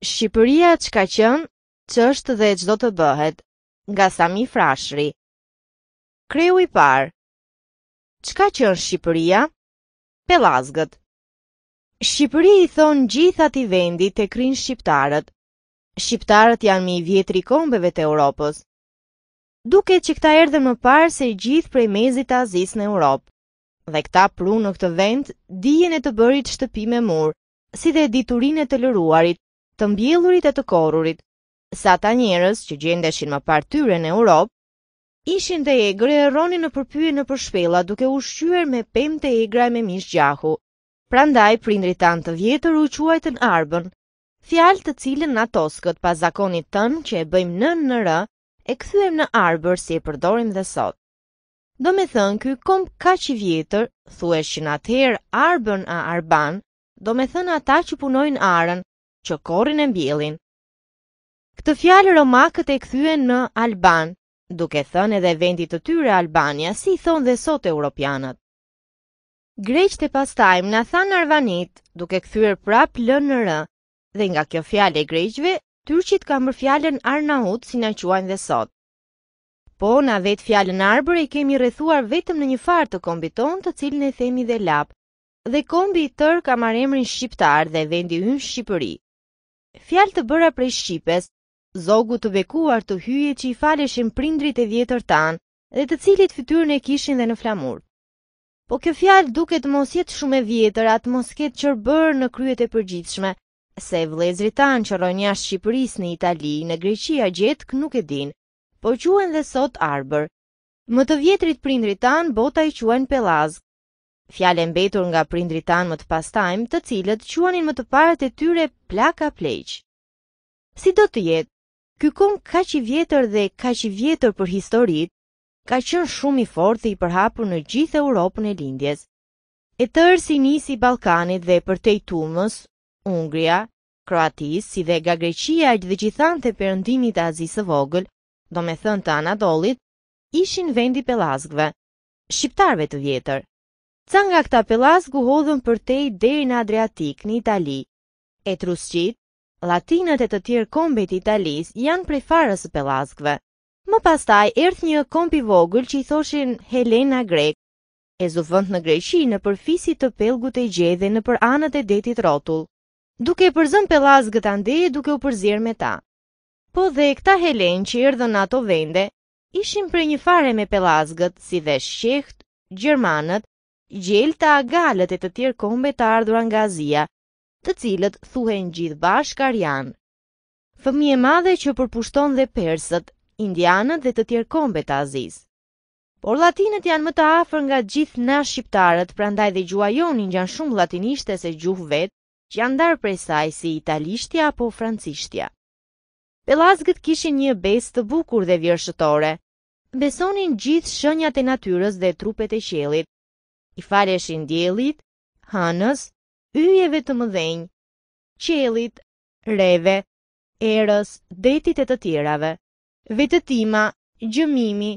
Shqipëria që ka qënë, që është dhe qdo të bëhet, nga Sami Frashri. Kreu i parë, që ka qënë Shqipëria? Pelazgët. Shqipëri i thonë gjithat i vendi të krinë Shqiptarët. Shqiptarët janë mi vjetri kombeve të Europës. Duke që këta erdhe më parë se gjithë prej mezit azis në Europë. Dhe këta pru në këtë vend, dijen e të bërit shtëpi me murë, si dhe diturin e të lëruarit të mbjellurit e të korurit, sa ta njerës që gjendeshin më partyre në Europë, ishin të egre e roni në përpyje në përshpela duke ushqyër me pem të egra e me mish gjahu. Prandaj, prindri tanë të vjetër u quajtën arbën, fjalë të cilën na toskët pa zakonit tënë që e bëjmë në në rë, e këthujem në arbër si e përdorim dhe sot. Do me thënë kjo kom ka që vjetër, thueshin atëherë arbën a arban, do me thënë ata që punojnë arën, që korin e mbjellin. Këtë fjalë romakët e kthyen në Alban, duke thënë edhe vendit të tyre Albania, si thonë dhe sot europianët. Greqët e pastajm na thanë Arvanit, duke kthyer prap rë, dhe nga kjo fjalë e greqëve, tyrqit kanë bërë fjalën Arnaut si na quajnë dhe sot. Po, na vetë fjallën arbër e kemi rrethuar vetëm në një farë të kombi të cilën e themi dhe lapë, dhe kombi i tërë ka marë emrin shqiptar dhe vendi ynë shqipëri. Fjalë të bëra prej Shqipes, zogu të bekuar të hyje që i faleshin prindrit e vjetër tanë dhe të cilit fytyrën e kishin dhe në flamur. Po kjo fjalë duket mos jetë shumë e vjetër atë mos ketë qërë në kryet e përgjithshme, se vlezri tanë që rojnë jashtë Shqipëris në Itali, në Greqia gjetë kë nuk e din, po quen dhe sot arber. Më të vjetrit prindrit tanë, bota i quen pelazg, Fjale mbetur nga prindri tanë më të pastajmë të cilët quanin më të parët e tyre plaka pleqë. Si do të jetë, kykon ka që i vjetër dhe ka që i vjetër për historit, ka qënë shumë i fortë i përhapur në gjithë Europën e Lindjes. E tërë si nisi Balkanit dhe për te i Tumës, Ungria, Kroatis, si dhe ga Greqia e gjithë gjithante përëndimit Azisë Vogël, do me thënë të Anadolit, ishin vendi pelazgve, shqiptarve të vjetër. Ca nga këta pelas guhodhën për te i deri në Adriatik në Itali. Etruscit, latinët e të tjerë kombet Italis janë prej farës pelaskve. Më pastaj, erth një kompi vogël që i thoshin Helena Grek, e zufënd në Greqi në përfisit të pelgut e gjedhe në për anët e detit rotull, duke përzën pelas gëtë andeje duke u përzirë me ta. Po dhe këta Helen që i rëdhën ato vende, ishin prej një fare me pelasgët si dhe shqeht, gjermanët, gjelta, galët e të tjerë kombe të ardhur nga Azia, të cilët thuhen gjithë bashkar janë. Fëmije madhe që përpushton dhe persët, indianët dhe të tjerë kombe të Aziz. Por latinët janë më të afer nga gjithë na shqiptarët, prandaj dhe gjua jonin një shumë latinishte se gjuhë vetë, që janë darë prej saj si italishtja apo francishtja. Pelazgët kishin një bes të bukur dhe vjërshëtore. Besonin gjithë shënjat e natyrës dhe trupet e qelit, i faleshin djelit, hanës, yjeve të mëdhenj, qelit, reve, erës, detit e të tjerave, vetëtima, gjëmimi,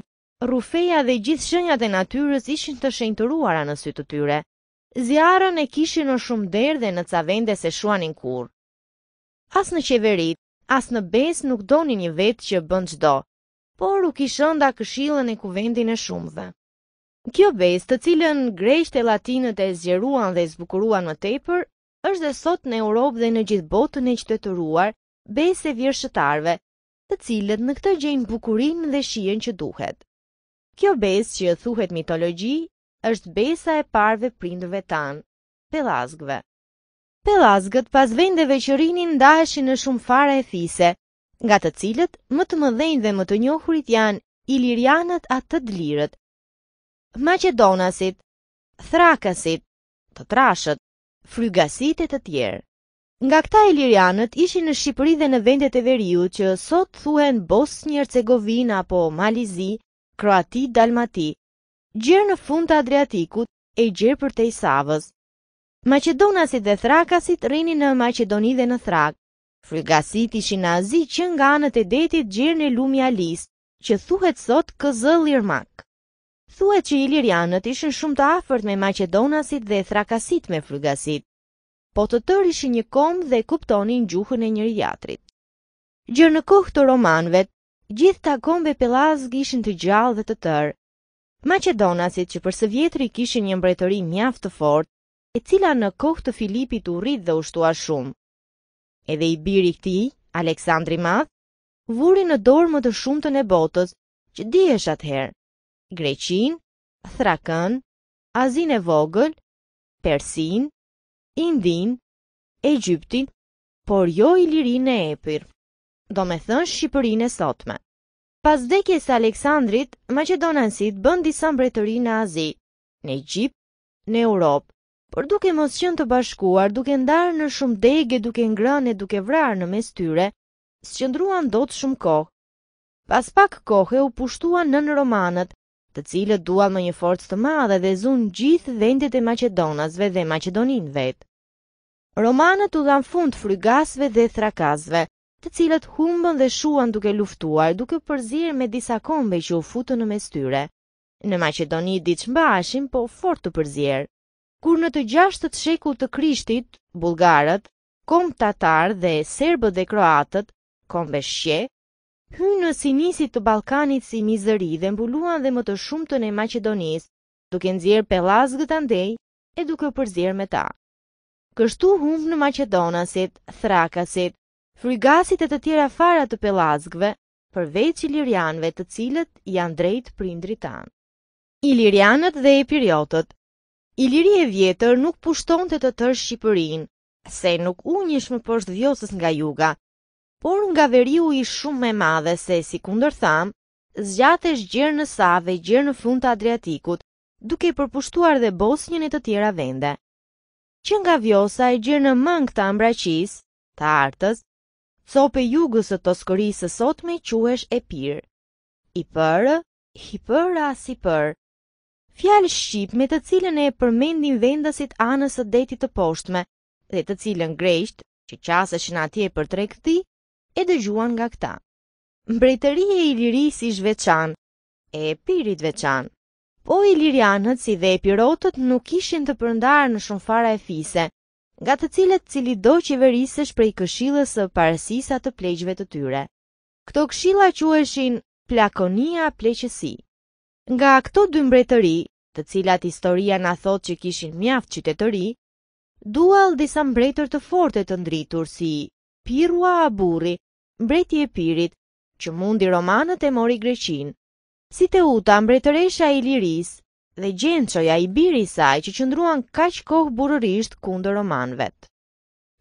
rufeja dhe gjithë shënjat e natyrës ishin të shenjtëruara në sy të tyre. Zjarën e kishin në shumë derë dhe në ca vende se shuanin kur. As në qeverit, as në bes nuk doni një vetë që bënd qdo, por u kishënda këshilën e kuvendin e shumëve. Kjo vez të cilën grejsht e latinët e zgjeruan dhe zbukuruan më tepër, është dhe sot në Europë dhe në gjithë botën e qytetëruar, bes e vjërshëtarve, të cilët në këtë gjenë bukurin dhe shien që duhet. Kjo bes që thuhet mitologji, është besa e parve prindëve tanë, pelazgëve. Pelazgët pas vendeve që rinin ndaheshin në shumë fara e fise, nga të cilët më të mëdhenj dhe më të njohurit janë ilirianët atë të dlirët, Macedonasit, Thrakasit, të Trashët, frygasit e të tjerë. Nga këta Ilirianët ishin në Shqipëri dhe në vendet e veriu që sot thuhen Bosnjë, Hercegovina apo Malizi, Kroati, Dalmati. Gjerë në fund të Adriatikut e gjerë për te i Savës. Macedonasit dhe Thrakasit rini në Macedoni dhe në Thrak. Frygasit ishin në Azi që nga anët e detit gjerë në Lumja që thuhet sot Këzëll Lirmak. Thuaj që i Lirianët ishin shumë të afërt me Maqedonasit dhe Thrakasit me Frugasit. Po të tërë ishin një kom dhe kuptonin gjuhën e njëri jatrit. Gjërë në kohë të romanëve, gjithë ta kombe pëllaz gishin të gjallë dhe të tërë. Macedonasit që përse vjetëri kishin një mbretëri mjaftë të fort, e cila në kohë të Filipit u rrit dhe u shtua shumë. Edhe i biri këti, Aleksandri Madh, vuri në dorë më të shumë të botës që di e shatëherë. Greqin, Thrakën, Azin e Vogël, Persin, Indin, Egyptin, por jo i lirin e epir, do me thënë Shqipërin e sotme. Pas dekjes Aleksandrit, Macedonansit bën disa mbretëri në Azi, në Egypt, në Europë, por duke mos qënë të bashkuar, duke ndarë në shumë dege, duke e duke vrarë në mes tyre, së qëndruan do të shumë kohë. Pas pak kohë e u pushtuan në në Romanët, të cilët duan me një forcë të madhe dhe zun gjithë vendet e Macedonasve dhe Macedonin vet. Romanët u dhan fund frygasve dhe thrakasve, të cilët humbën dhe shuan duke luftuar, duke përzirë me disa kombe që u futën në mes tyre. Në Maqedoni ditë mbashin, po fort të përzirë. Kur në të gjashtët shekull të krishtit, bulgarët, kom tatar dhe serbët dhe kroatët, kombe shqe, hynë në sinisit të Balkanit si mizëri dhe mbuluan dhe më të shumë të ne Macedonis, duke nëzirë pelaz andej e duke përzirë me ta. Kështu humbë në Macedonasit, Thrakasit, frygasit e të tjera fara të pelazgve, përveç i lirianve të cilët janë drejt prindri tanë. Ilirianët dhe epiriotët Iliri e vjetër nuk pushton të të tërë se nuk unjishme përshë dhjosës nga juga, por nga veriu i shumë me madhe se, si kundër thamë, zgjate shgjerë në sa dhe gjerë në fund të Adriatikut, duke i përpushtuar dhe Bosnjën e të tjera vende. Që nga vjosa e gjerë në mëngë të ambraqis, të artës, cope jugës të toskërisë sot me quesh e pyrë. I përë, i përë as i përë. Fjallë Shqip me të cilën e përmendin vendasit anës të detit të poshtme, dhe të cilën grejsht, që qasë në atje për tre këti, e dëgjuan nga këta. Mbretëri e Iliri si shveçan, e pirit veçan. Po Ilirianët si dhe epirotët nuk ishin të përndarë në shumëfara e fise, nga të cilët cili do qeverisësh prej këshilës së parësisa të pleqve të tyre. Këto këshila queshin plakonia pleqësi. Nga këto dy mbretëri, të cilat historia na thot që kishin mjaft qytetëri, dual disa mbretër të fortë të ndritur si Pirua Aburi, mbreti e pirit, që mundi romanët e mori greqin. Si te uta mbretëresha i liris dhe gjenqoja i biri saj që qëndruan kaq kohë burërisht kundë romanëve.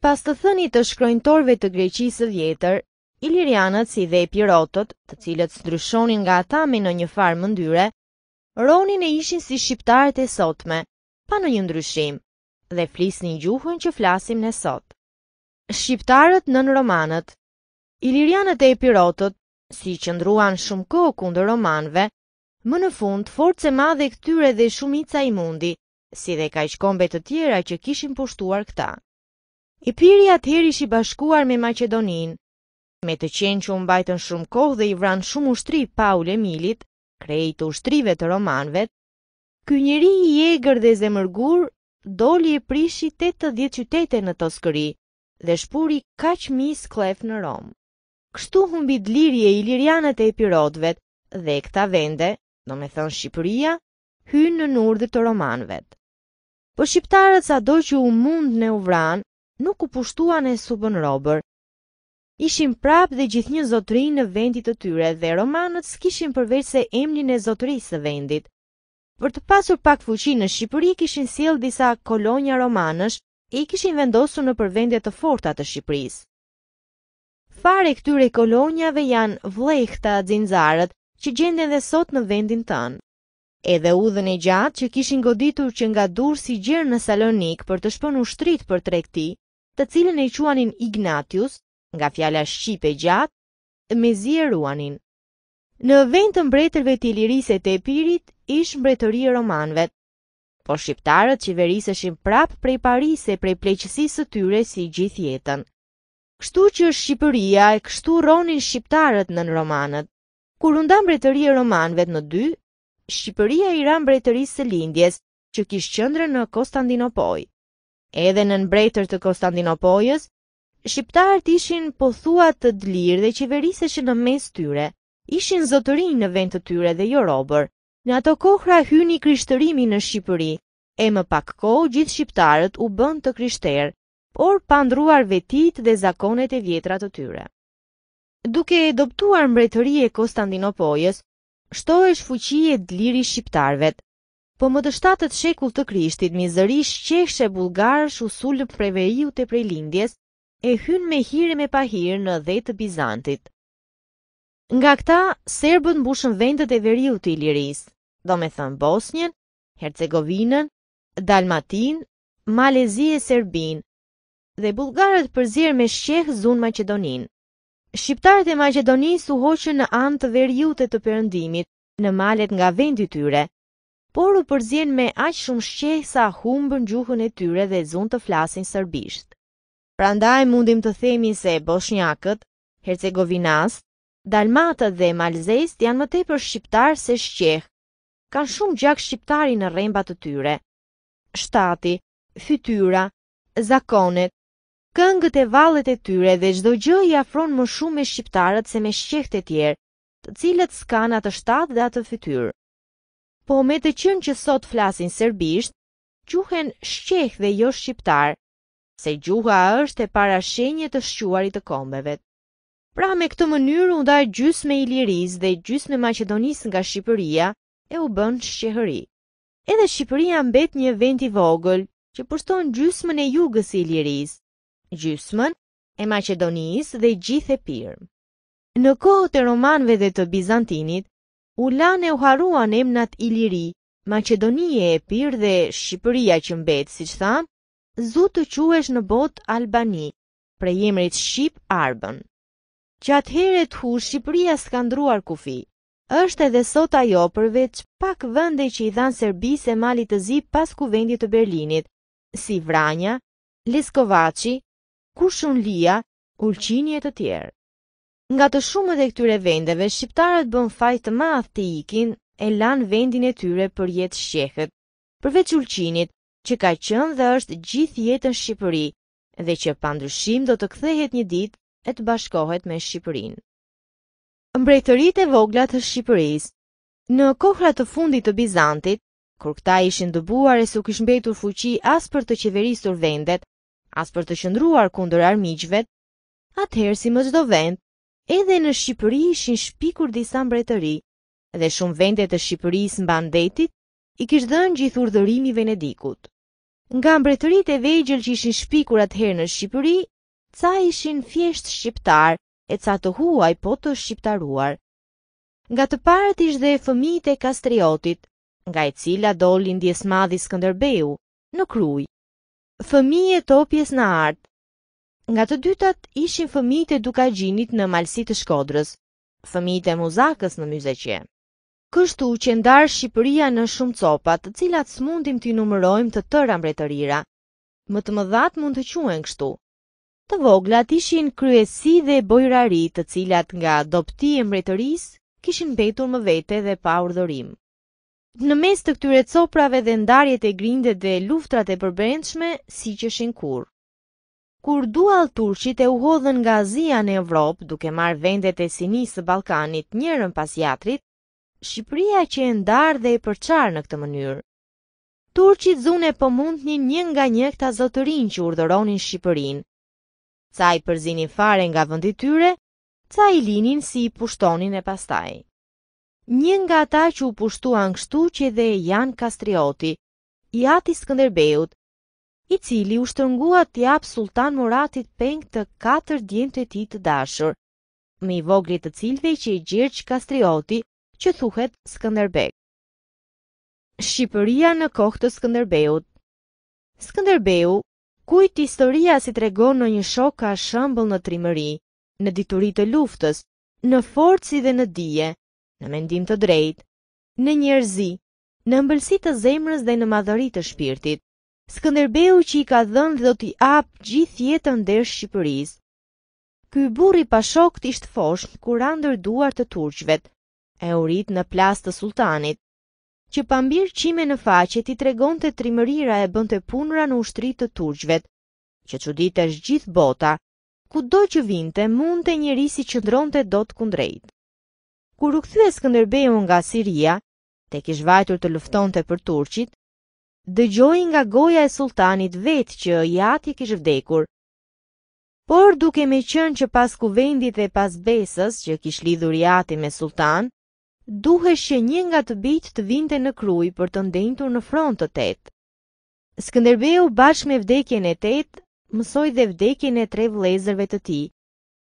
Pas të thëni të shkrojnëtorve të greqisë vjetër, lirianët si dhe pirotot të cilët ndryshonin nga me në një farë mëndyre, ronin e ishin si shqiptarët e sotme, pa në një ndryshim, dhe flisnin gjuhën që flasim në sot. Shqiptarët nën romanët Ilirianët e Epirotët, si qëndruan shumë kohë kundër romanëve, më në fund force madhe këtyre dhe shumica i mundi, si dhe ka shkombet të tjera që kishin pushtuar këta. Epiri atëher ishi bashkuar me Macedonin, me të qenë që mbajtën shumë kohë dhe i vran shumë ushtri Paul Emilit, krej ushtrive të romanëve, ky njeri i egër dhe zemërgur doli e prishi 80 qytete në Toskëri dhe shpuri kaq mis klef në Romë kështu humbi dlirje i lirianët e epirotvet dhe këta vende, do me thënë Shqipëria, hynë në nur dhe të romanëve. Po shqiptarët sa do që u mund në uvran, nuk u pushtuan e subën robër. Ishin prap dhe gjithë një zotri në vendit të tyre dhe romanët s'kishin përveç se emnin e zotrisë të vendit. Për të pasur pak fuqi në Shqipëri kishin sjell disa kolonja romanësh e i kishin vendosur në përvendet të forta të Shqipërisë fare këtyre kolonjave janë vlejhta dzinzarët që gjenden dhe sot në vendin tënë. Edhe udhën e gjatë që kishin goditur që nga dur si gjerë në Salonik për të shpën ushtrit për trekti, të cilën e quanin Ignatius, nga fjala Shqipe gjatë, me ruanin. Në vend të mbretërve të lirise të epirit, ish mbretëri romanve, po shqiptarët që verisëshin prapë prej Paris e prej pleqësisë të tyre si gjithjetën. Kështu që Shqipëria e kështu ronin shqiptarët nën romanët. Kur nda mbretëria romanëve në dy, Shqipëria i ra mbretërisë së lindjes, që kishte qëndrë në Konstantinopoj. Edhe në mbretër të Konstantinopojës, Shqiptarët ishin pothuaj të dlirë dhe qeverise që në mes tyre, ishin zotërin në vend të tyre dhe jo robër. Në ato kohra hyni krishtërimi në Shqipëri, e më pak kohë gjithë Shqiptarët u bënd të krishterë, por pandruar vetit dhe zakonet e vjetrat të tyre. Duke e doptuar mbretëri e Kostandinopojës, shto e shfuqi e dliri shqiptarvet, po më të shtatët shekull të krishtit, mizëri e bulgarë shusullë preveju të prej lindjes, e hyn me e me pahirë në dhe të Bizantit. Nga këta, serbën bushën vendet e veriu të i liris, do me thënë Bosnjen, Hercegovinën, Dalmatin, Malezi e Serbinë, dhe bulgarët përzirë me shqeh zunë Macedoninë. Shqiptarët e Macedonisë u hoqën në anë të verjutet të përëndimit, në malet nga vendi tyre, por u përzirën me aq shumë shqeh sa humbën gjuhën e tyre dhe zunë të flasin sërbisht. Pra ndaj mundim të themi se Boshnjakët, Hercegovinas, Dalmatët dhe Malzejst janë më tepër shqiptar se shqeh. Kanë shumë gjak shqiptari në rembat të tyre. Shtati, fytyra, zakonet, këngët e valet e tyre dhe gjdo gjë i afron më shumë me shqiptarët se me shqeht e tjerë, të cilët s'kan atë shtat dhe atë fytyrë. Po me të qënë që sot flasin sërbisht, quhen shqeht dhe jo shqiptar, se gjuha është e para shenje të shquarit të kombeve. Pra me këtë mënyrë undaj gjysë me Iliris dhe gjysë me Macedonis nga Shqipëria e u bënë shqehëri. Edhe Shqipëria mbet një vend i vogël që përston gjysmën e jugës i Iliris gjysmën, e Macedonis dhe gjithë e pirë. Në kohët e romanve dhe të Bizantinit, u lanë e uharuan emnat Iliri, Macedonie e Pirë dhe Shqipëria që mbet, si që thamë, zu të quesh në bot Albani, prej emrit Shqip Arbën. Që atëheret hu Shqipëria s'ka ndruar kufi, është edhe sot ajo përveç pak vënde që i dhan Serbis e Malit të zi pas kuvendit të Berlinit, si Vranja, Liskovaci, kushun lia, ulqinje të tjerë. Nga të shumët e këtyre vendeve, shqiptarët bën fajt të madh të ikin e lan vendin e tyre për jetë shqehet, përveç ulqinit që ka qënë dhe është gjithë jetën Shqipëri dhe që pandrëshim do të kthehet një ditë e të bashkohet me Shqipërinë. Mbrejtërit e vogla të Shqipërisë Në kohra të fundit të Bizantit, kur këta ishin dëbuar e su kishmbetur fuqi as për të qeverisur vendet, as për të qëndruar kundër armiqve, atëherë si më çdo vend, edhe në Shqipëri ishin shpikur disa mbretëri dhe shumë vende të Shqipërisë në detit i kishte dhënë gjithur urdhërimi Venedikut. Nga mbretërit e vegjël që ishin shpikur atëherë në Shqipëri, ca ishin fjesht shqiptar e ca të huaj po të shqiptaruar. Nga të parët ishte dhe fëmijët e Kastriotit, nga e cila doli ndjesmadhi Skënderbeu në Krujë fëmi e topjes në artë, Nga të dytat ishin fëmi të gjinit në malsi të shkodrës, fëmi të muzakës në mjëzeqje. Kështu që ndarë Shqipëria në shumë copat, të cilat s'mundim t'i numërojmë të tëra mbretërira. Më të mëdhat mund të quen kështu. Të voglat ishin kryesi dhe bojrari të cilat nga dopti e mbretëris, kishin betur më vete dhe pa urdhërim në mes të këtyre coprave dhe ndarjet e grinde dhe luftrat e përbërendshme, si që shinkur. Kur dual turqit e uhodhën nga zia në Evropë, duke marë vendet e sinisë Balkanit njërën pas jatrit, Shqipëria që e ndarë dhe e përqarë në këtë mënyrë. Turqit zune për po mund një një nga një këta zotërin që urdëronin Shqipërin. Ca i përzinin fare nga vëndityre, ca i linin si i pushtonin e pastaj. Një nga ata që u pushtuan kështu që dhe janë kastrioti, i ati Skënderbeut, i cili u shtërngua të japë Sultan Muratit peng të katër djemë të ti të dashur, me i vogrit të cilve që i gjirë që kastrioti që thuhet Skënderbek. Shqipëria në kohë të Skënderbeut Skënderbeu, kujt historia si tregon në një shoka shëmbël në trimëri, në diturit të luftës, në forci dhe në dije, në mendim të drejt, në njerëzi, në mbëlsit të zemrës dhe në madhërit të shpirtit. Skënderbeu që i ka dhënë dhe do t'i apë gjithë jetën dhe shqipëris. Ky buri pashok t'ishtë fosh kur andër duar të turqvet, e urit në plas të sultanit, që pambirë qime në faqe t'i tregon të trimërira e bënd të punra në ushtrit të turqvet, që që ditë është gjithë bota, ku do që vinte mund të njëri si qëndron të do të kundrejt kur u kthye Skënderbeu nga Siria, tek i zhvajtur të luftonte për turqit, dëgjoi nga goja e sultanit vet që i ati kishte vdekur. Por duke me qënë që pas kuvendit dhe pas besës që kish lidhur i ati me sultan, duhesh që një nga të bitë të vinte në Krujë për të ndenjtur në front të tet. Skënderbeu bashkë me vdekjen e tet mësoj dhe vdekjen e tre vlezërve të ti,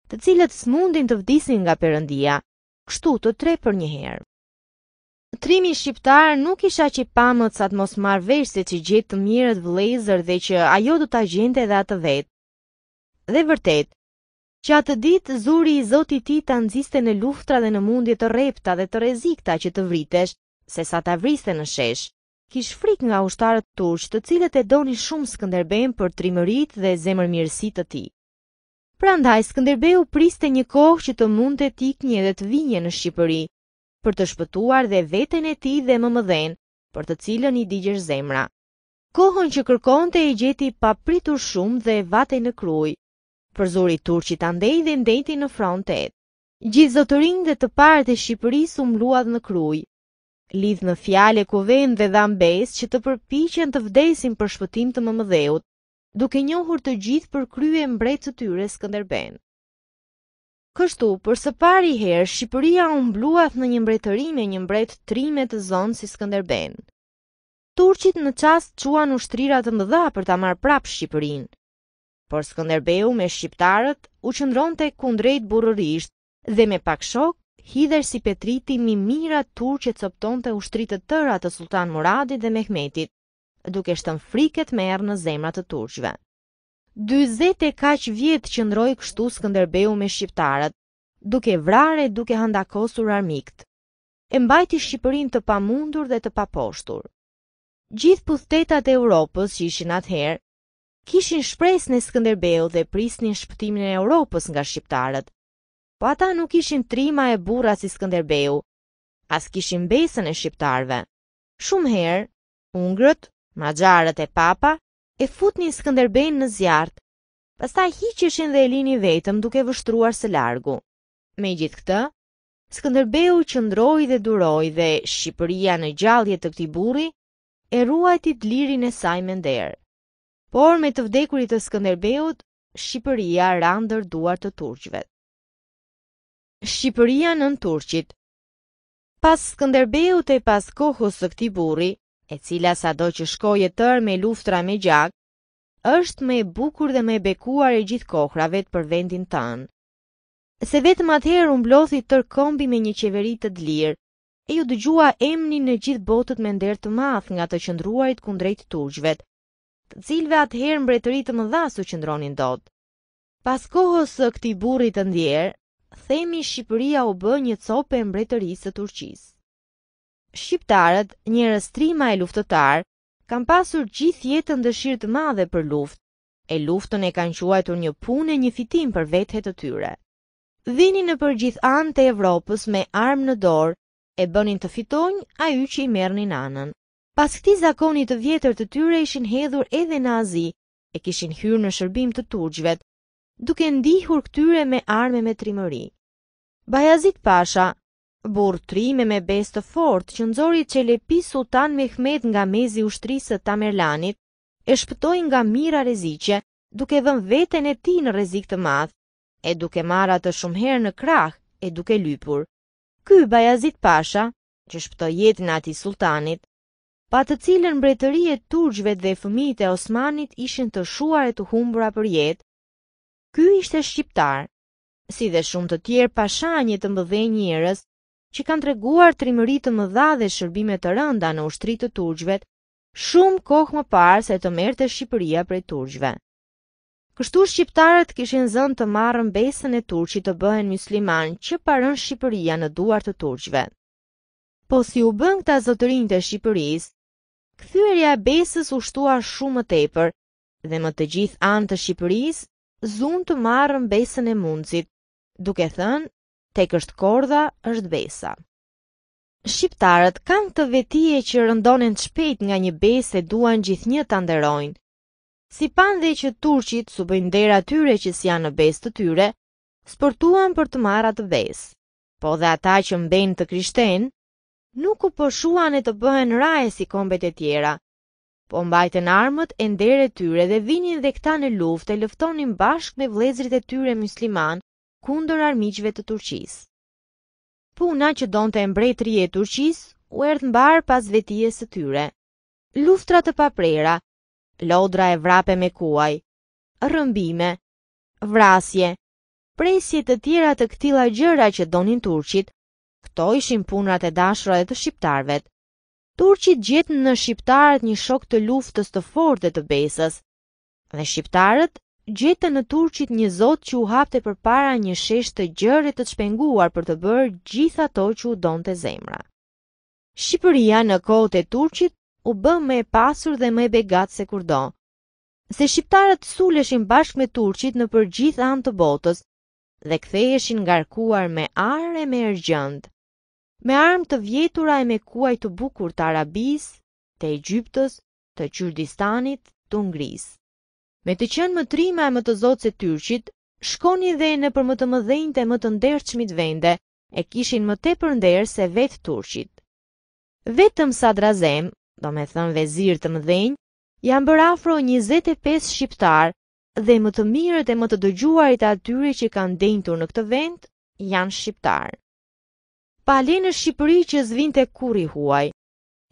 të cilët smundin të vdisin nga përëndia kështu të tre për një herë. Trimi shqiptar nuk isha që pamët sa të mos marrë se që gjithë të mirët vlezër dhe që ajo du t'a gjente dhe atë vetë. Dhe vërtet, që atë ditë zuri i zoti ti të nëziste në luftra dhe në mundje të repta dhe të rezikta që të vritesh, se sa të vriste në shesh, kish frik nga ushtarët tush të cilët e doni shumë skënderben për trimërit dhe zemër mirësit të ti. Pra ndaj, Skënderbeu priste një kohë që të mund të një edhe të vinje në Shqipëri, për të shpëtuar dhe veten e ti dhe më më dhenë, për të cilën i digjër zemra. Kohën që kërkon të e gjeti pa pritur shumë dhe vate në kruj, për zori turqit andej dhe ndejti në frontet. Gjithë zotërin dhe të parët e Shqipëri su mluad në kruj. Lidh në fjale ku dhe dhambes që të përpichen të vdesin për shpëtim të më duke njohur të gjithë për krye mbretë të tyre Skënderben. Kështu, për së pari herë, Shqipëria umbluat në një mbretërime një mbretë trime të zonë si Skënderben. Turqit në qast çuan ushtrirat të mëdha për ta marë prapë Shqipërin, por Skënderbeu me Shqiptarët u qëndron të kundrejt burërisht dhe me pak shok, hider si petriti mi mira Turqet sëpton të ushtrit të tëra të Sultan Muradit dhe Mehmetit, duke shtën friket merë në zemrat të turqve. 20 e kaq vjetë që ndrojë kështu Skënderbeu me shqiptarët, duke vrare duke handakosur armikt, e mbajti shqipërin të pamundur dhe të paposhtur. Gjithë pëthetat e Europës që ishin atëherë, kishin shpres në Skënderbeu dhe prisnin shpëtimin e Europës nga shqiptarët, po ata nuk ishin trima e bura si Skënderbeu, as kishin besën e shqiptarëve. Shumë herë, ungrët, Magjarët e papa e fut një skënderbejnë në zjartë, pasta hiqishin dhe e lini vetëm duke vështruar së largu. Me gjithë këtë, Skënderbeu qëndroi dhe duroi dhe Shqipëria në gjallje të këtij burri e ruajti lirin e saj me nder. Por me të vdekurit të Skënderbeut, Shqipëria randër duar të turqëve. Shqipëria nën turqit. Pas Skënderbeut e pas kohës së këtij burri, e cila sa do që e tërë me luftra me gjak, është me bukur dhe me bekuar e gjithë kohra për vendin tanë. Se vetëm atëherë unë blothi tërë kombi me një qeverit të dlirë, e ju dëgjua emni në gjithë botët me ndertë të math nga të qëndruarit kundrejt turgjvet, të cilve atëherë mbretërit të më dhasu qëndronin dotë. Pas kohës së këti burit të ndjerë, themi Shqipëria u bë një copë e mbretërisë të Turqisë shqiptarët, një rastrima e luftëtar, kanë pasur gjithë jetën dëshirë të madhe për luftë. E luftën e kanë quajtur një punë e një fitim për vetë të tyre. Vinin në përgjithë anë të Evropës me armë në dorë e bënin të fitojnë ju që i merrnin anën. Pas këtij zakoni të vjetër të tyre ishin hedhur edhe në Azi, e kishin hyrë në shërbim të turqëve, duke ndihur këtyre me armë me trimëri. Bajazit Pasha, Burtrime me besë të fort që nëzori që lepi Sultan Mehmed nga mezi ushtrisë të Tamerlanit, e shpëtoj nga mira rezicje, duke dhe veten vetën e ti në rezik të madhë, e duke marat të shumë herë në krahë, e duke lypur. Ky bajazit pasha, që shpëtoj jetë në ati Sultanit, pa të cilën bretëri e turgjve dhe fëmijët e Osmanit ishin të shuar e të humbura për jetë, ky ishte shqiptar, si dhe shumë të tjerë pasha një të mbëdhe njërës, që kanë treguar trimëri të mëdha dhe shërbime të rënda në ushtri të turqëve, shumë kohë më parë se të merrte Shqipëria prej turqëve. Kështu shqiptarët kishin zënë të marrën besën e turqit të bëhen musliman që parën Shqipëria në duar të turqëve. Po si u bën këta zotërinj të Shqipërisë, kthyerja e besës u shtua shumë më tepër dhe më të gjithë anë të Shqipërisë zunë të marrën besën e mundësit, duke thënë tek është kordha, është besa. Shqiptarët kanë të vetije që rëndonin të shpejt nga një besë e duan gjithë një të nderojnë. Si pan dhe që turqit su bëjnë dera tyre që si janë në besë të tyre, sportuan për të marat të besë. Po dhe ata që mbenë të krishten, nuk u përshuan e të bëhen raje si kombet e tjera, po mbajtën armët e ndere tyre dhe vinin dhe këta në luft e lëftonin bashk me vlezrit e tyre musliman kundër armiqve të Turqis. Puna që donë të embretri e Turqis u në barë pas vetijes së tyre. Luftra të paprera, lodra e vrape me kuaj, rëmbime, vrasje, presje të tjera të këtila gjëra që donin Turqit, këto ishin punrat e dashra e të shqiptarvet. Turqit gjetën në shqiptarët një shok të luftës të fort dhe të besës, dhe shqiptarët Gjetë në turqit një zot që u hapte për para një shesht të gjërit të shpenguar për të bërë gjitha to që u donë të zemra. Shqipëria në kohët e turqit u bë me pasur dhe me begat se kurdo. Se shqiptarët suleshin bashkë me turqit në gjitha anë të botës dhe ktheheshin ngarkuar me arë e me ergjënd. Me armë të vjetura e me kuaj të bukur të Arabis, të Egyptës, të Qyrdistanit, të Ngrisë. Me të qënë më trima e më të zotë se tyrqit, shkoni dhe në për më të më dhejnë të më të ndërqmit vende, e kishin më te për ndërë se vetë tyrqit. Vetëm sa drazem, do me thënë vezir të më dhejnë, janë bër afro 25 shqiptar dhe më të mirët e më të dëgjuarit atyre që kanë dëjntur në këtë vend, janë shqiptar. Pa në Shqipëri që zvinte të kuri huaj,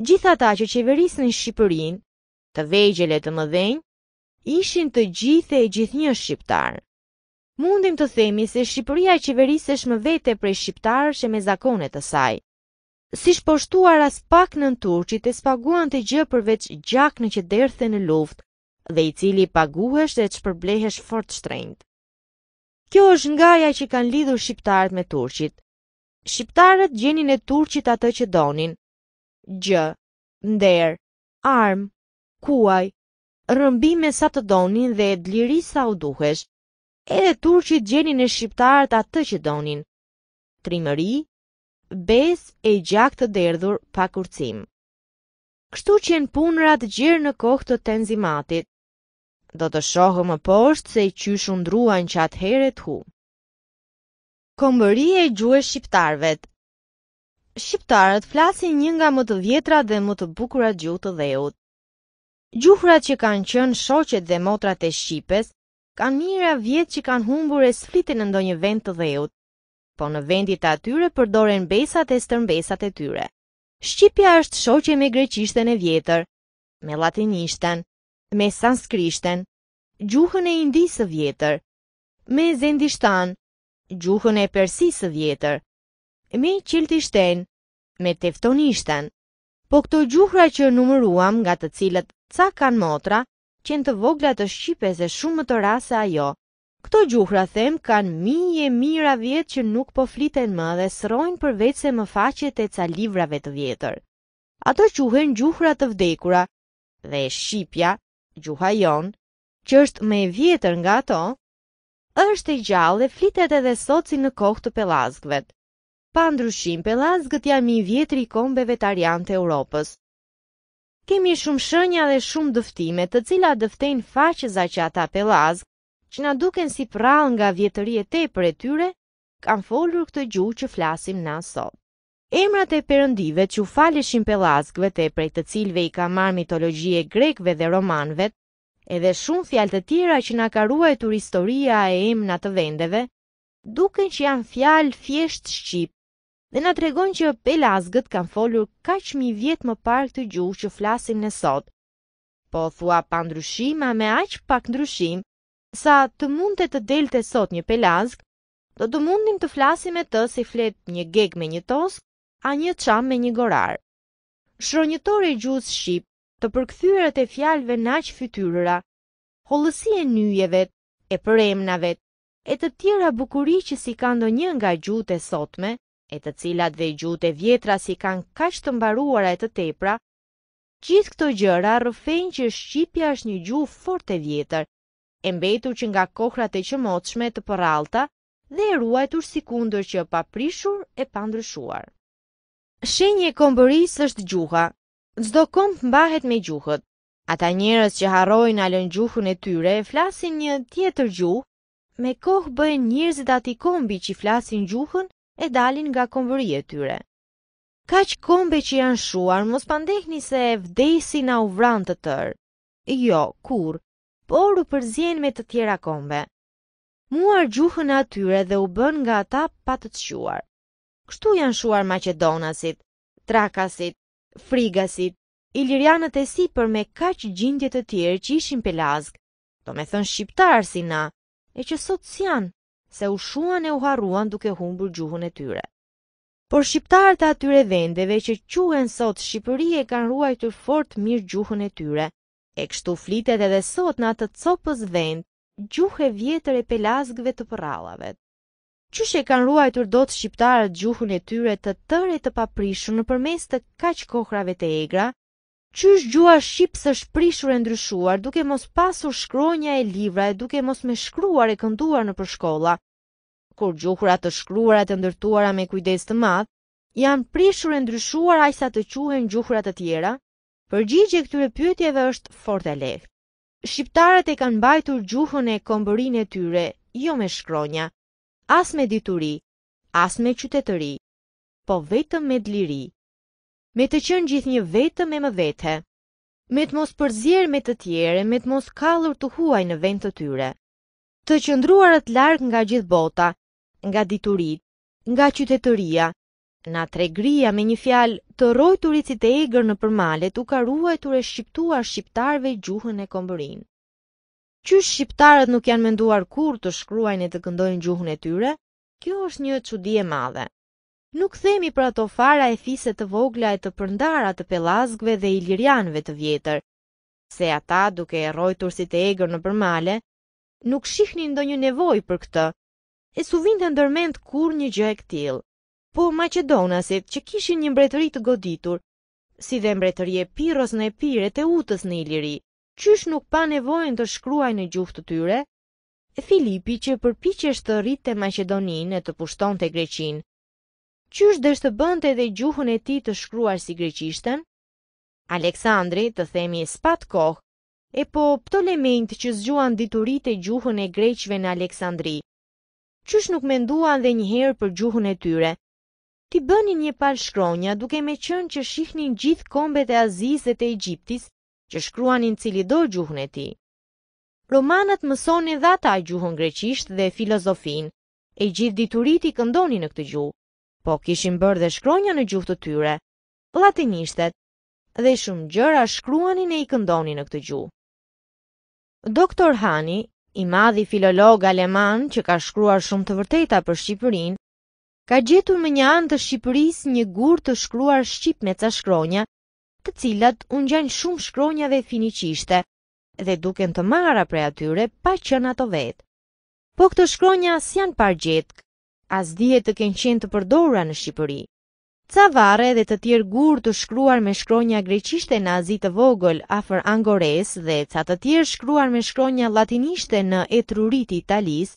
gjitha ta që qeverisë në Shqipërin, të vejgjele të më dhejnë, ishin të gjithë e gjithë një shqiptar. Mundim të themi se Shqipëria e qeverisesh më vete prej shqiptarë që me zakonet të saj. Si shposhtuar as pak në Turqit e spaguan të gjë përveç gjak në që derthe në luft, dhe i cili paguhesh dhe që përblehesh fort shtrejnët. Kjo është nga ja që kanë lidhur shqiptarët me Turqit. Shqiptarët gjenin e Turqit atë që donin. Gjë, nder, arm, kuaj, rëmbime sa të donin dhe dliri sa u duhesh. Edhe turqit gjenin e shqiptarët atë që donin. Trimëri, bes e gjak të derdhur pa kurcim. Kështu që në punrat gjirë në kohë të tenzimatit. Do të shohë më poshtë se i qyshë ndruan që heret hu. Kombëri e gjuhe shqiptarvet Shqiptarët flasin një nga më të vjetra dhe më të bukura gjuhë të dheut. Gjuhrat që kanë qënë shoqet dhe motrat e Shqipes, kanë mira vjetë që kanë humbur e sflitin në ndonjë vend të dheut, po në vendit atyre përdoren besat e stërmbesat e tyre. Shqipja është shoqe me greqishten e vjetër, me latinishten, me sanskrishten, gjuhën e indisë vjetër, me zendishtan, gjuhën e persisë vjetër, me qiltishten, me teftonishten, po këto gjuhra që numëruam nga të cilët ca kan motra, qenë të vogla të shqipe se shumë më të rase ajo. Këto gjuhra them kanë e mira vjetë që nuk po fliten më dhe srojnë për se më faqet e ca livrave të vjetër. Ato quhen gjuhra të vdekura dhe shqipja, gjuha jon, që është me vjetër nga ato, është e gjallë dhe flitet edhe sot si në kohë të pelazgëvet. Pa ndryshim, pelazgët jam i vjetri kombeve të arjan të Europës kemi shumë shënja dhe shumë dëftime të cila dëftejnë faqeza që ata pelazg, që na duken si prall nga vjetëri e tepër e tyre, kanë folur këtë gjuhë që flasim na sot. Emrat e perëndive që u faleshin pelazgëve të prej të cilve i ka marrë mitologji e grekëve dhe romanëve, edhe shumë fjalë të tjera që na ka ruajtur historia e emrave të vendeve, duken që janë fjalë fjesht shqip dhe na tregon që pelazgët kanë folur kaq mi vjet më parë këtë gjuhë që flasim ne sot. Po thua pa ndryshim, me aq pak ndryshim, sa të mundte të delte sot një pelazg, do të mundim të flasim e të si flet një geg me një tosk, a një çam me një gorar. Shronjëtor i gjuhës shqip, të përkthyerët e fjalëve naq fytyrëra, hollësi e nyjeve, e përemnavet, e të tjera bukuri që si ka ndonjë nga gjuhët e sotme, e të cilat dhe gjute vjetra si kanë kash të mbaruara e të tepra, gjithë këto gjëra rëfejnë që Shqipja është një gjuhë fort e vjetër, e mbetur që nga kohrat e qëmotshme të përalta dhe e ruajtur si kundër që paprishur e pandryshuar. Shenje e komboris është gjuha, zdo kom mbahet me gjuhët. Ata njërës që harrojnë alën gjuhën e tyre e flasin një tjetër gjuhë, me kohë bëjnë njërzit ati kombi që flasin gjuhën e dalin nga konvëri e tyre. Ka që kombe që janë shuar, mos pandehni se vdesi na u të tërë. Jo, kur, por u përzjen me të tjera kombe. Muar gjuhën atyre dhe u bën nga ata patët shuar. Kështu janë shuar Macedonasit, Trakasit, Frigasit, Ilirianët e si për me kaq gjindjet të tjerë që ishin pelazg, do me thënë shqiptarë si na, e që sot janë se u shuan e u harruan duke humbur gjuhën e tyre. Por shqiptarët e atyre vendeve që quhen sot Shqipëri e kanë ruajtur fort mirë gjuhën e tyre. E kështu flitet edhe sot në atë copës vend, gjuhë e vjetër e pelazgëve të përrallave. Qysh e kanë ruajtur dot shqiptarët gjuhën e tyre të tërë të të paprishur nëpërmes të kaq kohrave të egra, Qysh gjua shqip së shprishur e ndryshuar, duke mos pasur shkronja e livra e duke mos me shkruar e kënduar në përshkolla. Kur gjuhura të shkruara të ndërtuara me kujdes të madh, janë prishur e ndryshuar sa të quhen gjuhurat të tjera, përgjigje këtyre pyetjeve është fort e lehtë. Shqiptarët e kanë mbajtur gjuhën e kombërin e tyre, jo me shkronja, as me dituri, as me qytetëri, po vetëm me dliri me të qënë gjithë një vetë me më vete, me të mos përzirë me të tjere, me të mos kalur të huaj në vend të tyre, të qëndruar atë largë nga gjithë bota, nga diturit, nga qytetëria, nga tregria me një fjalë të rojë e egrë në përmalet u ka ruajtur të shqiptuar shqiptarve gjuhën e komberin. Qysh shqiptarët nuk janë menduar kur të shkruajnë e të këndojnë gjuhën e tyre, kjo është një të e madhe. Nuk themi pra to fara e fiset të vogla e të përndara të pelazgve dhe ilirianve të vjetër, se ata duke e rojtur si të egrë në përmale, nuk shihni ndo një nevoj për këtë, e su vinte ndërment kur një gjë e këtil, po Macedonasit që kishin një mbretëri të goditur, si dhe mbretëri e piros në e pire të utës në iliri, qysh nuk pa nevojnë të shkruaj në gjuhë të tyre, e Filipi që përpiqesh të rritë të Macedoninë e të pushton të Greqinë, Qysh dërsë të bënte dhe gjuhën e ti të shkruar si greqishtën? Aleksandri, të themi e spat kohë, e po Ptolemejnë që zgjuan diturit e gjuhën e greqve në Aleksandri. Qysh nuk menduan dhe njëherë për gjuhën e tyre? Ti bëni një pal shkronja duke me qënë që shihnin gjithë kombet e azizet e Egyptis që shkruanin cili do gjuhën e ti. Romanët mësoni dhe ata gjuhën greqisht dhe filozofin, e gjithë diturit i këndoni në këtë gjuhë po kishin bërë dhe shkronja në gjuhë të tyre, latinishtet, dhe shumë gjëra shkruanin e i këndonin në këtë gjuhë. Doktor Hani, i madhi filolog aleman që ka shkruar shumë të vërteta për Shqipërin, ka gjetur më një anë të Shqipëris një gur të shkruar Shqip me ca shkronja, të cilat unë gjanë shumë shkronja dhe finiqishte, dhe duken të mara prej atyre pa në ato vetë. Po këtë shkronja s'janë par gjetëk, as dhije të kënë qenë të përdora në Shqipëri. Ca vare dhe të tjerë gurë të shkruar me shkronja greqishte në azit të vogël afer angores dhe ca të tjerë shkruar me shkronja latinishte në etrurit italis,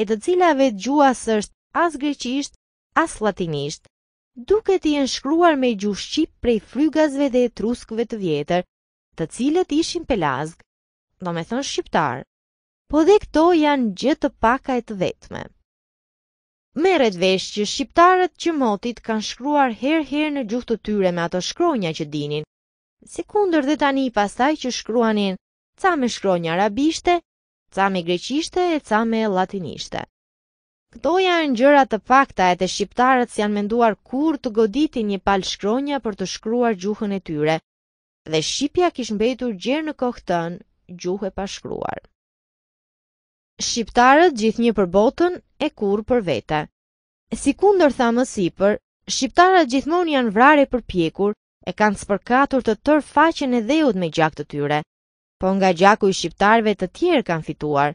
e të cilave të gjua sështë as greqisht, as latinisht, duke të jenë shkruar me gjuh shqip prej frygazve dhe etruskve të vjetër, të cilët ishin pelazg, do me thënë shqiptar, po dhe këto janë gjithë të të vetme. Meret vesh që shqiptarët që motit kanë shkruar herë herë në gjuhë të tyre me ato shkronja që dinin. Se kunder dhe tani pasaj që shkruanin ca me shkronja arabishte, ca me greqishte e ca me latinishte. Këto janë gjërat të fakta e të shqiptarët si janë menduar kur të goditin një pal shkronja për të shkruar gjuhën e tyre, dhe Shqipja kishë mbetur gjerë në kohëtën gjuhë e pashkruar shqiptarët gjithë një për botën e kur për vete. Si kundër tha më sipër, shqiptarët gjithmon janë vrare për pjekur, e kanë spërkatur të tërë faqen e dheut me gjak të tyre, po nga gjaku i shqiptarëve të tjerë kanë fituar.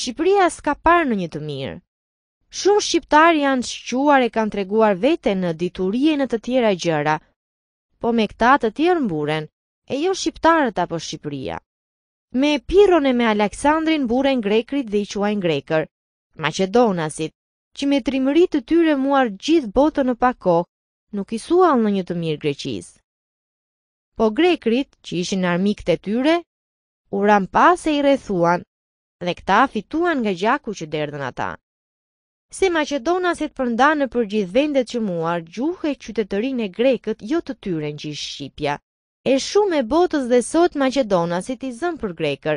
Shqipëria s'ka parë në një të mirë. Shumë shqiptarë janë shquar e kanë treguar vete në diturie në të tjera gjëra, po me këta të tjerë mburen, e jo shqiptarët apo Shqipëria me Piron e me Aleksandrin burën grekrit dhe i quajnë greker, Macedonasit, që me trimërit të tyre muar gjithë botën në pako, nuk i sual në një të mirë greqis. Po grekrit, që ishin armik të tyre, u ram pas e i rethuan, dhe këta fituan nga gjaku që derdhen ata. Se Macedonasit përnda në vendet që muar, gjuhe qytetërin e grekët jo të tyre në gjithë Shqipja e shumë e botës dhe sot Macedonasit i zëmë për grekër.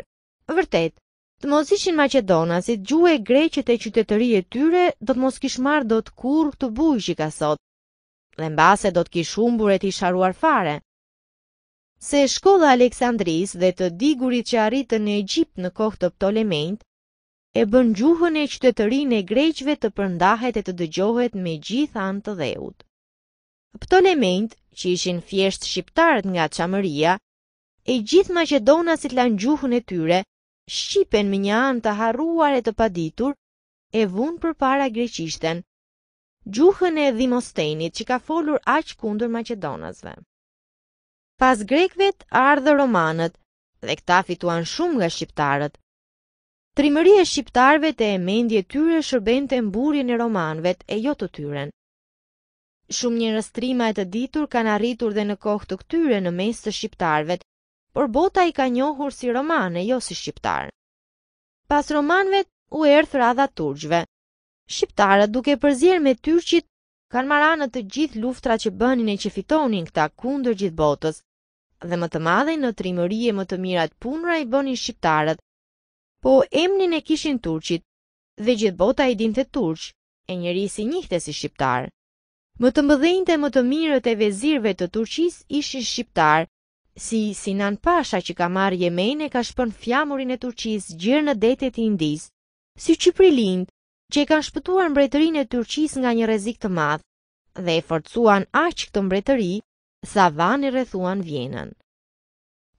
Vërtet, të mos ishin Macedonasit gjue greqet e qytetëri e tyre, do të mos kishmar do të kur të bujë që ka sot. Dhe në base do të kishumë buret i sharuar fare. Se shkolla Aleksandris dhe të digurit që arritë në Egjipt në kohë të ptolement, e bën gjuhën e qytetërinë e greqëve të përndahet e të dëgjohet me gjithë anë të dheut. Ptolemejt, që ishin fjesht shqiptarët nga Çamëria, e gjithë maqedonasit lan gjuhën e tyre, shqipen me një anë të harruar e të paditur, e vun përpara greqishten, gjuhën e Dhimostenit që ka folur aq kundër maqedonasve. Pas grekëve ardhë romanët dhe këta fituan shumë nga shqiptarët. Trimëria e shqiptarëve te mendje tyre shërbente mburin e romanëve e jo të tyren. Shumë një rëstrima e të ditur kanë arritur dhe në kohë të këtyre në mes të shqiptarve, por bota i ka njohur si romane, jo si shqiptar. Pas romanve u erth radha turqve. Shqiptarët duke përzier me turqit, kanë maranë të gjithë luftra që bënin e që fitonin këta kundër gjithë botës, dhe më të madhej në trimëri e më të mirat punra i bënin shqiptarët, po emnin e kishin turqit, dhe gjithë bota i dinte turq, e njëri si njihte si shqiptarë. Më të mbëdhejnë dhe më të mirët e vezirve të Turqis ishin shqiptar, si Sinan Pasha që ka marrë jemene ka shpën fjamurin e Turqis gjërë në detet i indis, si Qipri Lind, që i kanë shpëtuar mbretërin e Turqis nga një rezik të madhë dhe e forcuan aqë këtë mbretëri, sa vanë i rethuan vjenën.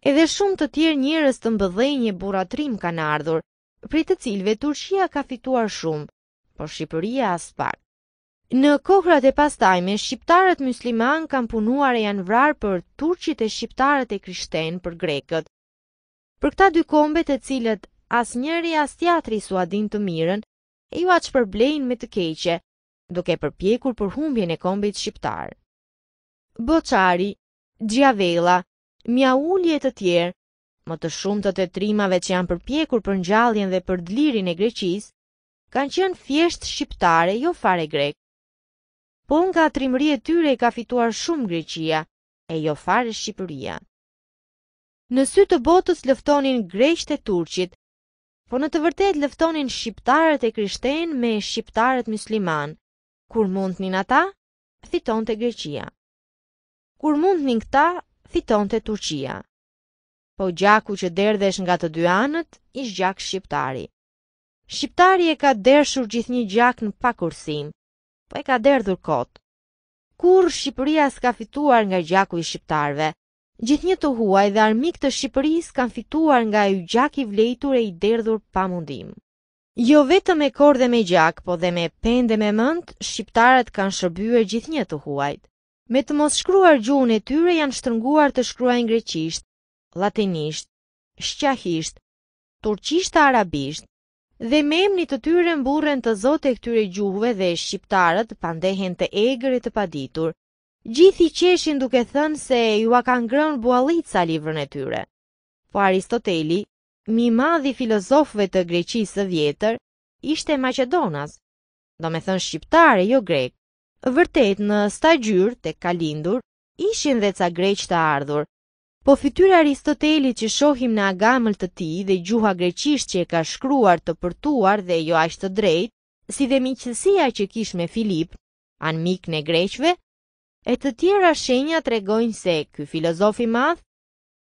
Edhe shumë të tjerë njërës të mbëdhenjë e buratrim kanë ardhur, pritë të cilve Turqia ka fituar shumë, por Shqipëria as pak. Në kohrat e pastajme, shqiptarët musliman kam punuar e janë vrarë për turqit e shqiptarët e krishten për grekët. Për këta dy kombe të cilët as njëri as tjatëri su adin të mirën, e ju aqë përblejnë me të keqe, duke përpjekur për humbjen e kombit shqiptarë. Boçari, Gjavella, Mjaulje të tjerë, më të shumë të të trimave që janë përpjekur për njalljen dhe për dlirin e greqis, kanë qenë fjesht shqiptare jo fare grek po nga trimëri e tyre i ka fituar shumë Greqia, e jo fare Shqipëria. Në sy të botës lëftonin Greqët e Turqit, po në të vërtet lëftonin Shqiptarët e Krishten me Shqiptarët Mysliman, kur mund një ata, fiton të Greqia. Kur mund një këta, fiton të Turqia. Po gjaku që derdhesh nga të dy anët, ish gjak Shqiptari. Shqiptari e ka dershur gjithë një gjak në pakursim, po e ka derdhur kot. Kur Shqipëria s'ka fituar nga gjaku i shqiptarve, gjithnjë të huaj dhe armik të Shqipërisë kanë fituar nga i gjaki vlejtur e i derdhur pa mundim. Jo vetëm me kor dhe me gjak, po dhe me pen dhe me mënd, shqiptarët kanë shërbyer gjithnjë të huajt. Me të mos shkruar gjuhën e tyre janë shtrënguar të shkruajnë greqisht, latinisht, shqahisht, turqisht arabisht, Dhe me emni të tyre mburren të zote e këtyre gjuhve dhe shqiptarët pandehen të egrit e të paditur. Gjithi qeshin duke thënë se ju a kanë grënë bualit sa livrën e tyre. Po Aristoteli, mi madhi filozofve të greqisë vjetër, ishte Macedonas, do me thënë shqiptare, jo grekë. Vërtet në stagjur të kalindur, ishin dhe ca greq të ardhur, Po fytyra Aristoteli që shohim në agamël të ti dhe gjuha greqisht që e ka shkruar të përtuar dhe jo ashtë të drejt, si dhe miqësia që kish me Filip, anë mik në greqve, e të tjera shenja të regojnë se ky filozofi madh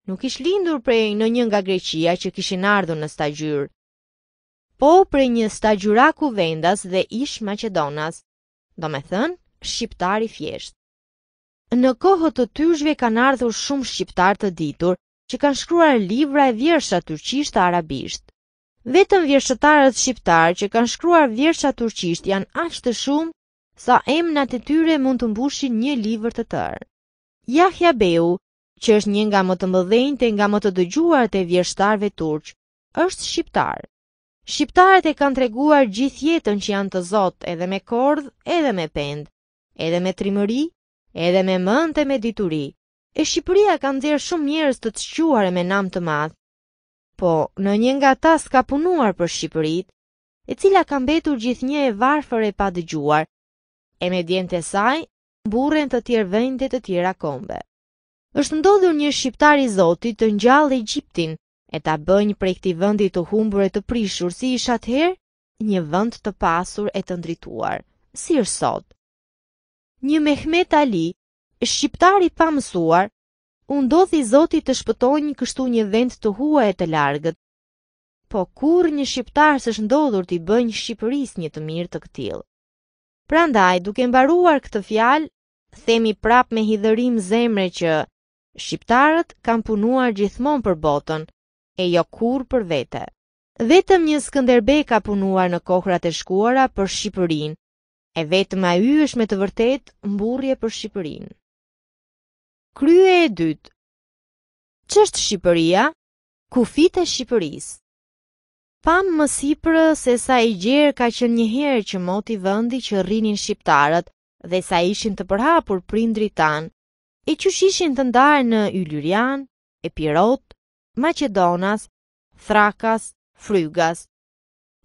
nuk ish lindur prej në një nga greqia që kishin ardhu në stagjyr, po prej një stagjuraku vendas dhe ish Macedonas, do me thënë shqiptari fjesht. Në kohët të tyshve kanë ardhur shumë shqiptar të ditur, që kanë shkruar libra e vjersha turqisht arabisht. Vetëm vjershëtarët shqiptar që kanë shkruar vjersha turqisht janë ashtë të shumë, sa emnat e tyre mund të mbushin një libër të tërë. Jahja Beu, që është një nga më të mëdhenjë të nga më të dëgjuar të vjershtarëve turqë, është shqiptar. Shqiptarët e kanë treguar gjithjetën që janë të zotë edhe me kordh, edhe me pend, edhe me trimëri edhe me mënd të me dituri. E Shqipëria ka ndjerë shumë njerës të të shquare me nam të madhë, po në një nga ta s'ka punuar për Shqipërit, e cila ka mbetur gjithë një e varfër e pa dëgjuar, e me djente saj, burën të tjerë vendet të tjera kombe. është ndodhur një Shqiptar i Zotit të njallë e Gjiptin, e ta bënjë për e këti vëndit të humbër e të prishur si ishat herë, një vënd të pasur e të ndrituar, si është sot një Mehmet Ali, shqiptari pa mësuar, u ndodhi Zoti të shpëtoi një kështu një vend të huaj të largët. Po kur një shqiptar s'është ndodhur t'i bëjë Shqipërisë një të mirë të ktill. Prandaj, duke mbaruar këtë fjalë, themi prap me hidhërim zemre që shqiptarët kanë punuar gjithmonë për botën e jo kur për vete. Vetëm një Skënderbej ka punuar në kohrat e shkuara për Shqipërinë e vetëm a y është me të vërtet mburje për Shqipërin. Krye e dytë Qështë Shqipëria? Kufit e Shqipëris Pam më sipërë se sa i gjerë ka që njëherë që moti vëndi që rrinin Shqiptarët dhe sa ishin të përhapur prindri tanë, e që shishin të ndarë në Yllurian, Epirot, Macedonas, Thrakas, Frygas.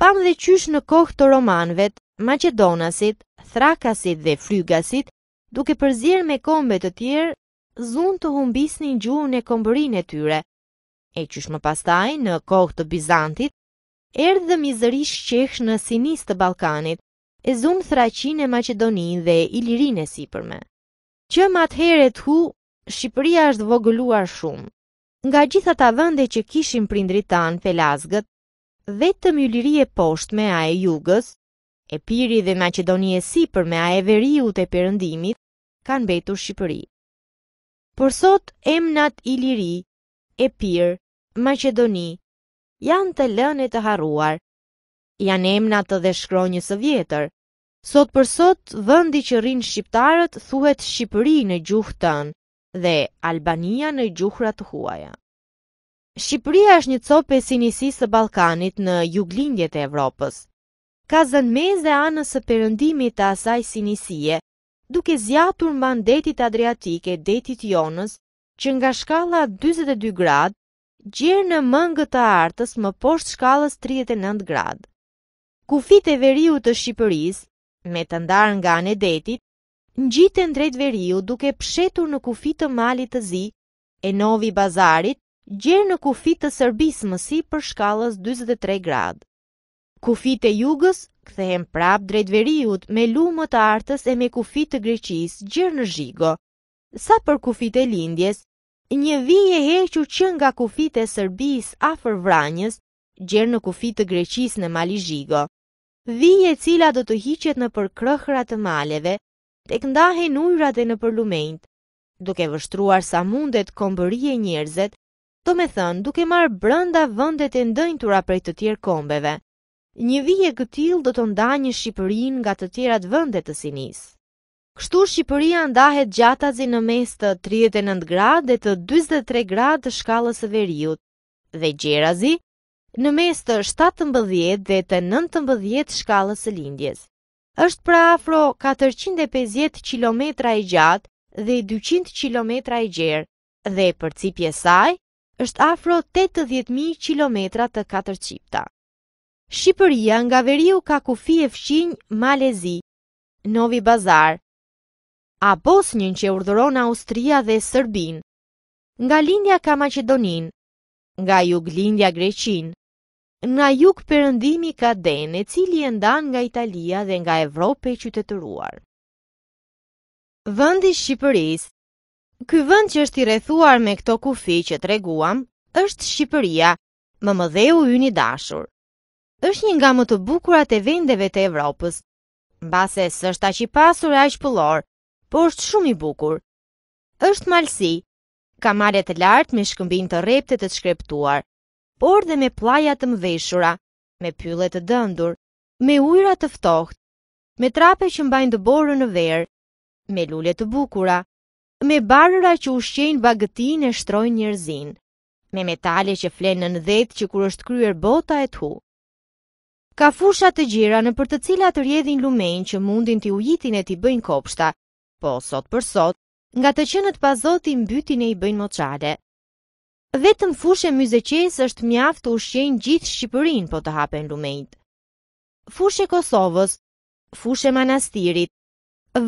Pam dhe qysh në kohë të romanvet, Macedonasit, Thrakasit dhe Frygasit, duke përzier me kombe të tjerë, zun të humbisnin gjuhën gjurë në kombërin e tyre. E qysh më pastaj, në kohë të Bizantit, erdhë dhe mizërish qesh në sinis të Balkanit, e zun thraqin e Macedonin dhe Ilirin e Sipërme. Që matë heret hu, Shqipëria është vogëluar shumë. Nga gjitha të avënde që kishim prindritan felazgët, vetë të mjulirie posht me a e jugës, Epiri dhe Macedonia e për me Aeveriut e Perëndimit kanë mbetur Shqipëri. Por sot emnat Iliri, Epir, Macedoni janë të lënë të harruar. Janë emnat të dhe shkronjës së vjetër. Sot për sot vendi që rrin shqiptarët thuhet Shqipëri në gjuhën tonë dhe Albania në gjuhrat të huaja. Shqipëria është një copë e sinisisë të Ballkanit në juglindjet e Evropës ka zënë mes dhe anës së perëndimit të asaj sinisie, duke zjatur mbandetit Adriatike detit Jonës, që nga shkalla 42 gradë, gjerë në mëngë të artës më poshtë shkallës 39 gradë. Kufit e veriu të Shqipëris, me të ndarë nga anë detit, në drejt veriu duke pshetur në kufit të malit të zi, e novi bazarit, gjerë në kufit të sërbismësi për shkallës 23 gradë. Kufit e jugës, kthehen prap drejt veriut me lumë të artës e me kufit të greqis gjërë në zhigo. Sa për kufit e lindjes, një vijë e heqë që nga kufit e sërbis a vranjës gjërë në kufit të greqis në mali zhigo. Vijë e cila do të hiqet në për krëhrat të maleve, të këndahe në ujrat e në për lumejnët, duke vështruar sa mundet kombëri e njerëzet, të me thënë duke marë brënda vëndet e ndëjnë të rapre të tjerë kombeve. Një vije këtil do të nda një Shqipërin nga të tjerat vëndet të sinis. Kështu Shqipëria ndahet gjatazi në mes të 39 grad dhe të 23 grad të shkallës e veriut, dhe gjerazi në mes të 17 dhe të 19 shkallës e lindjes. Êshtë pra afro 450 km e gjatë dhe 200 km e gjerë, dhe për cipje saj, është afro 80.000 km të qipta. Shqipëria nga veriu ka kufi e fshinj Malezi, Novi Bazar, a Bosnjën që urdhëron Austria dhe Serbin, nga lindja ka Macedonin, nga jug lindja Greqin, nga jug përëndimi ka Dene, cili e ndan nga Italia dhe nga Evrope qytetëruar. Vëndi Shqipëris Ky vënd që është i rethuar me këto kufi që treguam, është Shqipëria, më më dhe u i dashur është një nga më të bukurat e vendeve të Evropës. Base së është aq i pasur e aq pëllor, por është shumë i bukur. është malësi, ka marjet e lartë me shkëmbin të reptet të shkreptuar, por dhe me plajat të mveshura, me pyllet të dëndur, me ujrat të ftoht, me trape që mbajnë dëborën në verë, me lullet të bukura, me barëra që ushqenë bagëtin e shtrojnë njërzin, me metale që flenë në dhejtë që kur është kryer bota e të hu ka fusha të gjira në për të cilat rjedhin lumejnë që mundin t'i ujitin e t'i bëjnë kopshta, po sot për sot, nga të qenët pa zoti mbytin e i bëjnë moçade. Vetëm fushë myzeqes është mjaft të ushqejnë gjithë Shqipërinë po të hapen lumejt. Fushë Kosovës, fushë manastirit,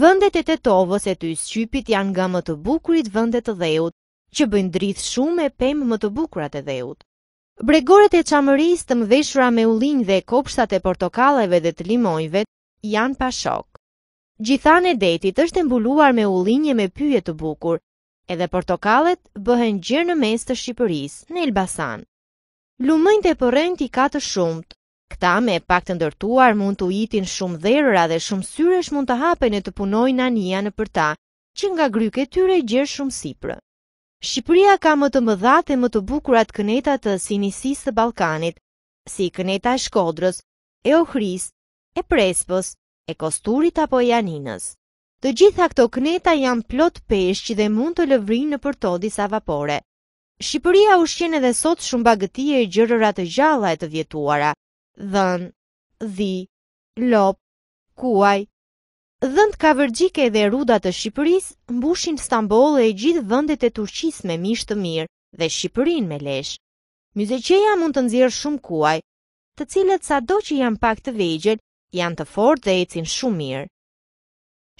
vendet e Tetovës e të Tysqypit janë nga më të bukurit vëndet të dheut, që bëjnë drith shumë e pemë më të bukura të dheut. Bregoret e qamëris të mëveshra me ulin dhe kopshtat e portokaleve dhe të limojve janë pa shok. Gjithan e detit është e mbuluar me e me pyje të bukur, edhe portokalet bëhen gjërë në mes të Shqipëris, në Elbasan. Lumën të përrejnë t'i ka të shumët, këta me pak të ndërtuar mund të itin shumë dherëra dhe shumë syresh mund të hape në të punoj në në përta, që nga gryke tyre gjërë shumë siprë. Shqipëria ka më të mëdha dhe më të bukurat këneta të sinisisë të Balkanit, si këneta e Shkodrës, e Ohris, e Prespës, e Kosturit apo e Janinës. Të gjitha këto këneta janë plot peshq që dhe mund të lëvrinë në përto disa vapore. Shqipëria u shqenë edhe sot shumë bagëtije i gjërërat të gjalla e të vjetuara, dhën, dhi, lopë, kuaj, Dhënd ka vërgjike dhe rudat të Shqipëris, mbushin Stambol e gjithë dhëndet e turqis me mishë të mirë dhe Shqipërin me leshë. Mjëzeqeja mund të nëzirë shumë kuaj, të cilët sa do që janë pak të vejgjel, janë të fort dhe e shumë mirë.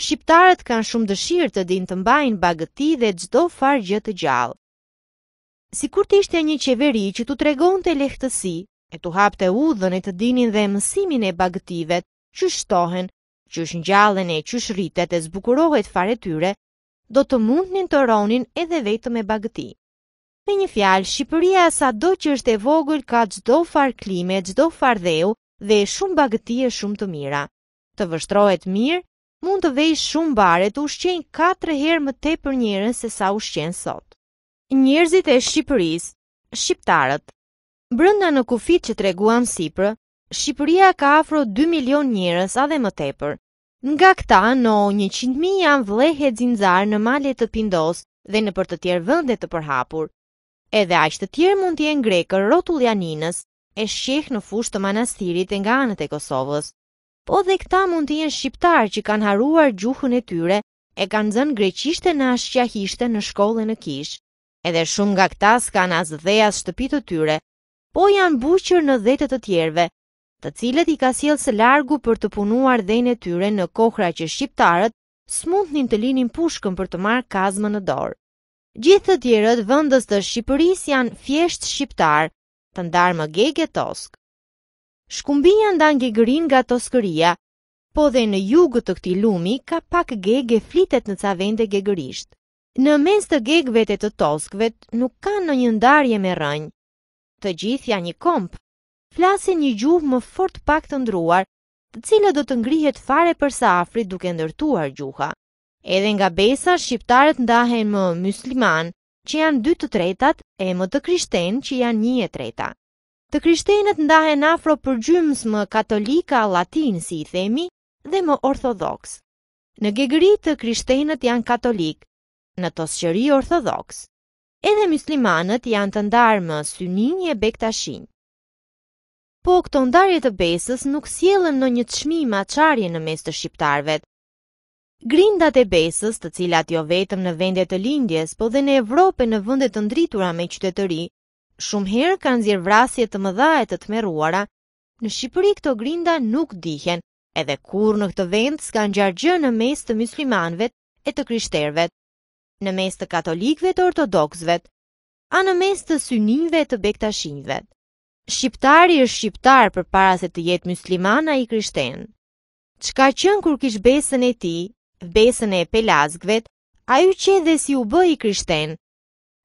Shqiptarët kanë shumë dëshirë të din të mbajnë bagëti dhe gjdo farë gjë të gjallë. Si kur të ishte një qeveri që të tregon të lehtësi, e të hapë të udhën e të dinin dhe mësimin e bagëtivet, që shtohen, që është në gjallën e që është e zbukurohet fare tyre, do të mund një të ronin edhe vetë me bagëti. Me një fjalë, Shqipëria sa do që është e vogël ka gjdo far klime, gjdo far dheu dhe shumë bagëti e shumë të mira. Të vështrohet mirë, mund të vej shumë bare të ushqenjë 4 herë më te për njërën se sa ushqenjë sot. Njërzit e Shqipëris, Shqiptarët, brënda në kufit që të reguan Shqipëria ka afro 2 milion njërës adhe më tepër. Nga këta, në 100.000 janë vlehe dzinzarë në malet të pindos dhe në për të tjerë vëndet të përhapur. Edhe ashtë të tjerë mund t'jen grekër rotul janinës e shqekh në fush të manastirit e nga anët e Kosovës. Po dhe këta mund t'jen shqiptarë që kanë haruar gjuhën e tyre e kanë zën greqishtë e nash në shkollën e kishë. Edhe shumë nga këta s'kan as dhe as shtëpit të tyre, po janë buqër në dhetet të tjerve, të cilët i ka siel së largu për të punuar dhënë e tyre në kohra që shqiptarët smundnin të linin pushkën për të marrë kazmën në dorë. Gjithë të tjerët vëndës të Shqipërisë janë fjesht shqiptar, të ndarë më gege tosk. Shkumbia nda gegërin nga toskëria, po dhe në jugë të këti lumi ka pak gege flitet në ca vende gegërisht. Në mens të gegëve të toskëve nuk ka në një ndarje me rënjë, të gjithë janë një kompë, flasin një gjuhë më fort pak të ndruar, të cilë do të ngrihet fare për sa afrit duke ndërtuar gjuha. Edhe nga besa, shqiptarët ndahen më musliman, që janë dy të tretat, e më të krishten që janë një e treta. Të krishtenët ndahen afro për gjymës më katolika latin, si i themi, dhe më ortodoks. Në gegëri të krishtenët janë katolik, në të sëqëri orthodoks. Edhe muslimanët janë të ndarë më synin e bektashin. Po, këto ndarje të besës nuk sjellën në një të shmi në mes të shqiptarve. Grindat e besës, të cilat jo vetëm në vendet të lindjes, po dhe në Evrope në vëndet të ndritura me qytetëri, shumë herë kanë zirë vrasje të mëdha të të meruara, në Shqipëri këto grinda nuk dihen, edhe kur në këtë vend s'kan gjargjë në mes të muslimanve e të krishterëve, në mes të katolikve të ortodoksve, a në mes të synimve të bektashinjve. Shqiptari është shqiptar për para se të jetë muslimana i krishten. Qka qënë kur kish besën e ti, besën e pelazgve, a ju qe dhe si u bë i krishten?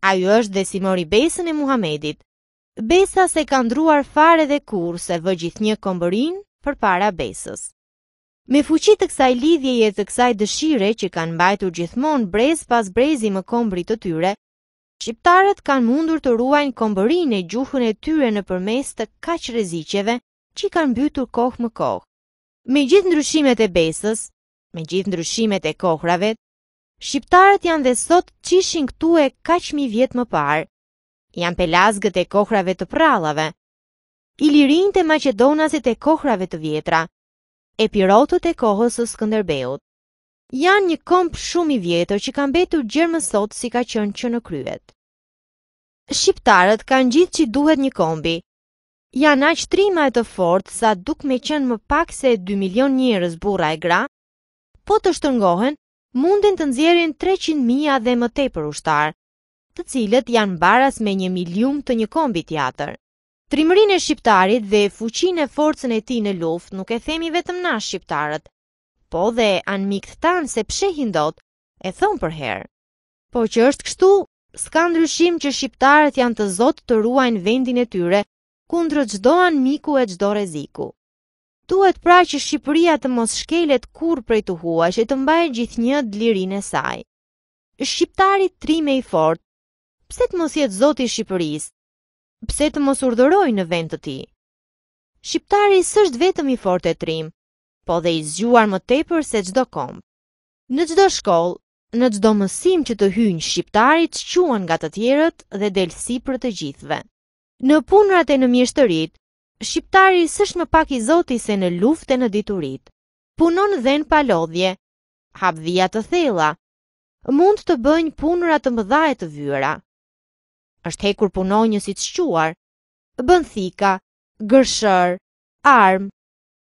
A ju është dhe si mori besën e Muhamedit? Besa se ka ndruar fare dhe kur se vë gjithë një kombërin për para besës. Me fuqi të kësaj lidhjeje të kësaj dëshire që kanë mbajtur gjithmonë brez pas brezi më kombrit të tyre, Shqiptarët kanë mundur të ruajnë kombërin e gjuhën e tyre në përmes të kaq rezicjeve që i kanë bytur kohë më kohë. Me gjithë ndryshimet e besës, me gjithë ndryshimet e kohërave, Shqiptarët janë dhe sot qishin këtu e kaqëmi vjetë më parë, janë pelazgët e kohërave të prallave, i lirin të Macedonasit e kohërave të vjetra, e pirotët e kohës së Skënderbeut janë një komp shumë i vjetër që kanë betur gjermë sot si ka qënë që në kryet. Shqiptarët kanë gjithë që duhet një kombi. Janë aqë trima ma e të fortë sa duk me qënë më pak se 2 milion njërës bura e gra, po të shtërngohen mundin të nëzjerin 300 dhe më te për ushtarë, të cilët janë baras me një milion të një kombi tjatër. Trimërin e shqiptarit dhe fuqin e forcën e ti në luft nuk e themi vetëm na shqiptarët, Po dhe anë mikë të tanë se pshe hindot, e thonë për herë. Po që është kështu, s'ka ndryshim që shqiptarët janë të zotë të ruajnë vendin e tyre, kundrë gjdo anë miku e gjdo reziku. Tuet pra që Shqipëria të mos shkelet kur prej të hua që të mbajë gjithë një dlirin e saj. Shqiptarit tri me i fort, pse të mos jetë zoti Shqipëris? Pse të mos urdhëroj në vend të ti? Shqiptari sështë vetëm i fort e trim, po dhe i zgjuar më tepër se çdo komb. Në çdo shkollë, në çdo mësim që të hyjnë shqiptarit çuan nga të tjerët dhe del sipër të gjithëve. Në punrat e në mjeshtërit, shqiptari s'është më pak i zoti se në luftë e në diturit. Punon dhe në palodhje, hap dhia të thella, mund të bëjnë punrat të mëdha e të vyra. është hekur punon një si shquar, bën thika, gërshër, armë,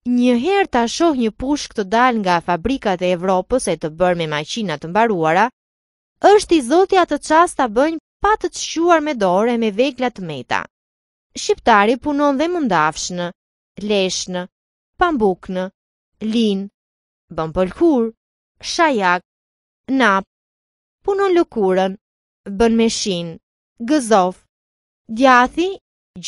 Një herë ta shoh një pushk të dal nga fabrikat e Evropës e të bërë me makina të mbaruara, është i zotja të qas të bënjë patë të shquar me dore me vegla të meta. Shqiptari punon dhe mundafshnë, leshnë, pambuknë, linë, bën pëlkur, shajak, napë, punon lëkurën, bën meshinë, gëzofë, djathi,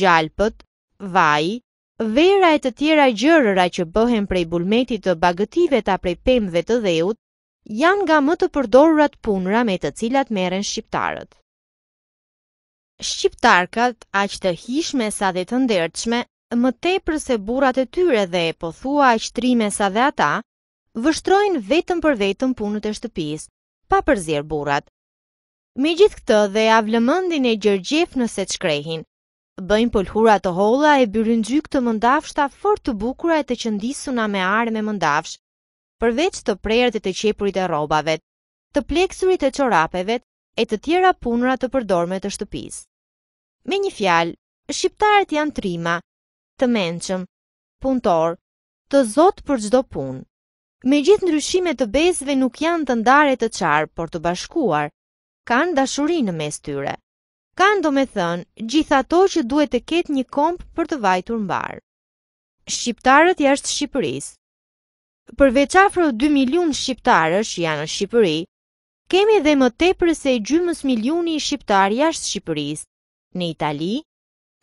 gjalpët, vajë, vera e të tjera gjërëra që bëhen prej bulmetit të bagëtive të prej pemve të dheut, janë nga më të përdorurat punëra me të cilat meren shqiptarët. Shqiptarkat, aq të hishme sa dhe të ndërqme, më tepër se burrat e tyre dhe e po thua aq trime sa dhe ata, vështrojnë vetëm për vetëm punët e shtëpisë, pa përzirë burrat. Me gjithë këtë dhe avlëmëndin e gjërgjef nëse të shkrehin, bëjnë pëlhura të holla e byrën gjyk të mëndafshta fort të bukura e të qëndisuna me arë me mëndafsh, përveç të prerët e të qepurit e robave, të pleksurit e qorapeve e të tjera punëra të përdorme të shtëpis. Me një fjalë, shqiptarët janë trima, të menqëm, punëtor, të zotë për gjdo punë. Me gjithë ndryshime të bezve nuk janë të ndare të qarë, por të bashkuar, kanë dashurinë në mes tyre kanë do me thënë gjitha ato që duhet të ketë një komp për të vajtur mbarë. Shqiptarët jashtë Shqipërisë Përveç afro 2 milion shqiptarësh që janë në Shqipëri, kemi edhe më tepër se gjymës milioni shqiptar jashtë Shqipërisë, në Itali,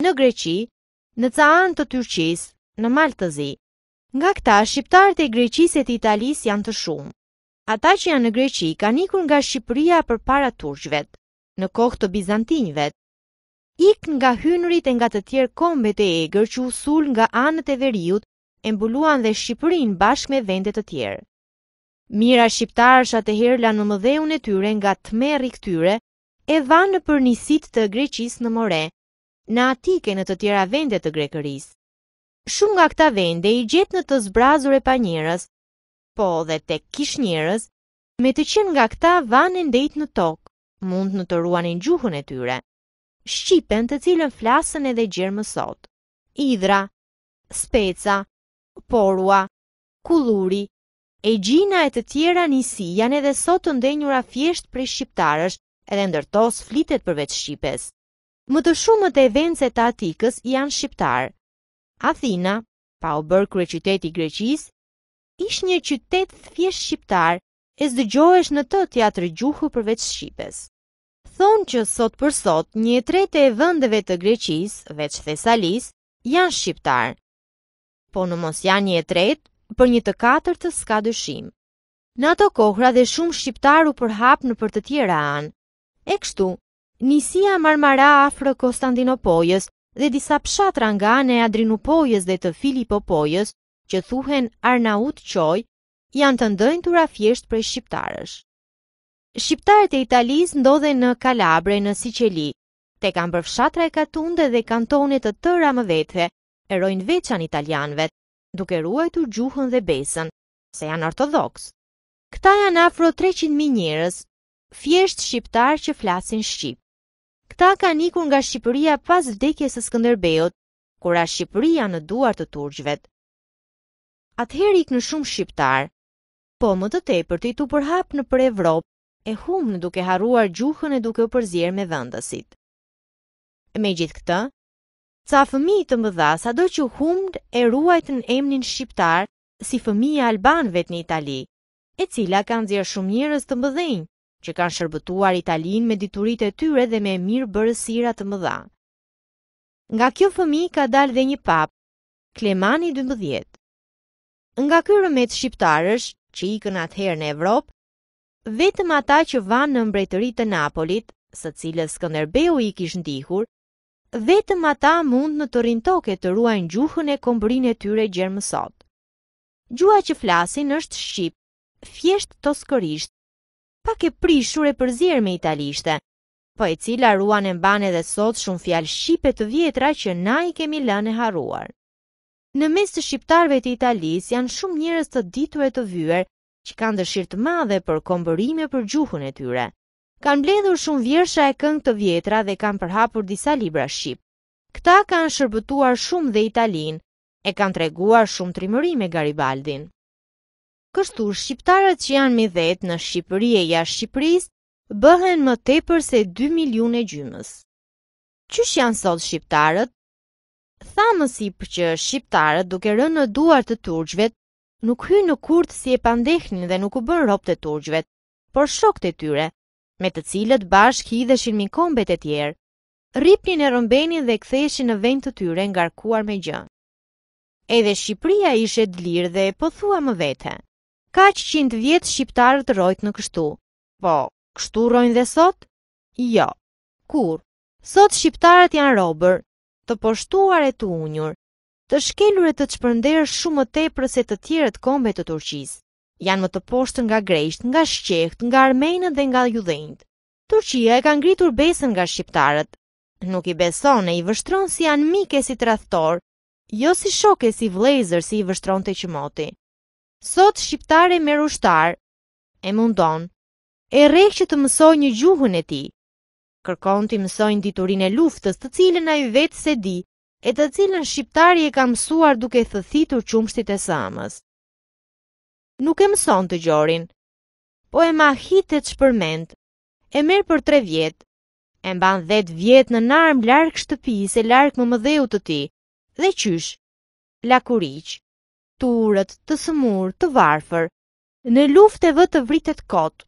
në Greqi, në Caan të Turqisë, në Maltëzi. Nga këta, shqiptarët e Greqisë e të janë të shumë. Ata që janë në Greqi kanë ikur nga Shqipëria përpara turqëve në kohë të Bizantinjve. Ik nga hynërit e nga të tjerë kombet e egër që usul nga anët e veriut, e mbuluan dhe Shqipërin bashkë me vendet të tjerë. Mira shqiptarë të herë lanë në mëdheun e tyre nga të meri këtyre, e vanë në përnisit të Greqis në more, në atike në të tjera vendet të Grekëris. Shumë nga këta vende i gjetë në të zbrazur e pa po dhe të kish me të qenë nga këta vanë e ndejt në tokë mund në të ruanin gjuhën e tyre. Shqipen të cilën flasën edhe gjermë sot. Idra, speca, porua, kuluri, e gjina e të tjera njësi janë edhe sot të ndenjura fjesht për shqiptarësh edhe ndërtos flitet përveç Shqipes. Më të shumët e vendset të atikës janë shqiptarë. Athina, pa u bërë kërë qyteti Greqis, ish një qytet fjesht shqiptar e dëgjohesh në të teatrë gjuhë përveç Shqipes thonë që sot për sot një trete e vëndeve të Greqis, veç Thesalis, janë shqiptarë. Po në mos janë një tretë, për një të katër të s'ka dëshim. Në ato kohra dhe shumë shqiptaru për hap në për të tjera anë. E kështu, nisia marmara afrë Konstantinopojës dhe disa pshatra nga anë Adrinupojës dhe të Filipopojës, që thuhen Arnaut Qoj, janë të ndëjnë të rafjesht prej shqiptarësh. Shqiptarët e Italis ndodhe në Kalabre në Sicili, Te kanë bërë fshatra e katunde dhe kantonit të tëra më vetëve, erojnë veçan italianve, duke ruajtur gjuhën dhe besën, se janë ortodoks. Këta janë afro 300.000 njërës, fjesht shqiptarë që flasin Shqip. Këta ka nikur nga Shqipëria pas vdekje së Skënderbeot, kura Shqipëria në duar të turgjvet. Atëher në shumë shqiptarë, po më të të i tu përhap në për Evropë, e humnë duke haruar gjuhën e duke u përzier me vendësit. Me gjithë këtë, ca fëmi të mëdha sa do që humnë e ruajtë në emnin shqiptar si fëmi e albanëve të një Itali, e cila kanë zirë shumë njërës të mëdhenjë që kanë shërbëtuar Italin me diturit e tyre dhe me mirë bërësira të mëdha. Nga kjo fëmi ka dalë dhe një pap, Klemani 12. Nga kërë me të shqiptarësh, që ikën atëherë në Evropë, vetëm ata që vanë në mbretëri të Napolit, së cilës Skënderbeu i kishë ndihur, vetëm ata mund në të rintoke të ruajnë gjuhën e kombrin e tyre gjermësot. Gjua që flasin është Shqip, fjesht të skërisht, pak e prishur e përzirë me italishte, po e cila ruan e mbane dhe sot shumë fjalë Shqipe të vjetra që na i kemi lënë e haruar. Në mes të shqiptarve të Italis janë shumë njërës të ditur e të vyër, që kanë dëshirë të madhe për kombërime për gjuhën e tyre. Kanë bledhur shumë vjersha e këngë të vjetra dhe kanë përhapur disa libra shqip. Këta kanë shërbëtuar shumë dhe Italinë e kanë treguar shumë trimëri me Garibaldin. Kështu, shqiptarët që janë midhet në Shqipëri e jashtë Shqipëris, bëhen më tepër se 2 milion e gjymës. Qështë janë sot shqiptarët? Thamësip që shqiptarët duke rënë në duartë të turqëve nuk hynë në kurt si e pandehnin dhe nuk u bën rob të turqëve, por shokët e tyre, me të cilët bashk hidheshin mbi kombet e tjerë, ripnin e rëmbenin dhe ktheheshin në vend të tyre ngarkuar me gjë. Edhe Shqipëria ishte e lirë dhe e pothuaj më vete. Ka qind vjet shqiptarët të në kështu. Po, kështu rrojnë dhe sot? Jo. Kur? Sot shqiptarët janë robër, të poshtuar e të unjur, të shkelurit të çpërnderë shumë më tepër se të tjerët kombe të Turqisë. Janë më të poshtë nga greqt, nga Shqeht, nga armenët dhe nga judhenjt. Turqia e ka ngritur besën nga shqiptarët. Nuk i beson e i vështron si janë mike si trahtor, jo si shoke si vlezër si i vështron të qëmoti. Sot shqiptare me rushtar, e mundon, e rek që të mësoj një gjuhën e ti. Kërkon të mësoj në diturin e luftës të cilën a i vetë se di e të cilën shqiptari e ka mësuar duke thëthitur qumshtit e samës. Nuk e mëson të gjorin, po e ma hitet shpërment, e merë për tre vjetë, e mban dhet vjetë në narmë larkë shtëpisë e larkë më mëdheu të ti, dhe qysh, lakuriqë, turët, të sëmurë, të varfër, në luft e vëtë vritet kotë.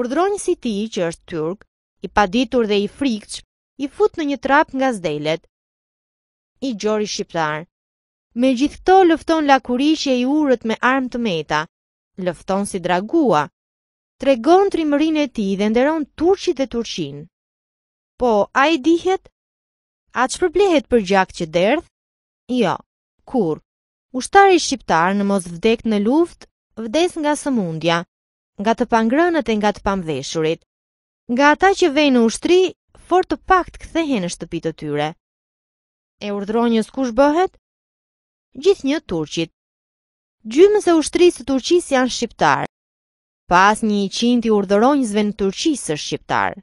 Urdronjë si ti që është tyrk, i paditur dhe i frikç, i fut në një trap nga zdelet, i gjori shqiptar. Me gjithë këto lëfton që i urët me armë të meta, lëfton si dragua, tregon trimërin e ti dhe nderon turqit dhe turqin. Po, a i dihet? A që përblehet për gjak që derdh? Jo, kur? Ushtari shqiptar në mos vdek në luft, vdes nga sëmundja, nga të pangrënët e nga të pamveshurit. Nga ata që vejnë ushtri, fort të pakt kthehen në shtëpit të tyre e urdhronjës kush bëhet? Gjithë një turqit. Gjymës e ushtrisë të turqisë janë shqiptarë. Pas një i qinti urdhronjësve në turqisë është shqiptarë.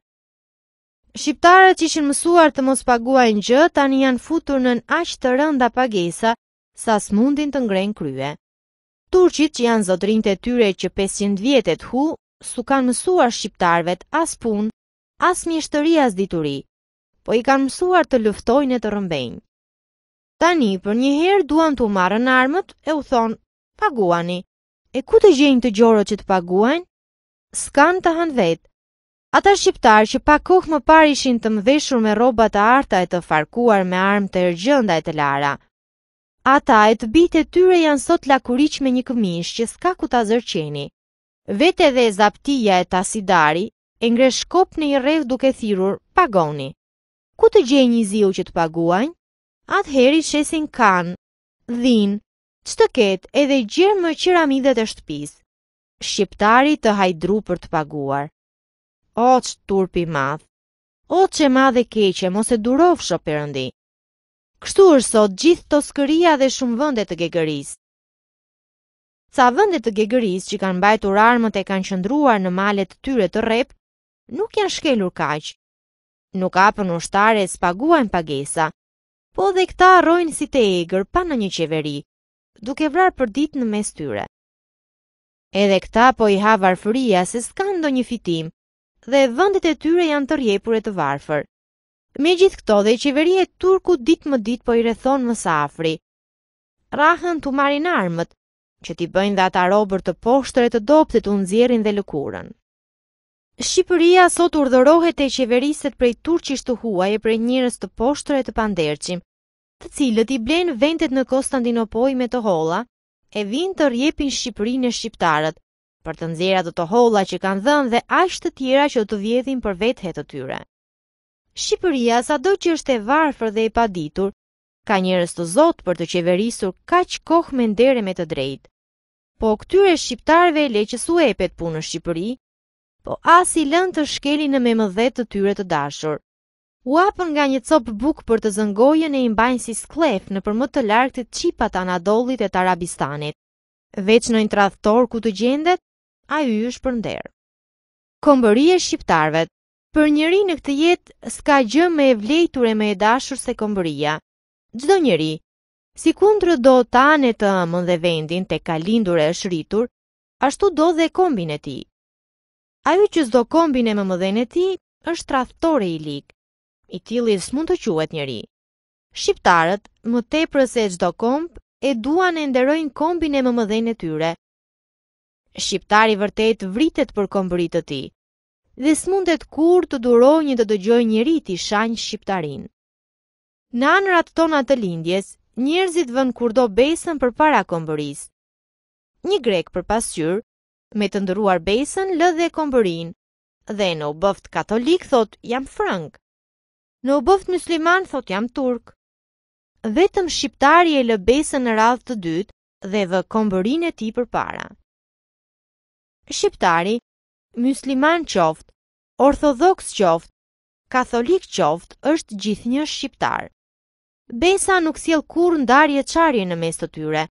Shqiptarët që ishin mësuar të mos paguajnë gjë, tani janë futur nën aq të rënda pagesa sa s'mundin të ngrenë krye. Turqit që janë zotrinjtë e tyre që 500 vjetet hu, s'u kanë mësuar shqiptarëve as punë, as mjeshtëri as dituri po i kanë mësuar të luftojnë e të rëmbejnë. Tani, për një herë duan të marën armët e u thonë, paguani. E ku të gjenjë të gjoro që të paguajnë? Skan të hanë vetë. Ata shqiptarë që pa kohë më par ishin të mveshur me robat të arta e të farkuar me armë të ergjënda e të lara. Ata e të bitë e tyre janë sot lakurich me një këmish që s'ka ku të azërqeni. Vete dhe zaptia e tasidari e ngre shkop një rev duke thirur pagoni ku të gjej një ziu që të paguajnë? Atëheri shesin kan, dhin, që të ketë edhe gjerë më qëra midet e shtëpis. Shqiptari të hajdru për të paguar. O që turpi madhë, o që madhe keqe, mos e durov shopërëndi. Kështu është sot gjithë toskëria dhe shumë vëndet të gegërisë. Ca vëndet të gegërisë që kanë bajtur armët e kanë qëndruar në malet të tyre të repë, nuk janë shkelur kaqë nuk apën ushtare e spaguajnë pagesa, po dhe këta rojnë si të egrë pa në një qeveri, duke vrarë për ditë në mes tyre. Edhe këta po i ha varfëria se s'ka ndo një fitim, dhe vëndet e tyre janë të rjepur e të varfër. Me gjithë këto dhe qeveri e turku ditë më ditë po i rethon më safri. Rahën të marinarmët, armët, që t'i bëjnë dhe ata robër të poshtër e të dopë të të nëzjerin dhe lëkurën. Shqipëria sot urdhërohet e qeveriset prej turqisht të huaj e prej njërës të poshtër e të panderqim, të cilët i blenë vendet në Konstantinopoj me të hola, e vinë të rjepin Shqipërinë e Shqiptarët, për të nëzira të të hola që kanë dhënë dhe ashtë të tjera që të vjedhin për vetë hetë të tyre. Shqipëria, sa do që është e varfër dhe e paditur, ka njërës të zotë për të qeverisur ka që kohë me ndere me të drejtë. Po këtyre Shqiptarve le që su epet punë në Shqipëri, po as i lën të shkelin në me të tyre të dashur. U nga një copë buk për të zëngojën e imbajnë si sklef në për më të larkë të qipat Anadolit e Tarabistanit. Veç në intrathtor ku të gjendet, a ju është për nderë. Kombëri e shqiptarve Për njëri në këtë jetë, s'ka gjë me e vlejtur e me e dashur se kombëria. Gjdo njëri, si kundrë do të anë të amën dhe vendin të kalindur e shritur, ashtu do dhe kombin e ti. Ajo që zdo kombin e më mëdhen e ti, është traftore i lik. I tili s'mund të quet njëri. Shqiptarët, më te prëse e gjdo komb, e duan e nderojnë kombin e më mëdhen e tyre. Shqiptari vërtet vritet për kombërit të ti, dhe s'mundet kur të durojnë një të dëgjoj njëri ti shanjë shqiptarin. Në anërat tona të lindjes, njerëzit vën kurdo besën për para kombëris. Një grek për pasyrë, me të ndëruar besën, lë dhe komberin. Dhe në bëft katolik, thot, jam frank. Në bëft musliman, thot, jam turk. Vetëm shqiptari e lë besën në radhë të dytë dhe vë komberin e ti për para. Shqiptari, musliman qoft, orthodox qoft, katholik qoft, është gjithë një shqiptar. Besa nuk sjell kur ndarje qarje në mes të tyre,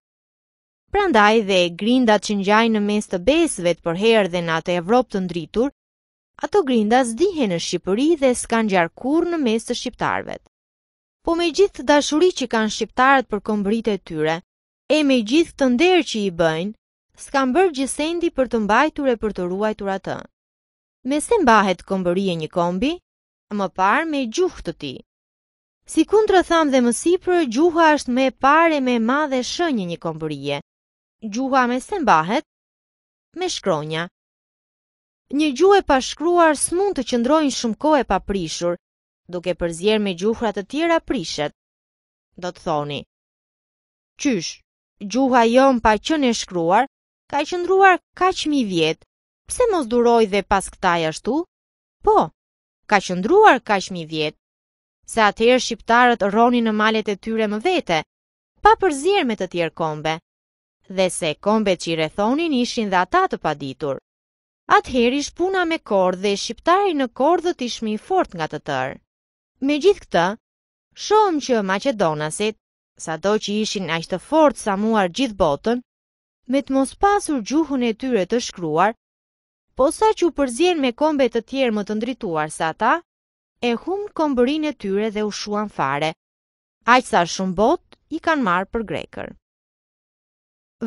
prandaj dhe grindat që njaj në mes të besve të përherë dhe në atë Evropë të ndritur, ato grinda zdihe në Shqipëri dhe s'kan gjarkur në mes të Shqiptarve. Po me gjithë të dashuri që kanë Shqiptarët për këmbrit e tyre, e me gjithë të nderë që i bëjnë, s'kan bërë gjisendi për të mbajtur e për të ruajtur atë. Me se mbahet këmbëri e një kombi, më parë me gjuhë të ti. Si kundra thamë dhe mësipër, gjuha është me pare me madhe shënjë një kombërije, gjuha me se mbahet? Me shkronja. Një gjuhë e pashkruar s'mund të qëndrojnë shumë kohë e paprishur, duke përzier me gjuhra të tjera prishet. Do të thoni. Qysh, gjuha jon pa qenë e shkruar ka qëndruar ka qëmi vjet. Pse mos duroj dhe pas kësaj ashtu? Po, ka qëndruar ka qëmi vjet. Se atëherë shqiptarët rronin në malet e tyre më vete, pa përzier me të tjerë kombe dhe se kombet që i rethonin ishin dhe ata të paditur. Atëher ish puna me kordë dhe shqiptari në kordët të ishmi fort nga të tërë. Me gjithë këtë, shohëm që Macedonasit, sa do që ishin ashtë të fort sa muar gjithë botën, me të mos pasur gjuhën e tyre të shkruar, po sa që u përzjen me kombet të tjerë më të ndrituar sa ta, e humë kombërin e tyre dhe u shuan fare, Aqësa sa shumë bot i kanë marë për grekër.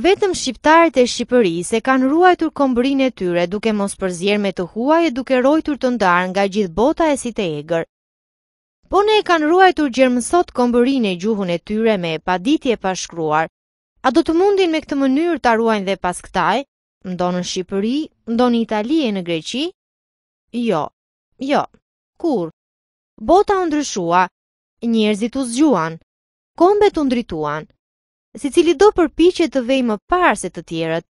Vetëm shqiptarët e Shqipërisë e kanë ruajtur kombërinë e tyre duke mos përzier me të huaj e duke rojtur të ndarë nga gjithë bota e si të egër. Po ne e kanë ruajtur gjermësot kombërinë e gjuhun e tyre me e paditje pashkruar, a do të mundin me këtë mënyrë të ruajnë dhe pas këtaj, ndonë në Shqipëri, ndonë Italije në Greqi? Jo, jo, kur? Bota ndryshua, njerëzit u zgjuan, kombet u ndrituan si cili do përpiche të vej më parë se të tjerët,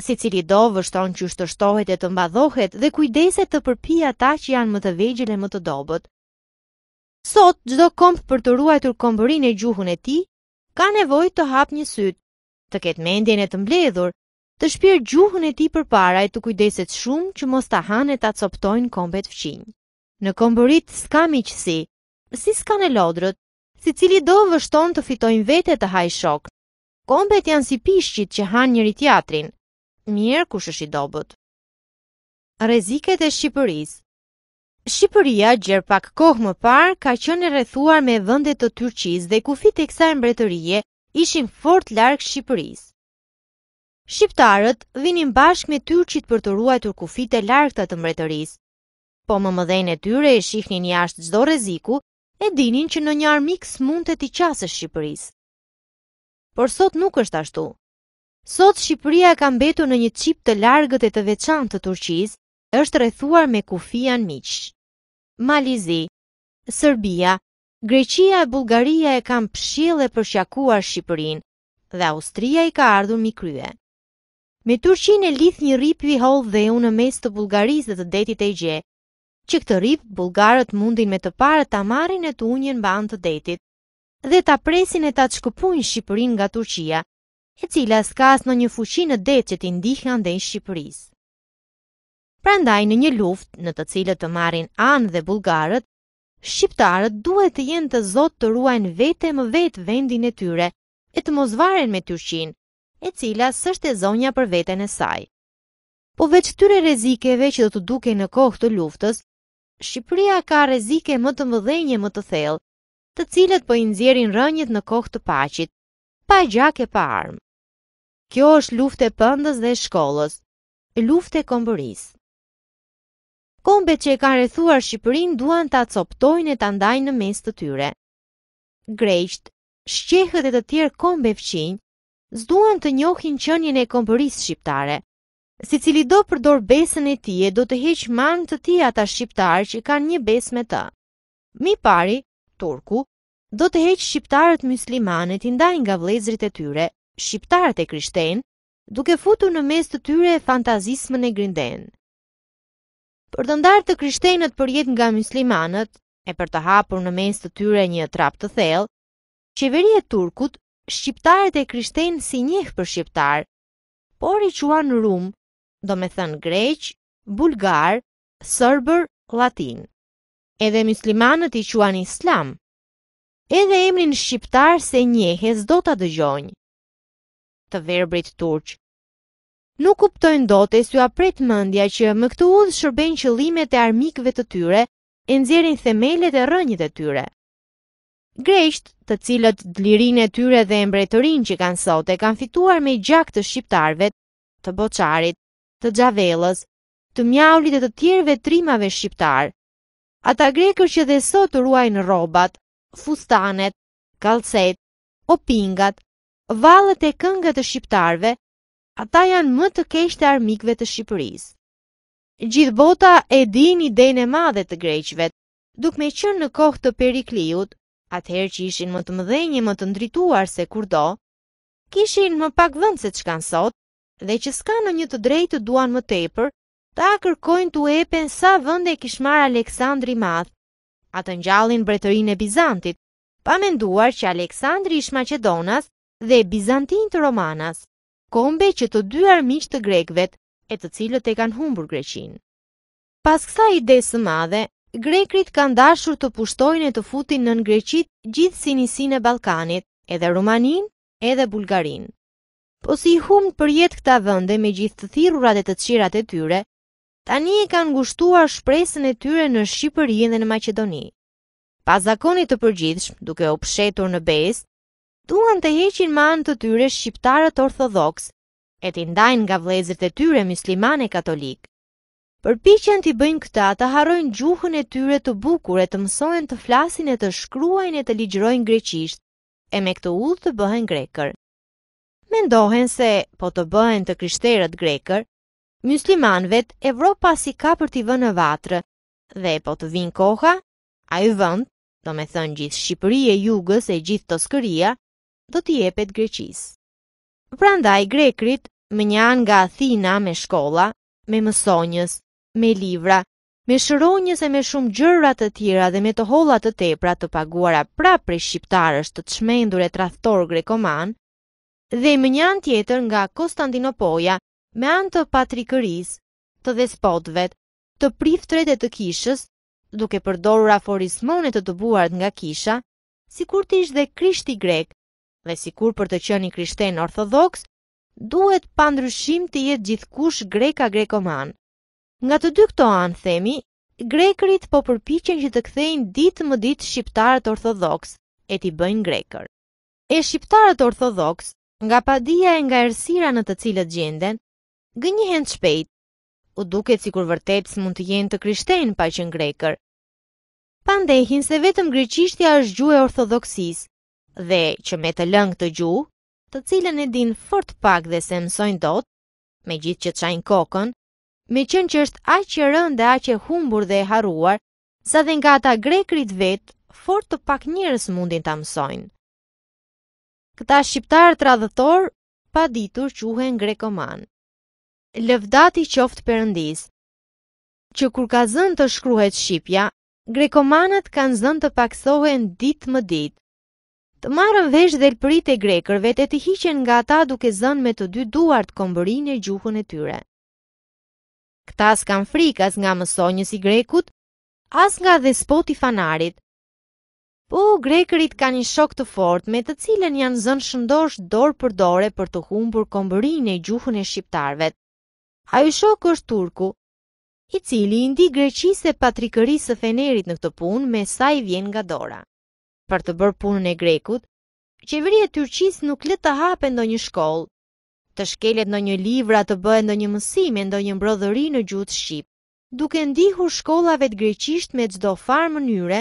si cili do vështon që shtështohet e të mbadhohet dhe kujdeset të përpia ta që janë më të vejgjële më të dobët. Sot, gjdo kompë për të ruajtur kompërin e gjuhun e ti, ka nevoj të hap një sytë, të ketë mendjen e të mbledhur, të shpirë gjuhun e ti për e të kujdeset shumë që mos të hanë e të atësoptojnë kompet fqinjë. Në kompërit s'ka miqësi, si s'ka në lodrët, si cili do vështon të fitojnë vete të hajë shok, Kombet janë si pishqit që hanë njëri tjatrin. Mirë kush është i dobët. Reziket e Shqipërisë. Shqipëria gjer pak kohë më parë ka qenë rrethuar me vende të Turqisë dhe kufit e e mbretërie ishin fort larg Shqipërisë. Shqiptarët vinin bashkë me Turqit për të ruajtur kufit e largëta të mbretërisë. Po më mëdhen e tyre e shihnin jashtë çdo rreziku e dinin që në një armik mund të të qasë Shqipërisë por sot nuk është ashtu. Sot Shqipëria ka mbetur në një çip të largët e të veçantë të Turqisë, është rrethuar me kufi miq. Malizi, Serbia, Greqia e Bullgaria e kanë pshjellë për shkakuar Shqipërinë dhe Austria i ka ardhur mi krye. Me Turqinë e lidh një rrip i hollë dhe u në mes të Bullgarisë dhe të detit e gje, Që këtë rrip bullgarët mundin me të parë ta marrin e tunjen mban të detit dhe ta presin e ta çkëpunin Shqipërinë nga Turqia, e cila s'ka një fuqi në det që t'i ndihej andej Shqipërisë. Prandaj në një luftë në të cilën të marrin anë dhe bullgarët, shqiptarët duhet të jenë të zotë të ruajnë vete më vetë vendin e tyre e të mos varen me Turqinë, e cila s'është e zonja për veten e saj. Po veç këtyre rrezikeve që do të dukej në kohë të luftës, Shqipëria ka rrezike më të mëdhenje më të thellë, të cilët po i nxjerrin rënjet në kohë të paqit, pa gjakë e pa arm. Kjo është luftë e pëndës dhe e shkollës, e luftë e kombëris. Kombet që e ka rrethuar Shqipërinë duan ta coptojnë e ta ndajnë në mes të tyre. Greqt, shqehët e të tjerë kombe fqinj, zduan të njohin qënjën e kompëris shqiptare. Si cili do përdor besën e tije, do të heqë manë të tija ata shqiptarë që i kanë një besë me të. Mi pari, Turku, do të heqë shqiptarët muslimane të ndaj nga vlezrit e tyre, shqiptarët e krishten, duke futu në mes të tyre fantazismën e grinden. Për të ndarë të krishtenët për jetë nga muslimanët, e për të hapur në mes të tyre një trap të thellë, qeveria e turkut, shqiptarët e krishtenë si njeh për shqiptar, por i quan rum, do me thënë greq, bulgar, sërbër, latin. Edhe muslimanët i quan islam, edhe emrin shqiptar se njehes do të dëgjojnë. Të verbrit turq. Nuk kuptojnë do të esu apret mëndja që më këtu udhë shërben qëllimet e armikve të tyre, e nëzirin themelet e rënjit e tyre. Greqt, të cilët dlirin e tyre dhe embretërin që kanë sote, kanë fituar me gjak të shqiptarve, të boqarit, të gjavellës, të mjaulit e të tjerve trimave shqiptar. Ata grekër që dhe sot ruajnë robat, fustanet, kalcet, opingat, valet e këngët të shqiptarve, ata janë më të të armikve të Shqipërisë. Gjithë bota e din i e madhe të greqve, duke me qërë në kohë të perikliut, atëherë që ishin më të mëdhenjë më të ndrituar se kur do, kishin më pak vënd se të shkanë sot, dhe që s'ka në një të drejtë duan më tepër, ta kërkojnë të epen sa vënde e kishmar Aleksandri Madh, atë ngjallin bretërin e Bizantit, pa menduar që Aleksandri ish Maqedonas dhe Bizantin të Romanas, kombe që të dy armiq të grekvet e të cilët e kanë humbur Greqin. Pas kësa i së madhe, grekrit kanë dashur të pushtojnë e të futin në Greqit gjithë sinisin e Balkanit, edhe Rumanin, edhe Bulgarin. Po si humë për jetë këta vënde me gjithë të thirurat e të qirat e tyre, tani e kanë ngushtuar shpresën e tyre në Shqipëri dhe në Maqedoni. Pa zakonit të përgjithshëm, duke u pshetur në Bes, duan të heqin me anë të tyre shqiptarët ortodoks e t'indajnë ndajnë nga vëllezërit e tyre muslimanë katolik. Përpiqen t'i bëjnë këta të harojnë gjuhën e tyre të bukur e të mësojnë të flasin e të shkruajnë e të ligjrojnë greqisht e me këtë ullë të bëhen grekër. Mendohen se po të bëhen të krishterët grekër, Muslimanvet Evropa si ka për t'i vënë vatrë, dhe po të vinë koha, a i vënd, do me thënë gjithë Shqipëri e jugës e gjithë Toskëria, do t'i epet Greqis. Prandaj Grekrit, më njan nga Athina me shkolla, me mësonjës, me livra, me shëronjës e me shumë gjërrat të tjera dhe me të holat të tepra të paguara pra pre Shqiptarës të të shmendur e traftor grekoman, dhe më njan tjetër nga Konstantinopoja, me anë të patrikëris, të despotve, të priftret e të kishës, duke përdoru raforismonet të të buart nga kisha, si kur të ishte dhe krishti grek, dhe si kur për të qëni krishten orthodox, duhet pandryshim të jetë gjithkush greka grekoman. Nga të dy këto anë, themi, grekërit po përpichen që të kthejnë ditë më ditë shqiptarët orthodox, e ti bëjnë grekër. E shqiptarët orthodox, nga padia e nga ersira në të cilët gjenden, gënjehen shpejt. U duket sikur vërtet mund të jenë të krishterë pa qenë grekër. Pandehin se vetëm greqishtja është gjuhë e ortodoksisë dhe që me të lëng të gju, të cilën e din fort pak dhe se mësojnë dot, me gjithë që të shajnë kokën, me qënë që është aqë e rëndë dhe aqë e humbur dhe e haruar, sa dhe nga ata grekrit vetë, fort të pak njërës mundin të mësojnë. Këta shqiptarë tradhëtor, pa ditur quhen grekoman i qoftë përëndis. Që kur ka zënë të shkruhet Shqipja, grekomanët kanë zënë të paksohen ditë më ditë. Të marën vesh dhe lëprit e grekërve të të hiqen nga ta duke zënë me të dy duart kombërin e gjuhën e tyre. Këta s'kan frikas nga mësonjës i grekut, as nga dhe spoti fanarit. Po, grekërit kanë një shok të fort me të cilën janë zënë shëndosh dorë për dore për të humbur kombërin e gjuhën e shqiptarvet. A i shok është turku, i cili i ndi e patrikërisë së fenerit në këtë punë me sa i vjen nga dora. Për të bërë punën e grekut, qeveria Turqis nuk le të hape ndo një shkollë, të shkelet në një livra të bëhe ndo një mësime ndo një mbrodhëri në gjutë Shqip, duke ndihur shkollave të greqisht me cdo farë mënyre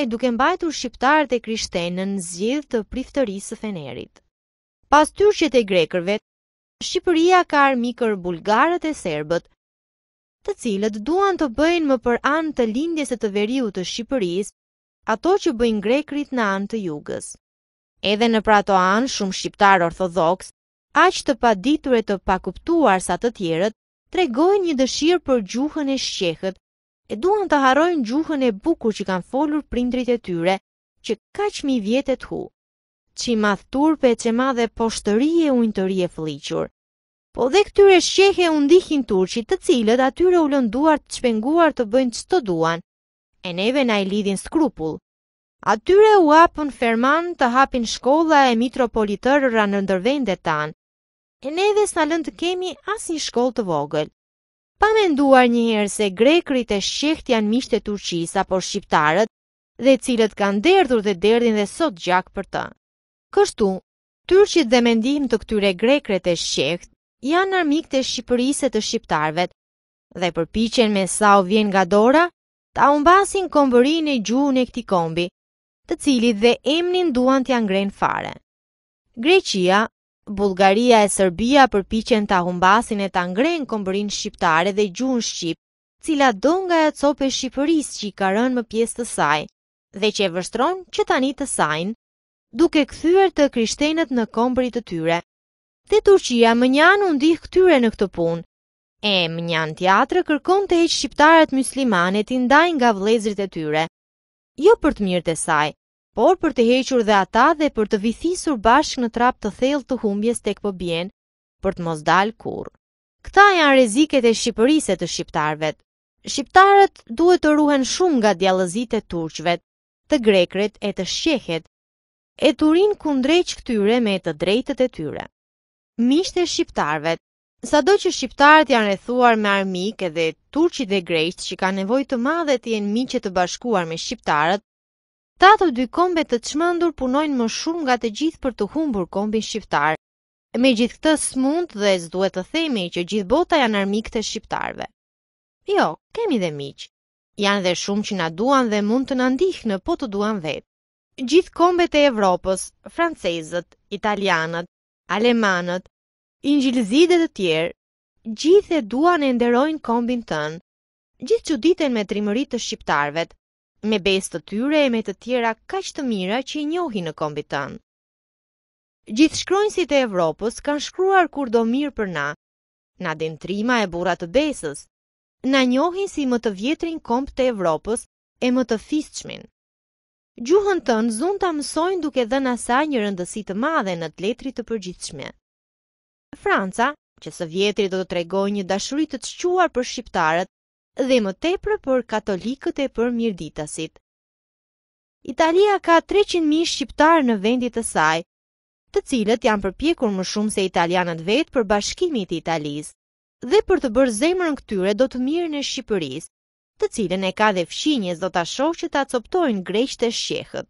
e duke mbajtur shqiptarët e krishtenë në zgjidh të priftërisë së fenerit. Pas tyrqet e grekërve, Shqipëria ka armikër bulgarët e serbët, të cilët duan të bëjnë më për anë të lindjes e të veriu të Shqipëris, ato që bëjnë grekrit në anë të jugës. Edhe në prato anë, shumë shqiptar orthodox, aq të pa ditur e të pa kuptuar sa të tjerët, tregojnë një dëshirë për gjuhën e shqehët, e duan të harojnë gjuhën e bukur që kanë folur prindrit e tyre, që kaq mi vjetet hu që madh turpe që madhe poshtërije e të e fliqur. Po dhe këtyre shqehe u dihin turqit të cilët atyre u lënduar të shpenguar të bëjnë që të duan, e neve na i lidhin skrupull. Atyre u apën ferman të hapin shkolla e mitropolitërëra në ndërvendet tanë, e neve s'na lëndë të kemi as një shkoll të vogël. Pa nduar njëherë se grekrit e shqeht janë mishte turqis apo shqiptarët, dhe cilët kanë derdhur dhe derdhin dhe sot gjak për të. Kështu, tyrqit dhe mendim të këtyre grekre të shqeht, janë nërmik të Shqipërisë të Shqiptarvet, dhe përpichen me sa u vjen nga dora, ta umbasin kombërin e gjuhën e këti kombi, të cilit dhe emnin duan të ngren fare. Greqia, Bulgaria e Serbia përpichen ta humbasin e ta ngren kombërin shqiptare dhe gjuhën shqip, cila do nga e cope Shqipëris që i karën më pjesë të saj, dhe që e vështron që tani të sajnë, duke këthyër të kryshtenet në kombrit të tyre. Dhe Turqia më njanë undih këtyre në këtë punë. E më njanë tjatërë kërkon të heqë shqiptarët muslimanet i ndaj nga vlezrit e tyre. Jo për të mirë të saj, por për të hequr dhe ata dhe për të vithisur bashkë në trap të thellë të humbjes të po bjenë, për të mos dalë kur. Këta janë reziket e shqipëriset të shqiptarëvet. Shqiptarët duhet të ruhen shumë nga djallëzit e turqvet, të grekret e të shqehet, e turin kundreq këtyre me të drejtët e tyre. Mishte e shqiptarve, sa do që shqiptarët janë rethuar me armik edhe turqit dhe grejt që ka nevoj të madhe të jenë miqe të bashkuar me shqiptarët, ta të dy kombet të qmëndur punojnë më shumë nga të gjithë për të humbur kombin shqiptarë. Me gjithë këtë smund dhe s'duhet të themi që gjithë bota janë armik të shqiptarëve. Jo, kemi dhe miqë. Janë dhe shumë që na duan dhe mund të na ndihnë po të duan vetë gjithë kombet e Evropës, francezët, italianët, alemanët, ingjilzidet të tjerë, gjithë e duan e nderojnë kombin tënë, gjithë që ditën me trimërit të shqiptarvet, me besë të tyre e me të tjera kaq të mira që i njohi në kombit tënë. Gjithë shkrojnësit e Evropës kanë shkruar kur do mirë për na, na dentrima e burat të besës, na njohin si më të vjetrin komp të Evropës e më të fisqmin. Gjuhën të në zunë të amësojnë duke dhe nësa një rëndësi të madhe në të letrit të përgjithshme. Franca, që së vjetri do të tregoj një dashurit të të shquar për shqiptarët dhe më tepër për katolikët e për mirditasit. Italia ka 300.000 shqiptarë në vendit të saj, të cilët janë përpjekur më shumë se italianët vetë për bashkimit i Italisë dhe për të bërë zemrën këtyre do të mirë në Shqipërisë, të cilën e ka dhe fshinjes do të shohë që ta coptojnë greqë e shqehët.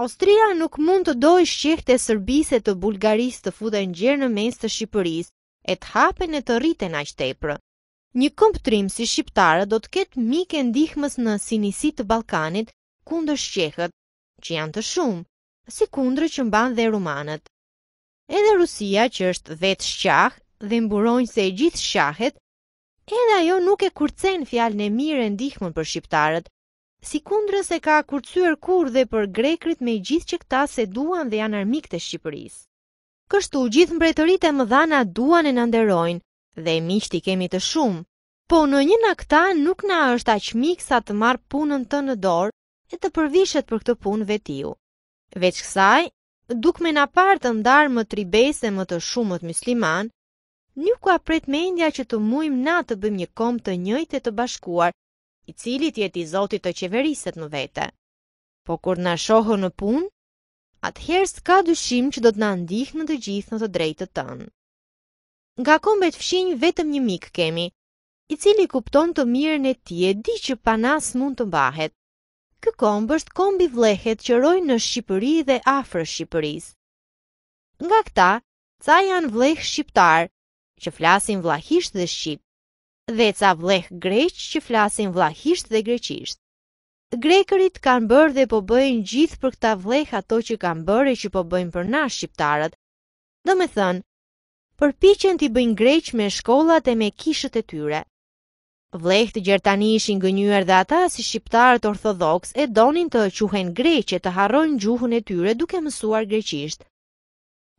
Austria nuk mund të dojë shqehët e sërbise të Bulgaris të futen gjerë në mes të Shqipërisë, e të hapen e të rriten aq tepër. Një këmptrim si shqiptare do të ketë mike ndihmës në sinisi të Balkanit kundër shqehët, që janë të shumë, si kundrë që mban dhe rumanët. Edhe Rusia që është vetë shqah dhe mburojnë se e gjithë shqahet edhe ajo nuk e kurcen fjalën e mirë e ndihmën për shqiptarët. Si kundrës ka kurcyer kur dhe për grekrit me gjithë që këta se duan dhe janë armik të Shqipërisë. Kështu gjithë mbretërit e mëdhana duan e nënderojnë dhe e miqti kemi të shumë, po në një në këta nuk na është aqmik sa të marë punën të në dorë e të përvishet për këtë punë vetiu. Veç kësaj, duk me në partë ndarë më tribese më të shumët musliman, Nuk ka prit mendja që të mujmë na të bëjmë një kom të njëjtë të bashkuar, i cili jeti i Zotit të qeveriset në vete. Po kur na shohën në punë, atëherë s'ka dyshim që do të na ndihë në të gjithë në të drejtë tënë. Nga kombet fshinjë vetëm një mikë kemi, i cili kupton të mirën e ti e di që panas mund të mbahet. Kë kombë është kombi vlehet që rojnë në Shqipëri dhe afrë Shqipërisë. Nga këta, ca janë vlehë shqiptarë, që flasin vllahisht dhe shqip, dhe ca vllëh greq që flasin vllahisht dhe greqisht. Grekërit kanë bërë dhe po bëjnë gjithë për këta vllëh ato që kanë bërë e që po bëjnë për na shqiptarët. Domethën, përpiqen ti bëjnë greq me shkollat e me kishët e tyre. Vlejtë të gjertani ishin gënyër dhe ata si shqiptarët orthodoks e donin të quhen greqe të harrojnë gjuhën e tyre duke mësuar greqisht.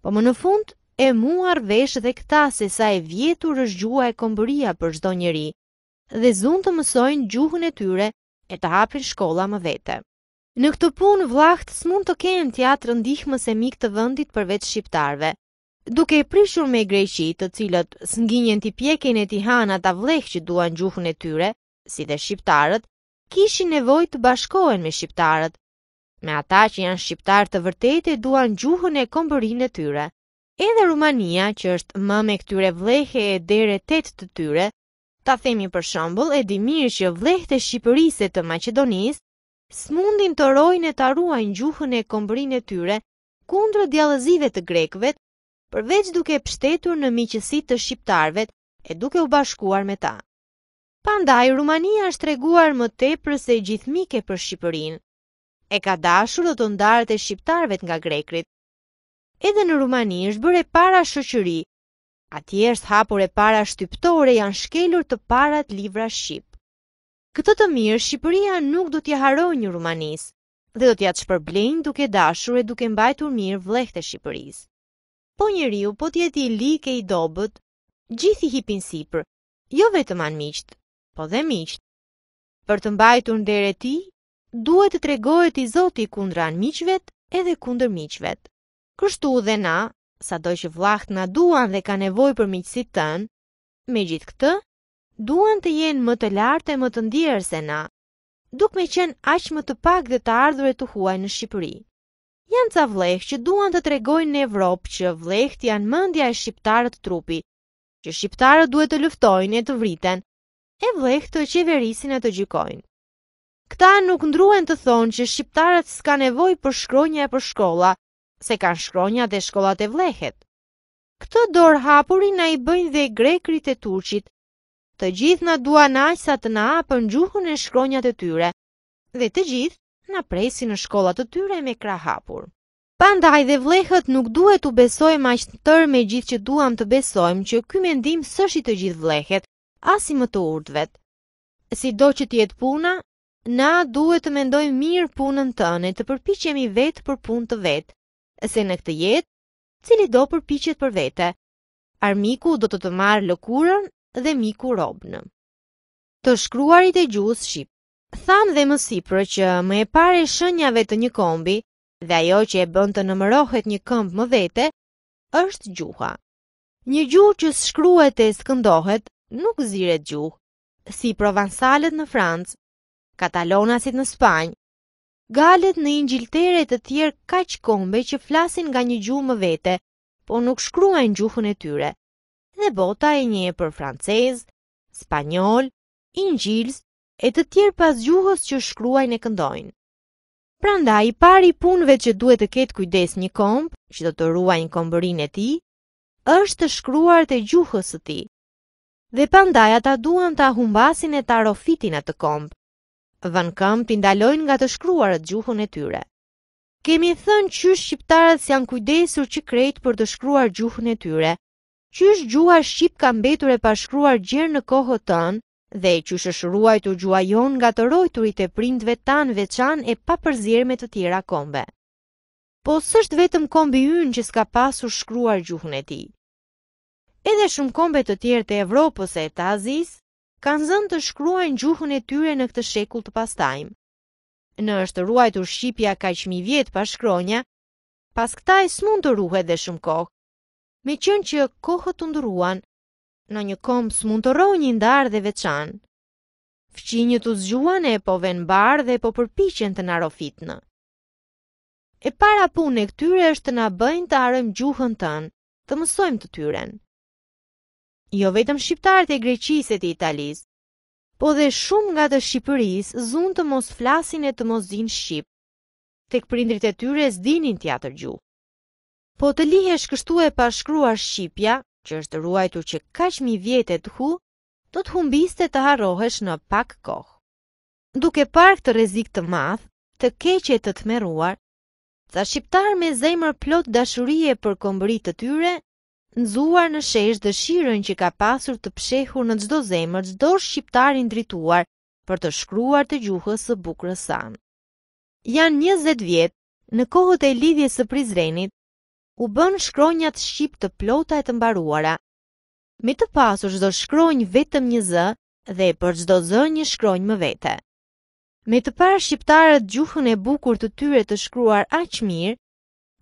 Po më në fund, e muar vesh dhe këta se sa e vjetur është gjua e kombëria për shdo njëri, dhe zunë të mësojnë gjuhën e tyre e të hapin shkolla më vete. Në këtë punë, vlaht s'mund të kenë tjatë rëndihmës e mikë të vëndit përveç shqiptarve, duke e prishur me greqi të cilët s'nginjen t'i pjekin e t'i hana t'a vlehë që duan gjuhën e tyre, si dhe shqiptarët, kishi nevoj të bashkohen me shqiptarët, me ata që janë shqiptarë të vërtete duan gjuhën e kombërin e tyre. Edhe Rumania, që është më me këtyre vlehe e dere tetë të tyre, ta themi për shambull e di mirë që vlehe të Shqipërisë të Macedonisë, s'mundin të rojnë e të në gjuhën e kombrin e tyre kundrë djallëzive të grekve, përveç duke pështetur në miqësit të shqiptarve e duke u bashkuar me ta. Pandaj, Rumania është treguar më përse gjithmike për Shqipërinë, e ka dashur dhe të ndarët e shqiptarve nga grekrit, edhe në Rumani është bërë para shoqëri. Atje është hapur e para shtyptore janë shkelur të parat livra shqip. Këtë të mirë Shqipëria nuk do t'ja harojë një Rumanisë dhe do t'ja çpërblejnë duke dashur e duke mbajtur mirë vlehte Shqipërisë. Po njeriu po t'jeti i lik e i dobët, gjithi hipin sipër, jo vetëm an miqt, po dhe miqt. Për të mbajtur nder ti, duhet të tregohet i Zoti kundra an miqvet edhe kundër miqvet. Kështu dhe na, sa doj që vlaht na duan dhe ka nevoj për miqësi tënë, me gjithë këtë, duan të jenë më të lartë e më të ndjerë se na, duk me qenë aqë më të pak dhe të ardhur e të huaj në Shqipëri. Janë ca vleh që duan të tregojnë në Evropë që vleht janë mëndja e shqiptarët të trupi, që shqiptarët duhet të luftojnë e të vriten, e vleht të qeverisin e të gjykojnë. Këta nuk ndruen të thonë që shqiptarët s'ka nevoj për shkronja e për shkolla, se kanë shkronja dhe shkollat e vlehet. Këtë dorë hapurin na i bëjnë dhe grekrit e turqit. Të gjithë na duan aq sa të na hapën gjuhën e shkronjat e tyre. Dhe të gjithë na presin në shkolla të tyre me krah hapur. Pandaj dhe vlehët nuk duhet u besojmë aq tërë me gjithë që duam të besojmë që ky mendim s'është i të gjithë vlehet, as i më të urtëve. Si do që të jetë puna, na duhet të mendojmë mirë punën tënë, të përpiqemi vetë për punë të vet e se në këtë jetë, cili do përpiqet për vete. Armiku do të të marë lëkurën dhe miku robën. Të shkruarit e gjuhës shqip. Thamë dhe më sipërë që më e pare shënjave të një kombi dhe ajo që e bënd të nëmërohet një këmbë më vete, është gjuha. Një gjuhë që shkruet e skëndohet nuk zire gjuhë, si Provençalet në Francë, Katalonasit në Spanjë, Galet në ingjiltere të tjerë ka kombe që flasin nga një gjuhë më vete, po nuk shkruajnë gjuhën e tyre. Dhe bota e një e për francez, spanjol, ingjils e të tjerë pas gjuhës që shkruajnë e këndojnë. Pranda i pari punëve që duhet të ketë kujdes një komb, që do të ruaj një komberin e ti, është të shkruar të gjuhës të ti. Dhe pandaj ata duan të ahumbasin e të arofitin atë kombë dhën këmb t'i ndalojnë nga të shkruarët gjuhën e tyre. Kemi thënë qysh shqiptarët si janë kujdesur që krejtë për të shkruar gjuhën e tyre, qysh gjuha shqip ka mbetur e pashkruar gjerë në kohët tënë, dhe qysh është ruajtur gjuha jon nga të rojturit e prindve tanë veçan e me të tjera kombe. Po sështë vetëm kombi ynë që s'ka pasur shkruar gjuhën e ti. Edhe shumë kombe të tjerë të Evropës e Tazis, kanë zënë të shkruajnë gjuhën e tyre në këtë shekull të pastajmë. Në është ruajtur Shqipja ka qëmi vjetë pa shkronja, pas këtaj s'mund të ruhe dhe shumë kohë. Me qënë që kohët të ndëruan, në një kom s'mund të rohë një ndarë dhe veçanë. fëqinjë të zgjuan e po venë barë dhe po përpichen të narofit në. E para punë e këtyre është të nabëjnë të arëm gjuhën tënë, të mësojmë të tyren jo vetëm shqiptarët e Greqisë e të Italisë, po dhe shumë nga të Shqipërisë zunë të mos flasin e të mos dinë Shqipë, tek prindrit e tyre s'dinin tjatër gjuhë. Po të lihesh kështu e pashkruar Shqipja, që është ruajtur që kaq mi vjetë të hu, do të humbiste të harrohesh në pak kohë. Duke park të rrezik të madh, të keq e të tmerruar, të shqiptar me zemër plot dashurie për kombërit të tyre, nëzuar në shesh dëshirën që ka pasur të pshehur në gjdo zemër gjdo shqiptarin ndrituar për të shkruar të gjuhës së bukrës san. Janë 20 vjetë, në kohët e lidhjes së prizrenit, u bën shkronjat shqip të plota e të mbaruara. Me të pasur gjdo shkronj vetëm një zë dhe për gjdo zë një shkronj më vete. Me të parë shqiptarët gjuhën e bukur të tyre të shkruar aqë mirë,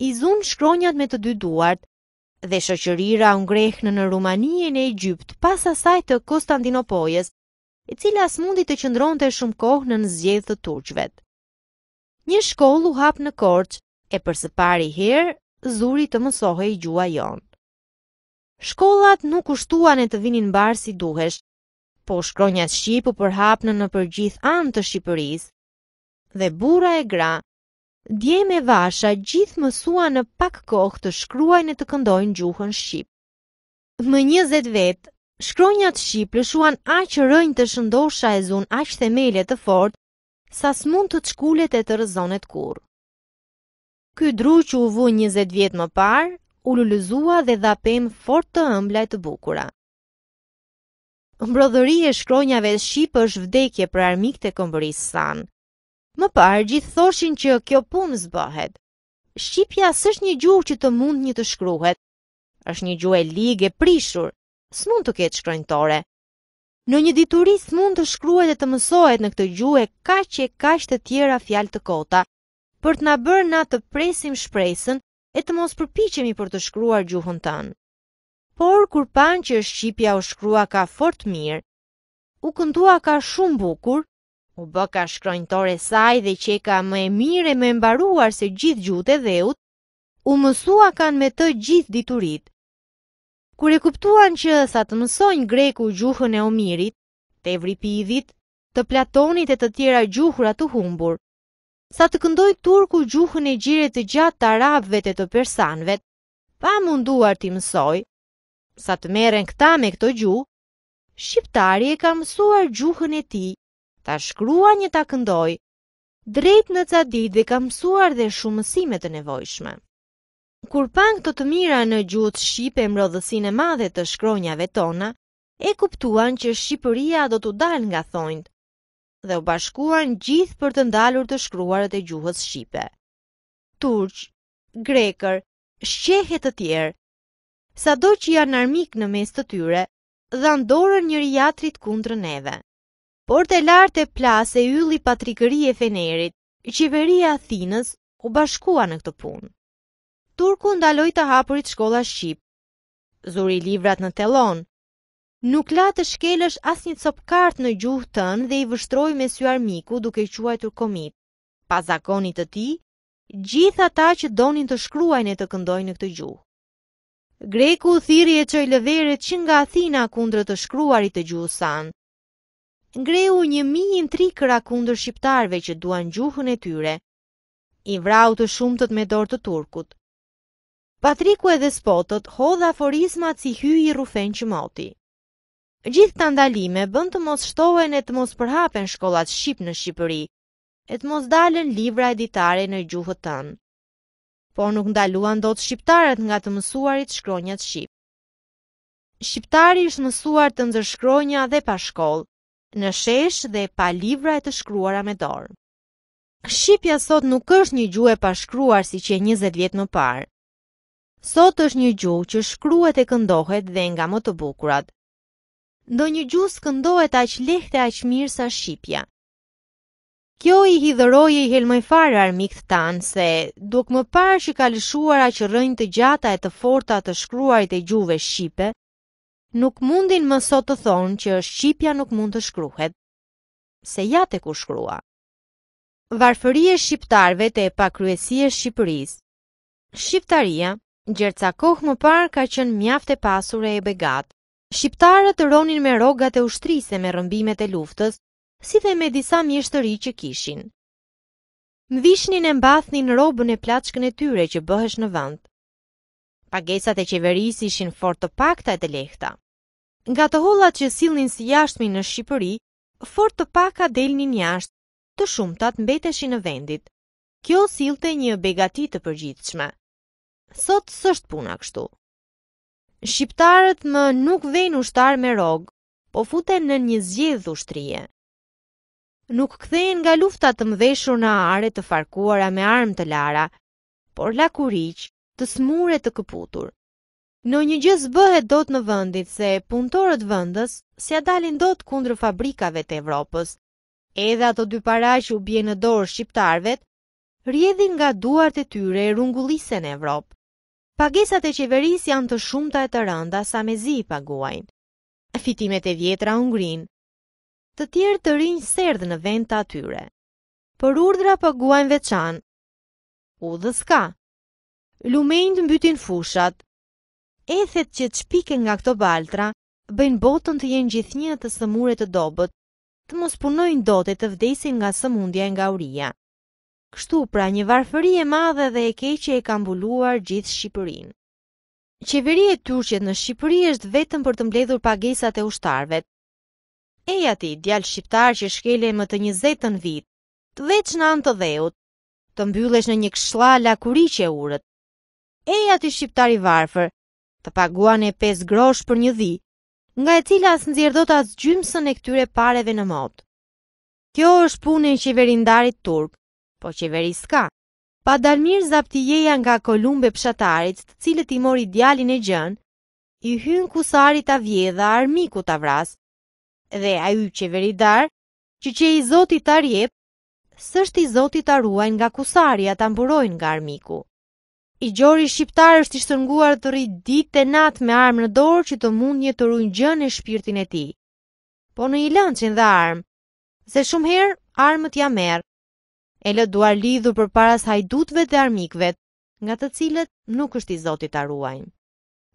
i zunë shkronjat me të dy duartë dhe shoqërira u ngrehnë në Rumaninë e Egjipt pas asaj të Konstantinopolis, e cila mundi të qëndronte shumë kohë në zgjedhjet të turqëve. Një shkollë u hap në Korç e për së pari herë zuri të mësohej gjua jonë. Shkollat nuk ushtuan e të vinin barë si duhesh, po shkronjat Shqipu hapë në përgjith anë të Shqipërisë, dhe bura e gra Dje me vasha gjithë mësua në pak kohë të shkruajnë e të këndojnë gjuhën Shqip. Më njëzet vetë, shkronjat Shqip lëshuan aqë rënjë të shëndosha e zunë aqë themele të fort, sa s'mund të të shkullet e të rëzonet kur. Ky dru që u vu njëzet vjetë më parë, u lëzua dhe dhapem fort të ëmblaj të bukura. Mbrodhëri e shkronjave Shqip është vdekje për armik të këmbëris sanë. Më parë gjithë thoshin që kjo punë zbahet. Shqipja s'është një gjuhë që të mund një të shkruhet. është një gjuhë e ligë e prishur, s'mund të ketë shkrojnëtore. Në një dituri s'mund të shkruhet e të mësohet në këtë gjuhë e kaq e kaq të tjera fjalë të kota, për të na bërë na të presim shpresën e të mos përpiqemi për të shkruar gjuhën tënë. Por kur pan që shqipja u shkrua ka fort mirë, u këndua ka shumë bukur, U bë ka shkronjtor e saj dhe ka më e mire me mbaruar se gjithë gjutë e dheut, u mësua kanë me të gjithë diturit. Kur e kuptuan që sa të mësojnë greku gjuhën e omirit, të evripidit, të platonit e të tjera gjuhura të humbur, sa të këndoj turku gjuhën e gjire të gjatë të arabve të të persanve, pa munduar të mësoj, sa të meren këta me këto gjuhë, shqiptari e ka mësuar gjuhën e ti ta shkrua një ta këndoj, drejt në ca dit dhe ka mësuar dhe shumësime të nevojshme. Kur pang të të mira në gjutë Shqipe e mrodhësine madhe të shkronjave tona, e kuptuan që Shqipëria do të dal nga thonjt, dhe u bashkuan gjithë për të ndalur të shkruarët e gjuhës Shqipe. Turq, grekër, Shqehet të tjerë, sa do që janë armik në mes të tyre, dhe andorën njëri jatrit kundrë neve por të lartë e plasë e ylli patrikëri e fenerit, qeveria Athinës u bashkua në këtë punë. Turku ndaloj të hapurit shkolla Shqip, zuri livrat në telon, nuk la të shkelësh as një copë kartë në gjuhë tënë dhe i vështroj me sy armiku duke i quaj tërkomit. Pa zakonit të ti, gjitha ta që donin të shkruajnë e të këndojnë në këtë gjuhë. Greku u thiri e qoj lëveret që nga Athina kundrë të shkruarit të gjuhë sanë, ngreu një mi këra kundër shqiptarve që duan gjuhën e tyre. I vrau të shumëtët me dorë të turkut. Patriku edhe spotët hodha aforizmat si hy i rufen që moti. Gjithë të ndalime bënd të mos shtohen e të mos përhapen shkollat Shqip në Shqipëri, e të mos dalen livra editare në gjuhët tënë. Por nuk ndaluan do të shqiptarët nga të mësuarit shkronjat Shqip. Shqiptari ishtë mësuar të nëzër shkronja dhe pa shkollë, në shesh dhe pa livra e të shkruara me dorë. Shqipja sot nuk është një gjuhë e shkruar si që e 20 vjet më parë. Sot është një gjuhë që shkruhet e këndohet dhe nga më të bukurat. Do një gjuhë këndohet aq lehtë aq mirë sa shqipja. Kjo i e i helmoj fare armikt tan se duk më parë që ka lëshuara që rënë të gjata e të forta të shkruarit e gjuhëve shqipe, nuk mundin më sot të thonë që Shqipja nuk mund të shkruhet. Se ja te ku shkrua. Varfëri e Shqiptarve të e pakryesi e Shqipëris. Shqiptaria, gjerëca kohë më parë ka qënë mjaft e pasur e e begat. Shqiptarët ronin me rogat e ushtrise me rëmbimet e luftës, si dhe me disa mjeshtëri që kishin. Mvishnin e mbathnin robën e plaçkën e tyre që bëhesh në vënd. Pagesat e qeverisë ishin fort të pakta e të lehta. Nga të holla që sillnin si jashtëmi në Shqipëri, fort të paka delnin jashtë, të shumtat mbeteshin në vendit. Kjo sillte një begati të përgjithshme. Sot s'është puna kështu. Shqiptarët më nuk vejnë ushtar me rog, po futen në një zgjedh ushtrie. Nuk kthehen nga lufta të mdhëshur në are të farkuara me armë të lara, por lakuriq, të smure të këputur. Në një gjësë bëhet do të në vëndit se punëtorët vëndës s'ia dalin do të kundrë fabrikave të Evropës. Edhe ato dy që u bje në dorë shqiptarvet, rjedhin nga duart e tyre e Evropë. Pagesat e qeveris janë të shumëta e të rënda sa me zi i paguajnë. Fitimet e vjetra ngrin. të tjerë të rinjë serdhë në vend të atyre. Për urdra paguajnë veçanë, u dhe s'ka. Lumejnë të mbytin fushat. Ethet që të shpike nga këto baltra, bëjnë botën të jenë gjithnjë të sëmure të dobët, të mos punojnë dote të vdesin nga sëmundja nga uria. Kështu pra një varfëri e madhe dhe e keqe e kam buluar gjithë Shqipërin. Qeveri e Turqet në Shqipëri është vetëm për të mbledhur pagesat e ushtarve. Eja ti, djal shqiptar që shkele më të njëzetën vit, të veç në antë dheut, të mbyllesh në një kshla lakuri që urët. Eja ti shqiptari varfër, të e 5 grosh për një dhi, nga e cila as nxjerr dot as gjymsën e këtyre pareve në mot. Kjo është punë e qeverindarit turk, po qeveri s'ka. Pa Dalmir Zaptijeja nga kolumbe pshatarit, të cilët i mori djalin e gjën, i hyn kusarit a vjedha armiku ta vras. Dhe a ju qeveridar, që që i zotit arjep, rjep, sështë i zotit a ruajnë nga kusari a të mburojnë nga armiku i gjori shqiptar është i shtërnguar të rritë ditë e natë me armë në dorë që të mund një të rrujnë gjën e shpirtin e ti. Po në i lënë që në dhe armë, se shumë herë armët ja merë. E lë duar lidhu për paras hajdutve dhe armikve, nga të cilët nuk është i zotit arruajnë.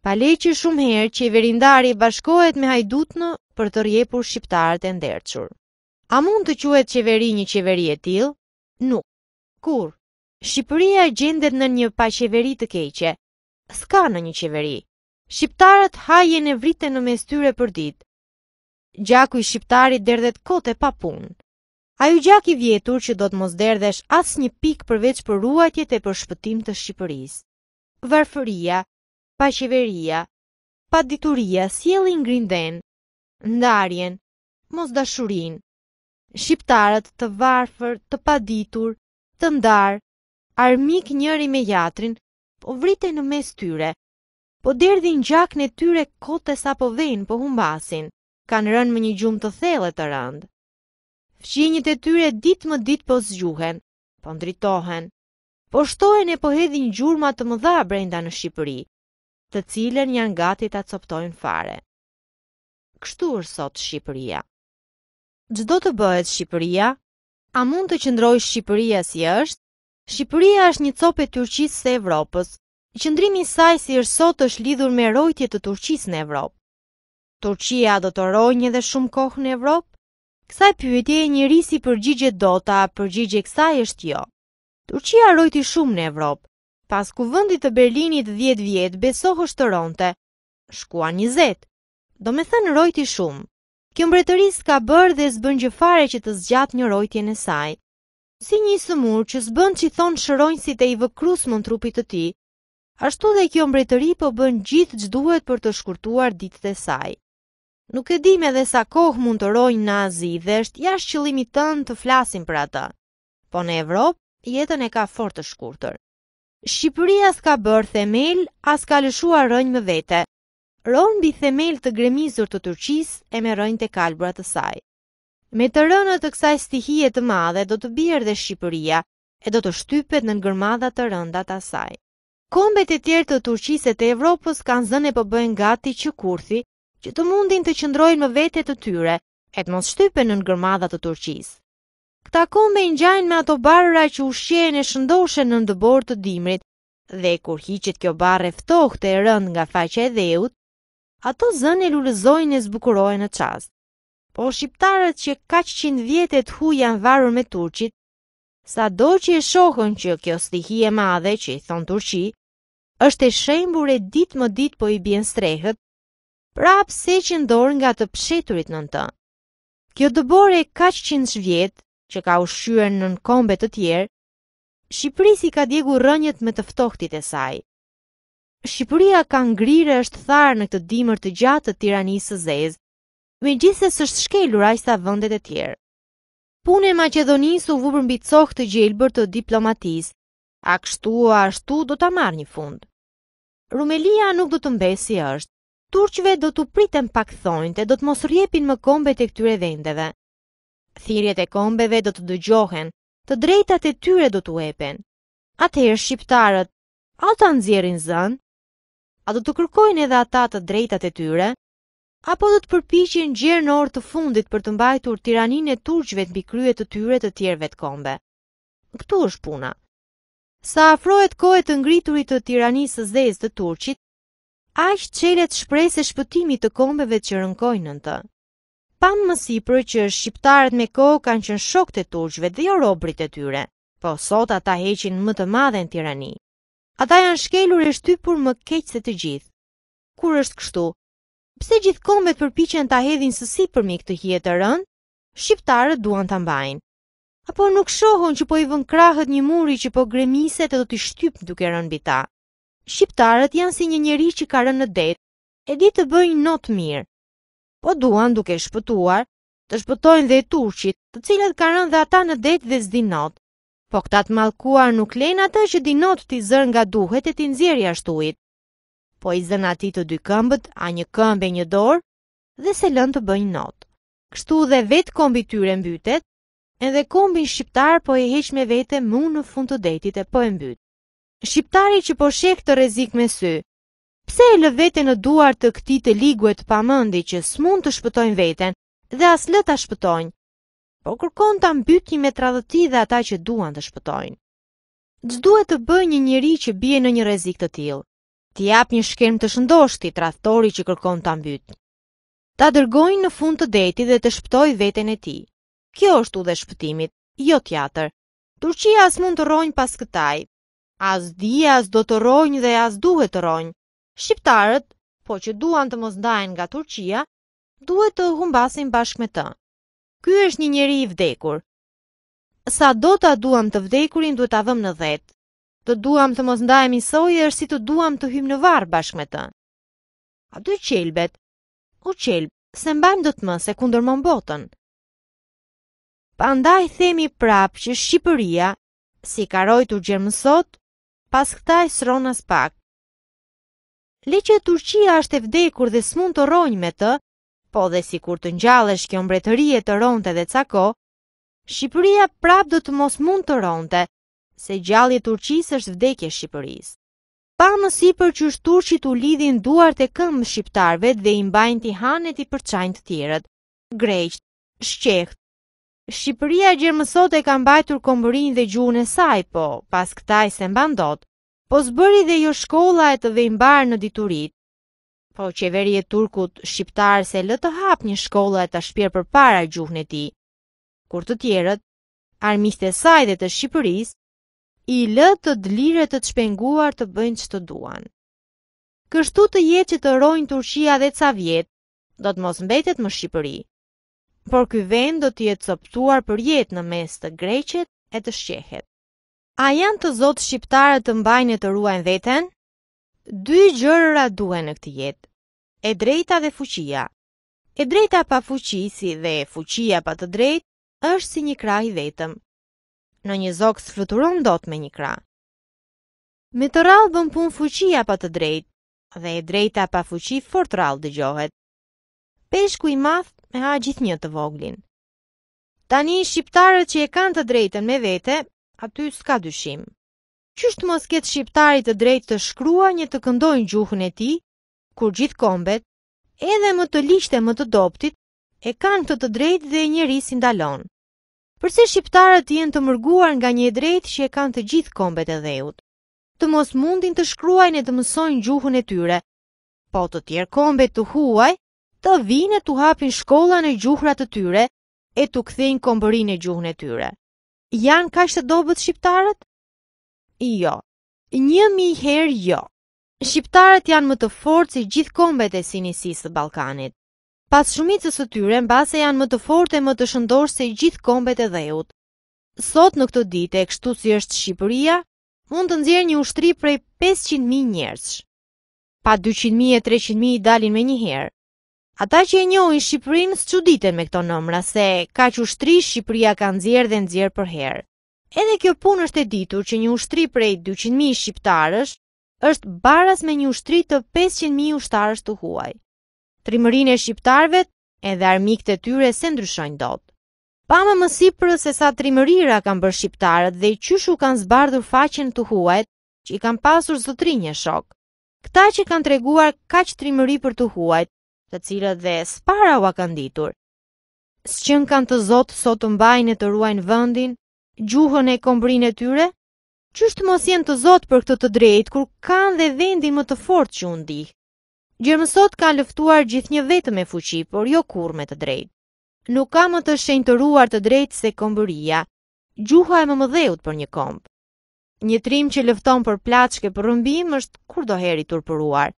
Pale që shumë herë që i verindari bashkohet me hajdutnë për të rjepur shqiptarët e ndertëshur. A mund të quet qeveri një qeveri e tilë? Nuk. Kur? Shqipëria gjendet në një paqeveri të keqe. Ska në një qeveri. Shqiptarët hajen e vrite në mes tyre për ditë. Gjaku i shqiptarit derdhet kote pa punë. A ju gjak i vjetur që do të mos derdhesh as një pik përveç për ruajtjet e për shpëtim të Shqipëris. Varfëria, paqeveria, pa dituria, sjeli ndarjen, mos dashurin. Shqiptarët të varfër, të paditur, të ndarë, armik njëri me jatrin, po vrite në mes tyre. Po derdhin gjak në tyre kote sa po vejnë po humbasin, kanë rënë me një gjumë të thele të rëndë. Fqinjit e tyre ditë më ditë po zgjuhen, po ndritohen, po shtohen e po hedhin gjurma të mëdha brenda në Shqipëri, të cilën janë gati të atësoptojnë fare. Kështu është sot Shqipëria. Gjdo të bëhet Shqipëria, a mund të qëndroj Shqipëria si është? Shqipëria është një copë e Turqisë së Evropës. Qëndrimi i saj si është sot është lidhur me rojtjet të Turqisë në Evropë. Turqia do të rojë një dhe shumë kohë në Evropë? Kësaj pyetje e një risi përgjigje dota, përgjigje kësaj është jo. Turqia rojti shumë në Evropë. Pas ku vëndit të Berlinit 10 vjetë, besohë është të ronte. Shkua 20. Do me thënë rojti shumë. Kjo mbretëris ka bërë dhe zbën fare që të zgjat një rojtjen e saj si një sëmur që s'bën që i thonë shërojnë si të i vëkrus më në trupit të ti, ashtu dhe kjo mbretëri për po bën gjithë që duhet për të shkurtuar ditë të saj. Nuk e di me dhe sa kohë mund të rojnë nazi dhe është jashtë që tënë të flasin për ata, po në Evropë jetën e ka fort të shkurtër. Shqipëria s'ka bërë themel, as ka lëshuar rënjë më vete. Ronë bi themel të gremizur të tërqis e me rënjë të kalbra të saj. Me të rënë të kësaj stihie të madhe do të bjerë dhe Shqipëria e do të shtypet në ngërmada të rënda të asaj. Kombet e tjerë të Turqisë të Evropës kanë zënë po bëjnë gati që kurthi që të mundin të qëndrojnë më vete të tyre e të mos shtypen në ngërmada të Turqisë. Këta kombe i ngjajnë me ato barra që ushqehen e shëndoshe në ndëbor të dimrit dhe kur hiqet kjo barre ftohtë e rënd nga faqja e dheut, ato zënë lulëzojnë e zbukurohen në çast po shqiptarët që kaq qind vjetet hu janë varur me turqit, sa do që e shohën që kjo stihi e madhe që i thonë turqi, është e shembur e ditë më ditë po i bjen strehët, prapë se që ndorë nga të pshiturit në në të. Kjo dëbore e kaq qind shvjet, që ka ushqyën në në kombe të tjerë, Shqipërisi ka djegu rënjët me të ftohtit e saj. Shqipëria ka ngrire është tharë në këtë dimër të gjatë të tiranisë së zezë, me gjithse së shkelur a sa vëndet e tjerë. Punë e Macedonin su vubër mbi cokë të gjelëbër të diplomatisë, a kështu o ashtu do të amarë një fundë. Rumelia nuk do të mbesi është, turqve do të pritën pak thonjët e do të mos rjepin më kombe e këtyre vendeve. Thirjet e kombeve do të dëgjohen, të drejtat e tyre do të uepen. A të shqiptarët, a të anëzjerin zënë, a do të kërkojnë edhe ata të drejtat e tyre, apo do të përpiqen gjerë në orë të fundit për të mbajtur tiraninë e turqëve mbi krye të tyre të tjerëve të kombe. Ktu është puna. Sa afrohet kohë të ngriturit të tiranisë së zezë të turqit, aq çelet shpresë shpëtimi të kombeve që rënkojnë në të. Pam më sipër që shqiptarët me kohë kanë qenë shokët e turqëve dhe jo robrit e tyre, po sot ata heqin më të madhen tirani. Ata janë shkelur e shtypur më keq se të gjithë. Kur është kështu, pse gjithë kombet përpichen të ahedhin së si përmi këtë hjetë të rënd, shqiptarët duan të ambajnë. Apo nuk shohon që po i vën krahët një muri që po gremiset e do t'i shtypë duke rënd bita. Shqiptarët janë si një njeri që ka rënd në det, e di të bëjnë notë mirë. Po duan duke shpëtuar, të shpëtojnë dhe turqit, të cilët ka rënd dhe ata në det dhe zdi not. Po këtat malkuar nuk lejnë ata që dinot t'i zërë nga duhet e t'i nzjeri ashtuit po i zënë ati të dy këmbët, a një këmbë e një dorë, dhe se lënë të bëjnë notë. Kështu dhe vetë kombi tyre mbytet, edhe kombin shqiptar po i heq me vete mund në fund të detit e po e mbyt. Shqiptari që po shek të rezik me sy, pse e lë vete në duar të këti të liguet pa mëndi që s'mun të shpëtojnë veten dhe as lë të shpëtojnë, po kërkon të ambyt një me tradhëti dhe ata që duan të shpëtojnë. Gjduhet të bëjnë një njëri që bje në një rezik të tilë jap një shkerm të shëndoshti traftori që kërkon të ambyt. Ta dërgojnë në fund të deti dhe të shptoj veten e ti. Kjo është u dhe shptimit, jo t'jater. Turqia as mund të rojnë pas këtaj. As di, as do të rojnë dhe as duhet të rojnë. Shqiptarët, po që duan të mos dajnë nga Turqia, duhet të humbasin bashk me të. Kjo është një njeri i vdekur. Sa do ta duan të vdekurin, duhet ta vëmë në vetë të duam të mos ndajem i sojë është si të duam të hymë në varë bashkë me të. A du qelbet? U qelbë, se mbajmë dhëtë më se kundër më mbotën. Pa ndaj themi prapë që Shqipëria, si ka rojtë u gjermësot, pas këtaj sronë as pak. Le që Turqia është e vdekur dhe s'mund të rojnë me të, po dhe si kur të njallësh kjo mbretërije të ronte dhe cako, Shqipëria prapë dhëtë mos mund të ronte, se gjallje Turqis është vdekje Shqipëris. Pa mësi për që është Turqit u lidhin duart e këmë Shqiptarve dhe imbajnë hanet i përçajnë të tjerët, greqët, shqeht. Shqipëria gjermësot e ka mbajtur kombërin dhe gjuhën e saj, po, pas këtaj se mbandot, po zbëri dhe jo shkolla e të dhe imbarë në diturit. Po, qeveri e Turkut Shqiptarë se lë të hapë një shkolla e të shpirë për para gjuhën e ti, kur të tjerët, armiste saj dhe të Shqipërisë, i lë të dlire të të shpenguar të bëjnë që të duan. Kështu të jetë që të rojnë Turqia dhe ca vjetë, do të mos mbetet më Shqipëri. Por ky vend do të jetë coptuar për jetë në mes të Greqet e të shqehet. A janë të zotë shqiptarët të mbajnë e të ruajnë veten? Dy gjërëra duhen në këtë jetë, e drejta dhe fuqia. E drejta pa fuqisi dhe fuqia pa të drejtë është si një kraj i vetëm në një zokë së fluturon dot me një kra. Me të rallë bën pun fuqia pa të drejtë, dhe e drejta pa fuqi fort rallë dëgjohet. Peshku i math me ha gjithë një të voglin. Tani shqiptarët që e kanë të drejtën me vete, aty s'ka dyshim. Qështë mos ketë shqiptarit të drejtë të shkrua një të këndojnë gjuhën e ti, kur gjithë kombet, edhe më të lishte më të doptit, e kanë të të drejtë dhe njëri sindalonë. Përse shqiptarët jenë të mërguar nga një drejtë që e kanë të gjithë kombet e dheut? Të mos mundin të shkruajnë e të mësojnë gjuhën e tyre, po të tjerë kombet të huaj, të vine të hapin shkolla në gjuhrat të tyre e të kthejnë kombërinë e gjuhën e tyre. Janë ka të dobet shqiptarët? Jo, një mi herë jo. Shqiptarët janë më të forë se gjithë kombet e sinisisë të Balkanit pas shumicës së tyre mbase janë më të fortë e më të shëndorë se gjithë kombet e dheut. Sot në këtë dite, kështu si është Shqipëria, mund të nëzirë një ushtri prej 500.000 njerës. Pa 200.000 e 300.000 dalin me njëherë. Ata që e njohin Shqipërinë së ditën me këto nëmra se ka që ushtri Shqipëria ka nëzirë dhe nëzirë për herë. Edhe kjo punë është e ditur që një ushtri prej 200.000 shqiptarësh është baras me një ushtri të 500.000 ushtarësh të huaj trimërinë e shqiptarëve edhe armikët e tyre se ndryshojnë dot. Pa më sipër se sa trimërira kanë bërë shqiptarët dhe qysh u kanë zbardhur faqen të huajt që i kanë pasur zotëri një shok. Këta që kanë treguar kaq trimëri për të huajt, të cilët dhe spara u kanë ditur. qënë kanë të zotë sot të mbajnë e të ruajnë vëndin, gjuhën e kombrin e tyre, qështë mos jenë të zotë për këtë të drejtë, kur kanë dhe vendin më të fort që undih Gjermësot ka lëftuar gjithë një vetë me fuqi, por jo kur me të drejt. Nuk ka më të shenjë të ruar të drejt se kombëria, gjuha e më më dheut për një komp. Një trim që lëfton për platshke për rëmbim është kur do heri të rëpëruar.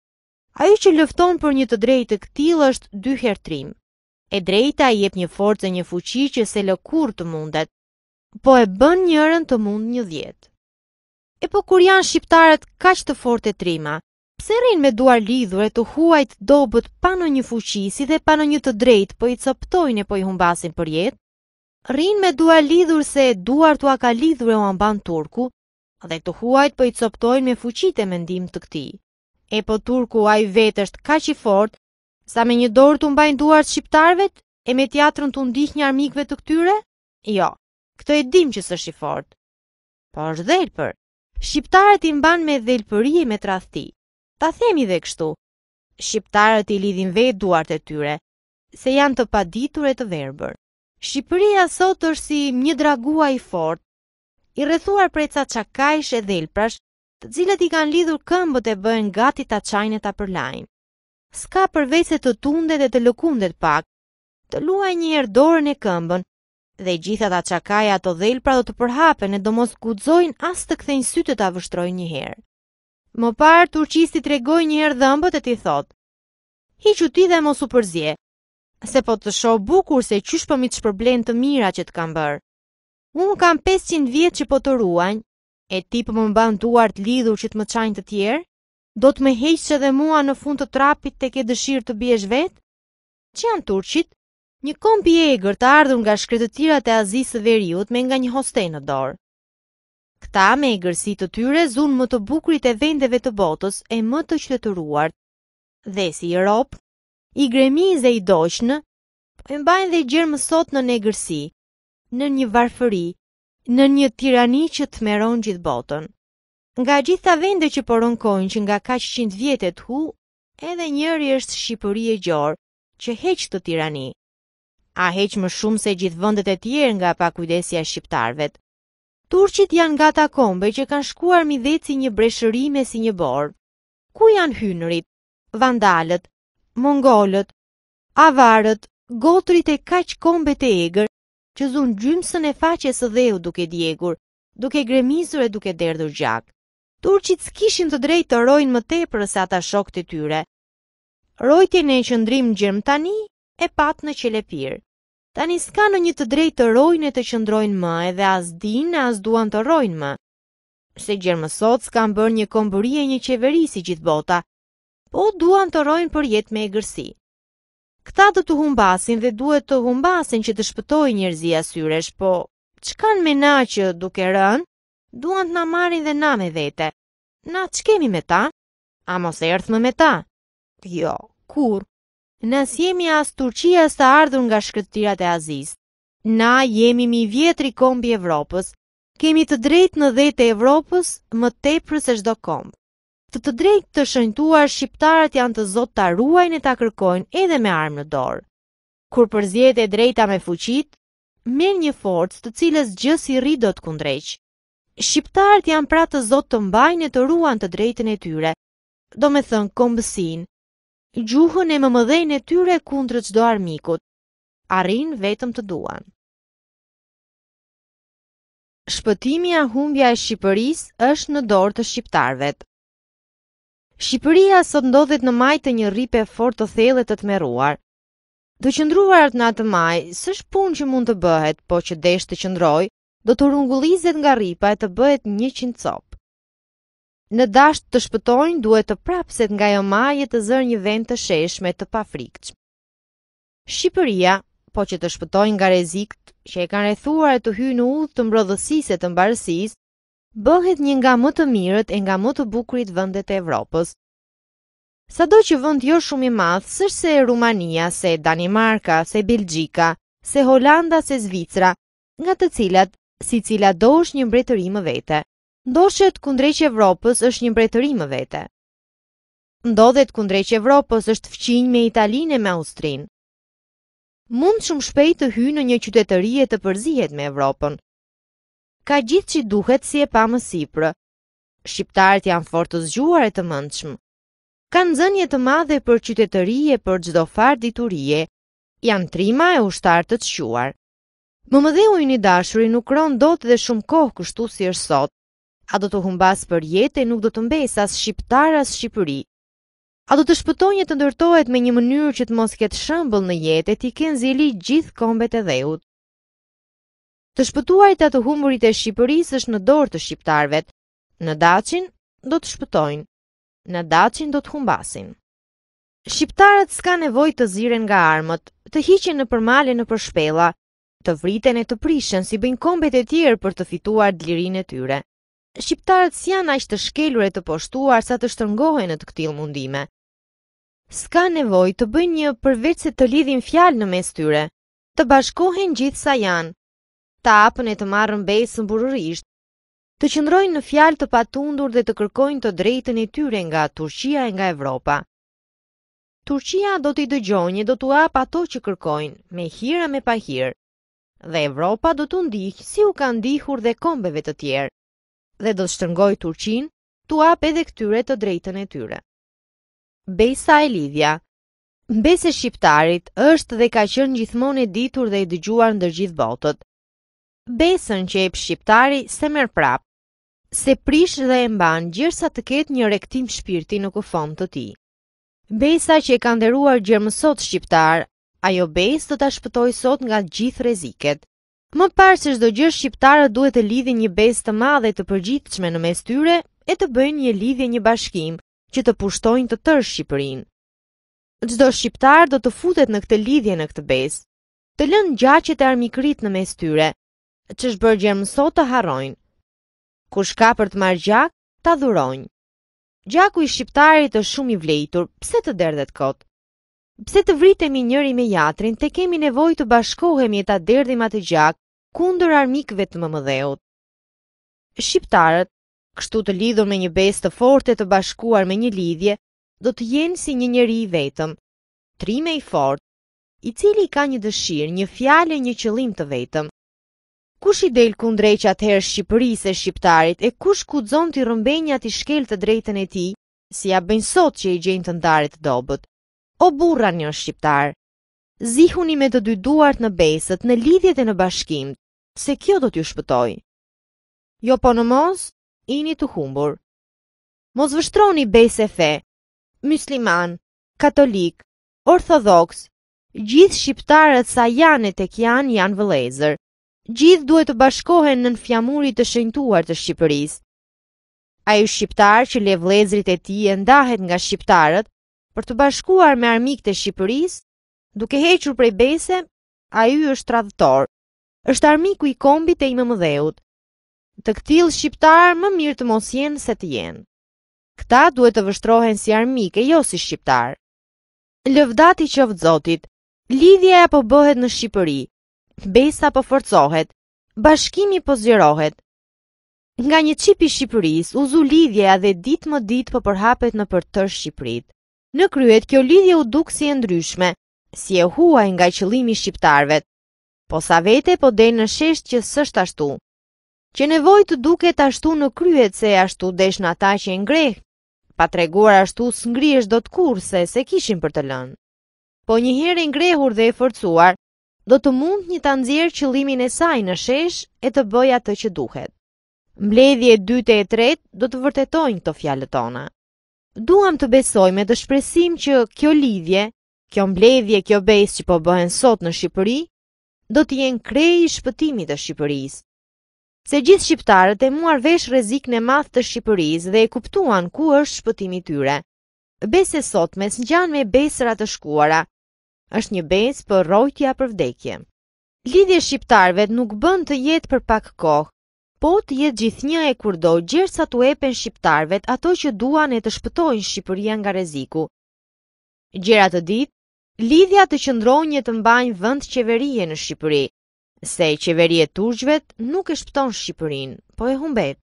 A që lëfton për një të drejt të këtil është dy her trim. E drejta i jep një forcë e një fuqi që se lë kur të mundet, po e bën njërën të mund një djetë. E po kur janë shqiptarët kaq të fortë e trima, Pse rrin me duar lidhur e të huajt dobët pa në një fuqisi dhe pa në një të drejt, po i coptojnë e po i humbasin për jetë? Rrin me duar lidhur se duar të ka lidhur e o amban turku, dhe të huajt po i coptojnë me fuqit e mendim të këti. E po turku a i vetë është ka që fort, sa me një dorë të mbajnë duar të shqiptarve e me tjatërën të ndih një armikve të këtyre? Jo, këto e dim që së shqifort. Po është dhelpër, shqiptarët i mban me dhelpëri e me trahti. Ta themi dhe kështu. Shqiptarët i lidhin vetë duart e tyre, se janë të paditur e të verbër. Shqipëria sot është si një dragua i fort, i rrethuar prej ca çakajsh e dhelprash, të cilët i kanë lidhur këmbët e bëjnë gati ta çajnë ta përlajnë. Ska përveçse të tunde dhe të lëkundet pak, të luaj një herë dorën e këmbën, dhe gjitha ta çakaja ato dhelpra do të përhapen e do mos guxojnë as të kthejnë sytë ta vështrojnë një herë. Më parë, turqisti të regoj një herë dhëmbët e ti thot. Hi që ti dhe mosu u përzje, se po të shohë bukur se qysh përmi po të shpërblen të mira që të kam bërë. Unë kam 500 vjetë që po të ruajnë, e ti për po më mban duart lidhur që të më qajnë të tjerë, do të me heqë që dhe mua në fund të trapit të ke dëshirë të biesh vetë? Që janë turqit? Një kompi e egrë të ardhur nga shkretëtira të azisë të veriut me nga një hoste në dorë. Këta me e gërsi të tyre zunë më të bukurit e vendeve të botës e më të qëtëruar. Dhe si Europë, i i e i doshnë, e mbajnë dhe gjërë mësot në negërsi, në një varfëri, në një tirani që të meron gjithë botën. Nga gjitha vende që poronkojnë që nga ka që qindë vjetet hu, edhe njëri është Shqipëri e Gjorë, që heqë të tirani. A heqë më shumë se gjithë vëndet e tjerë nga pakujdesja Shqiptarvet. Turqit janë gata kombe që kanë shkuar mi dhe si një breshërime si një borë. Ku janë hynërit, vandalët, mongolët, avarët, gotrit e kaq kombe të egër, që zunë gjymësën e faqe së dheu duke djegur, duke gremizur e duke derdhur gjak. Turqit s'kishin të drejt të rojnë më te për ata shok të tyre. Rojtje në e qëndrim gjërmë tani e pat në qelepirë. Tani s'ka në një të drejtë të rojnë e të qëndrojnë më edhe as e as duan të rojnë më. Se gjermë sot s'ka më bërë një kombëri e një qeveri si gjithë bota, po duan të rojnë për jetë me e gërsi. Këta dhe të humbasin dhe duhet të humbasin që të shpëtoj njërzia syresh, po që kanë na që duke rënë, duan të na dhe na me vete. Na të shkemi me ta? A mos e rëthme me ta? Jo, kur? Në sjemi as Turqia së ardhur nga shkëtirat e Azis. Na jemi mi vjetri kombi Evropës, kemi të drejt në dhejt e Evropës më tepër se shdo kombë. Të të drejt të shëntuar shqiptarët janë të zotë të ruajnë e të kërkojnë edhe me armë në dorë. Kur përzjet e drejta me fuqit, merë një forcë të cilës gjësi rridot kundreqë. Shqiptarët janë pra të zotë të mbajnë e të ruan të drejtën e tyre, do me thënë kombësin, gjuhën e më mëdhejnë e tyre kundrët qdo armikut, arrin vetëm të duan. Shpëtimi a humbja e Shqipëris është në dorë të Shqiptarvet. Shqipëria sot ndodhet në majtë të një ripe fort të thele të të meruar. qëndruar qëndruarat në atë maj, së shpun që mund të bëhet, po që desh të qëndroj, do të rungullizet nga ripa e të bëhet një qinë copë. Në dasht të shpëtojnë duhet të prapset nga jo maje të zër një vend të sheshme të pa frikt. Shqipëria, po që të shpëtojnë nga rezikt, që e kanë rethuar e të hy në udhë të mbrodhësis të mbarësis, bëhet një nga më të mirët e nga më të bukrit vëndet e Evropës. Sa do që vënd jo shumë i madhë, sërse se Rumania, se Danimarka, se Belgjika, se Holanda, se Zvicra, nga të cilat, si cilat do është një mbretërimë vete ndoshet kundrejq Evropës është një mbretërim e vete. Ndodhet kundrejq Evropës është fqinj me Italinë e me Austrinë. Mund shumë shpejt të hy në një qytetërie të përzihet me Evropën. Ka gjithë që duhet si e pa më Shqiptarët janë fort të zgjuar e të mëndshmë. Kanë zënje të madhe për e për çdo far diturie. Janë trima e ushtar të çuar. Më më dheu i dashuri nuk ron dot dhe shumë kohë kështu si është sot a do të humbas për jetë e nuk do të mbes as shqiptar as shqipëri. A do të shpëtonje të ndërtohet me një mënyrë që të mos ketë shëmbull në jetë e ti kënë zili gjithë kombet e dheut. Të shpëtuar i të të humurit e shqipëris është në dorë të shqiptarvet. Në dacin do të shpëtojnë, në dacin do të humbasin. Shqiptarët s'ka nevoj të ziren nga armët, të hiqen në përmale në përshpela, të vriten e të prishen si bëjnë kombet e tjerë për të fituar dlirin e tyre. Shqiptarët si janë ashtë të shkelur e të poshtuar sa të shtërngohen në të këtil mundime. Ska nevoj të bëjnë një përveç se të lidhin fjalë në mes tyre, të bashkohen gjithë sa janë, të apën e të marën besë bururisht, të qëndrojnë në fjalë të patundur dhe të kërkojnë të drejtën e tyre nga Turqia e nga Evropa. Turqia do t'i dëgjonje do t'u apë ato që kërkojnë, me hira me pahirë, dhe Evropa do t'u ndihë si u ka ndihur dhe kombeve të tjerë dhe do të shtërngoj Turqin, tu ap edhe këtyre të drejtën e tyre. Besa e Lidhja Mbese shqiptarit është dhe ka qënë gjithmonë e ditur dhe e dëgjuar në dërgjith botët. Besën që e për shqiptari se merë prapë, se prish dhe e mban gjërë të ketë një rektim shpirti në kufon të ti. Besa që e ka ndëruar gjërë mësot shqiptar, ajo besë të të shpëtoj sot nga gjithë reziket. Më parë se çdo gjërë shqiptarë duhet të lidhin një bes të madhe të përgjithshme në mes tyre e të bëjnë një lidhje një bashkim që të pushtojnë të tërë Shqipërinë. Çdo shqiptar do të futet në këtë lidhje në këtë bes, të lënë gjaqet e armikrit në mes tyre, që është bërë sot të harrojnë. Kush ka për të marrë gjak, ta dhurojnë. Gjaku i shqiptarit është shumë i vlejtur, pse të derdhet kotë? Pse të vritemi njëri me jatrin të kemi nevoj të bashkohemi e ta derdhim atë gjak kundër armikve të më më Shqiptarët, kështu të lidhur me një besë të fortë të bashkuar me një lidhje, do të jenë si një njëri i vetëm, trime i fortë, i cili ka një dëshirë, një fjale, një qëlim të vetëm. Kush i del kundrej herë atëherë Shqipërisë e Shqiptarit e kush ku ti rrëmbenjat rëmbenjat i shkel të drejten e ti, si a bëjnë sot që i gjenë të ndaret të dobët? O burra një shqiptar, zihuni me të dy duart në besët në lidhjet e në bashkim, se kjo do t'ju shpëtoj. Jo po në mos, ini të humbur. Mos vështroni besë e fe, musliman, katolik, orthodox, gjithë shqiptarët sa janë e tek janë janë vëlezër. Gjithë duhet të bashkohen në fjamurit të shëntuar të Shqipërisë. A ju shqiptar që le vëlezrit e ti e ndahet nga shqiptarët, për të bashkuar me armik të Shqipëris, duke hequr prej bese, a ju është tradhëtor, është armiku i kombi të imë mëdheut, të këtil Shqiptar më mirë të mos jenë se të jenë. Këta duhet të vështrohen si armik e jo si Shqiptar. Lëvdati që vëdzotit, lidhja e po bëhet në Shqipëri, besa po forcohet, bashkimi po zjerohet, Nga një qipi Shqipëris, uzu lidhja dhe dit më dit po përhapet në për tërë Shqipërit. Në kryet kjo lidhje u duk si e ndryshme, si e huaj nga qëllimi shqiptarve. Po sa vete po dhe në shesh që sësht ashtu. Që nevoj të duket ashtu në kryet se ashtu desh në ata që e ngreh, pa treguar ashtu së ngrihesh do të kur se se kishin për të lënë. Po një herë ngrehur dhe e forcuar, do të mund një të nëzirë qëllimin e saj në shesh e të bëja të që duhet. Mbledhje 2 e 3 do të vërtetojnë këto fjalët tona duam të besoj me dëshpresim që kjo lidhje, kjo mbledhje, kjo besë që po bëhen sot në Shqipëri, do të jenë krej i shpëtimit të Shqipërisë. Se gjithë shqiptarët e muar vesh rezik në madh të Shqipërisë dhe e kuptuan ku është shpëtimi i tyre. e sot mes ngjan me besra të shkuara. Është një besë për rojtja për vdekje. Lidhje shqiptarëve nuk bën të jetë për pak kohë, Po të jetë gjithë një e kurdo gjërë sa të epen shqiptarve të ato që duan e të shpëtojnë Shqipëria nga reziku. Gjera të ditë, lidhja të qëndronjë të mbajnë vënd qeverie në Shqipëri, se qeverije të nuk e shpëton Shqipërin, po e humbet.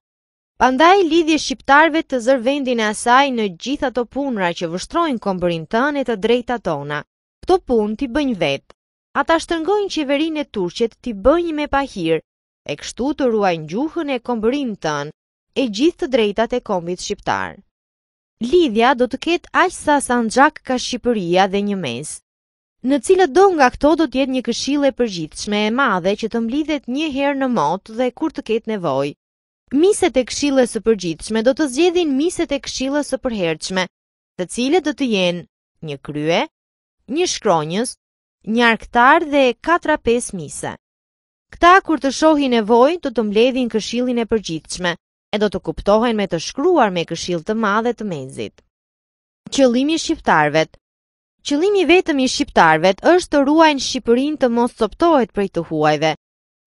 Pandaj lidhje shqiptarve të zërvendin e asaj në gjitha të punra që vështrojnë kombërin tënë e të drejta tona. Këto pun të i bëjnë vetë, ata shtërngojnë qeverin e turqet të i me pahirë, e kështu të ruajnë gjuhën e kombërim tënë e gjithë të drejtat e kombit shqiptar. Lidhja do të ketë aqë sa sanxak ka Shqipëria dhe një mes, në cilët do nga këto do tjetë një këshile përgjithshme e madhe që të mblidhet një herë në motë dhe kur të ketë nevoj. Miset e këshile së përgjithshme do të zgjedhin miset e këshile së përherëshme, të cilët do të jenë një krye, një shkronjës, një arktar dhe 4-5 mise. Këta kur të shohi nevoj, do të mbledhin këshilin e përgjithshme, e do të kuptohen me të shkruar me këshil të madhe të menzit. Qëllimi shqiptarvet Qëllimi vetëm i shqiptarvet është të ruajnë shqipërin të mos optohet për i të huajve,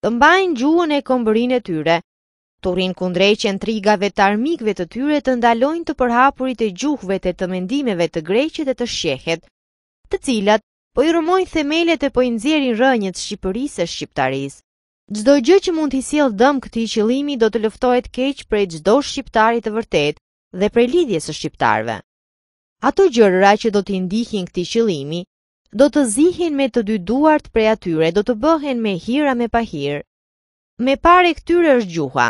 të mbajnë gjuën e kombërin e tyre, të rinë kundreqen trigave të armikve të tyre të ndalojnë të përhapurit e gjuhve të të mendimeve të greqet e të shqehet, të cilat po i rëmojnë themelet e po i nëzjerin rënjët shqipërisë e shqiptarisë. Gjdo gjë që mund të i siel dëm këti qëlimi do të lëftojt keqë prej gjdo shqiptarit të vërtet dhe prej lidjes së shqiptarve. Ato gjërëra që do të indihin këti qëlimi, do të zihin me të dy duart prej atyre, do të bëhen me hira me pahir. Me pare këtyre është gjuha.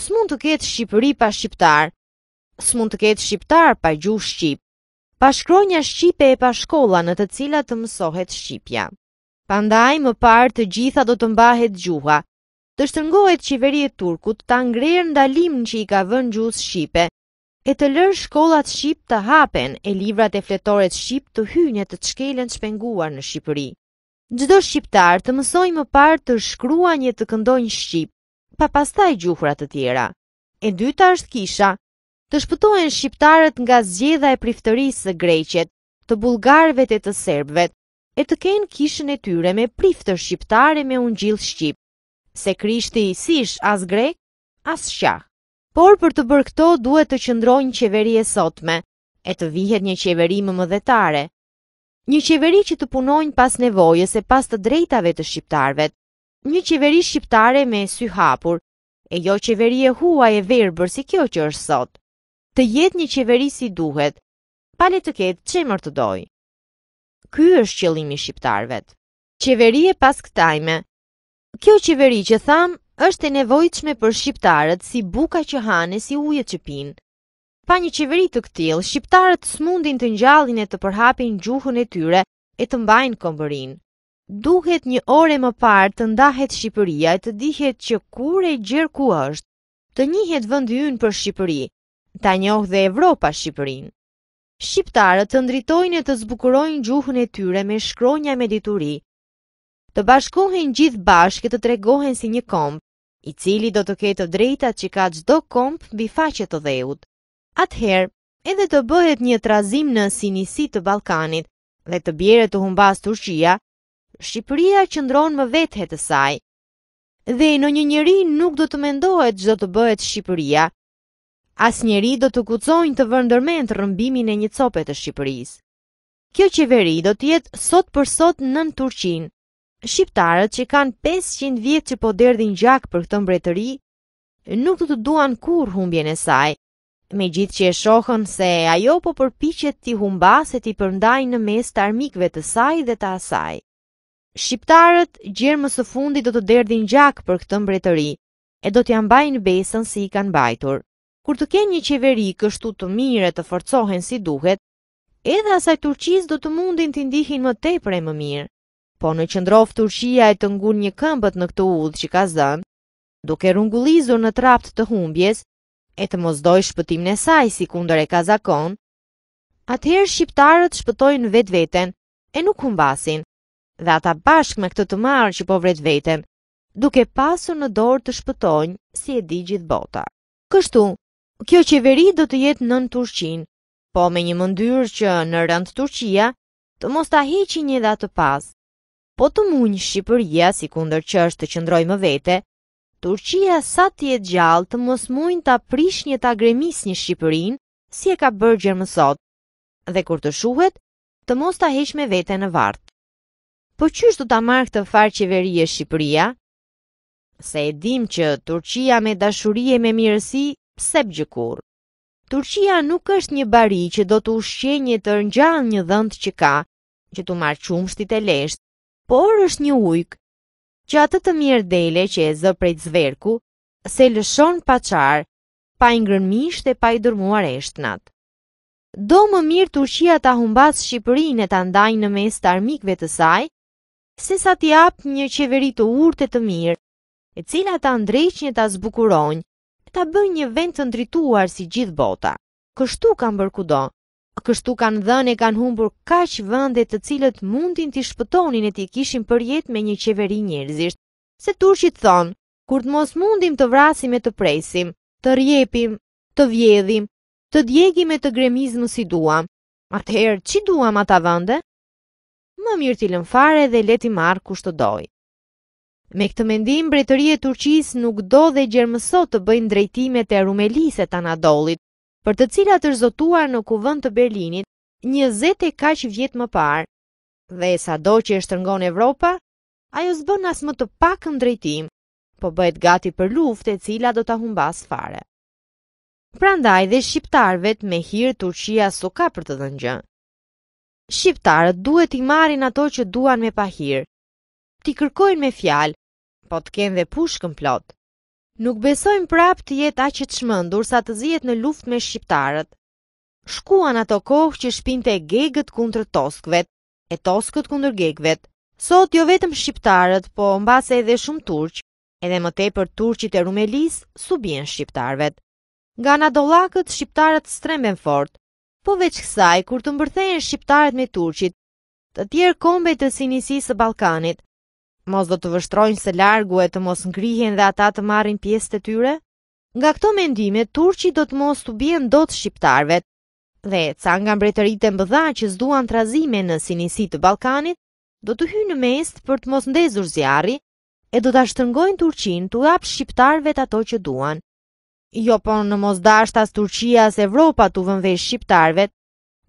Së mund të ketë shqipëri pa shqiptar, së mund të ketë shqiptar pa gjuh shqip, pa shkronja shqipe e pa shkolla në të cilat të mësohet shqipja. Pandaj më parë të gjitha do të mbahet gjuha. Të shtërngohet qeveri e Turkut ta ngrerë ndalimin që i ka vënë gjuhës shqipe e të lërë shkollat shqip të hapen e librat e fletoret shqip të hynje të të shpenguar në Shqipëri. Çdo shqiptar të mësoj më parë të një të këndojnë shqip, pa pastaj gjuhra të tjera. E dyta është kisha, të shpëtohen shqiptarët nga zgjedha e priftërisë së greqet, të bullgarëve të të serbëve, e të kenë kishën e tyre me priftër shqiptare me unë gjilë shqip, se krishti sish as grek, as shqa. Por për të bërë këto duhet të qëndrojnë qeveri e sotme, e të vihet një qeveri më mëdhetare. Një qeveri që të punojnë pas nevojës e pas të drejtave të shqiptarve, një qeveri shqiptare me sy hapur, e jo qeveri e huaj e verbër si kjo që është sot. Të jetë një qeveri si duhet, pale të ketë qemër të dojë ky është qëllimi shqiptarvet. Qeverie pas këtajme Kjo qeveri që tham është e nevojtëshme për shqiptarët si buka që hane si uje që pinë. Pa një qeveri të këtil, shqiptarët smundin të njallin e të përhapin gjuhën e tyre e të mbajnë këmbërin. Duhet një ore më parë të ndahet Shqipëria e të dihet që kur e gjërë ku është, të njëhet vëndyyn për Shqipëri, ta njohë dhe Evropa Shqipërinë shqiptarët të ndritojnë e të zbukurojnë gjuhën e tyre me shkronja me dituri. Të bashkohen gjithë bashkë të tregohen si një komp, i cili do të ketë drejta që ka gjdo komp bi faqet të dheut. Atëherë, edhe të bëhet një trazim në sinisi të Balkanit dhe të bjerë të humbas Turqia, Shqipëria qëndron më vetë saj. Dhe në një njëri nuk do të mendohet gjdo të bëhet Shqipëria, Asnjëri do të kucojnë të vënë ndërmend rrëmbimin e një cope të Shqipërisë. Kjo qeveri do të jetë sot për sot nën Turqin. Shqiptarët që kanë 500 vjet që po derdhin gjak për këtë mbretëri, nuk do të duan kur humbjen e saj. Me gjithë që e shohën se ajo po përpichet t'i humba se t'i përndaj në mes të armikve të saj dhe të asaj. Shqiptarët gjerë më së fundi do të derdhin gjak për këtë mbretëri e do t'ja mbajnë besën si i kanë bajtur kur të kenë një qeveri kështu të mire të forcohen si duhet, edhe asaj Turqis do të mundin të ndihin më te prej më mirë. Po në qëndrof Turqia e të ngur një këmbët në këtë udhë që ka zënë, duke rungulizur në trapt të humbjes, e të mos shpëtim në saj si kunder e kazakon, atëherë shqiptarët shpëtojnë vetë vetën e nuk humbasin, dhe ata bashkë me këtë të marë që po vret veten, duke pasur në dorë të shpëtojnë si e di gjithë bota. Kështu, kjo qeveri do të jetë nën Turqin, po me një mëndyrë që në rëndë Turqia të mos të ahiqi një dhe të pas. Po të munjë Shqipëria, si kunder që është të qëndroj më vete, Turqia sa të jetë gjallë të mos mund të aprish një të agremis një Shqipërin, si e ka bërë gjërë mësot, dhe kur të shuhet, të mos të heq me vete në vartë. Po qështë të ta amarkë të farë qeveri e Shqipëria? Se e dim që Turqia me dashurie me mirësi sep gjëkur. Turqia nuk është një bari që do të ushqenje të rëngjall një dhënd që ka, që të marr qumë e lesht, por është një ujk, që atë të mirë dele që e zë prej të zverku, se lëshon pa qarë, pa ingrënmisht e pa i dërmuar eshtnat. Do më mirë Turqia ta humbas Shqipërinë e ta ndajnë në mes të armikve të saj, se sa t'i apë një qeveri të urte të mirë, e cila ta ndreqnje ta zbukuronjë, ta bën një vend të ndrituar si gjithë bota. Kështu kanë bërë kudo. Kështu kanë dhënë e kanë humbur kaq vende të cilët mundin t'i shpëtonin e t'i kishin për jetë me një qeveri njerëzisht. Se turqit thon, kur të mos mundim të vrasim e të presim, të rjepim, të vjedhim, të djegim e të gremizmë si duam, atëherë ç'i duam ata vende? Më mirë ti lëm fare dhe leti marr kushtodoj. Me këtë mendim, bretëri e Turqis nuk do dhe gjermëso të bëjnë drejtimet e rumelis e për të cilat të rëzotuar në kuvënd të Berlinit, një zete ka që vjetë më parë. Dhe e sa do që e shtërngon Evropa, a ju as më të pak në drejtim, po bëjt gati për luft e cila do të ahumbas fare. Prandaj dhe shqiptarve të me hirë Turqia su ka për të dëngjë. Shqiptarët duhet i marin ato që duan me pahirë, ti kërkojnë me fjalë, po të kenë dhe pushkën plot. Nuk besojnë prap të jetë aqit shmëndur sa të zjetë në luft me shqiptarët. Shkuan ato kohë që shpinte e gegët kundër toskvet, e toskët kundër gegëvet. Sot jo vetëm shqiptarët, po mbase edhe shumë Turq, edhe më tepër turqit e rumelis, subien Shqiptarëvet. shqiptarvet. Nga në shqiptarët stremben fort, po veç kësaj, kur të mbërthejnë shqiptarët me turqit, të tjerë kombet të sinisi së Balkanit, Mos do të vështrojnë se largu e të mos ngrihen dhe ata të marrin pjesë të tyre? Nga këto mendime, Turqi do të mos të bjen do të shqiptarve. Dhe, ca nga mbretërit e mbëdha që zduan të razime në sinisi të Balkanit, do të hynë në mest për të mos ndezur zjarri, e do të ashtërngojnë Turqin të apë shqiptarve të ato që duan. Jo, po në mos dasht as Turqia as Evropa të vëmve shqiptarve,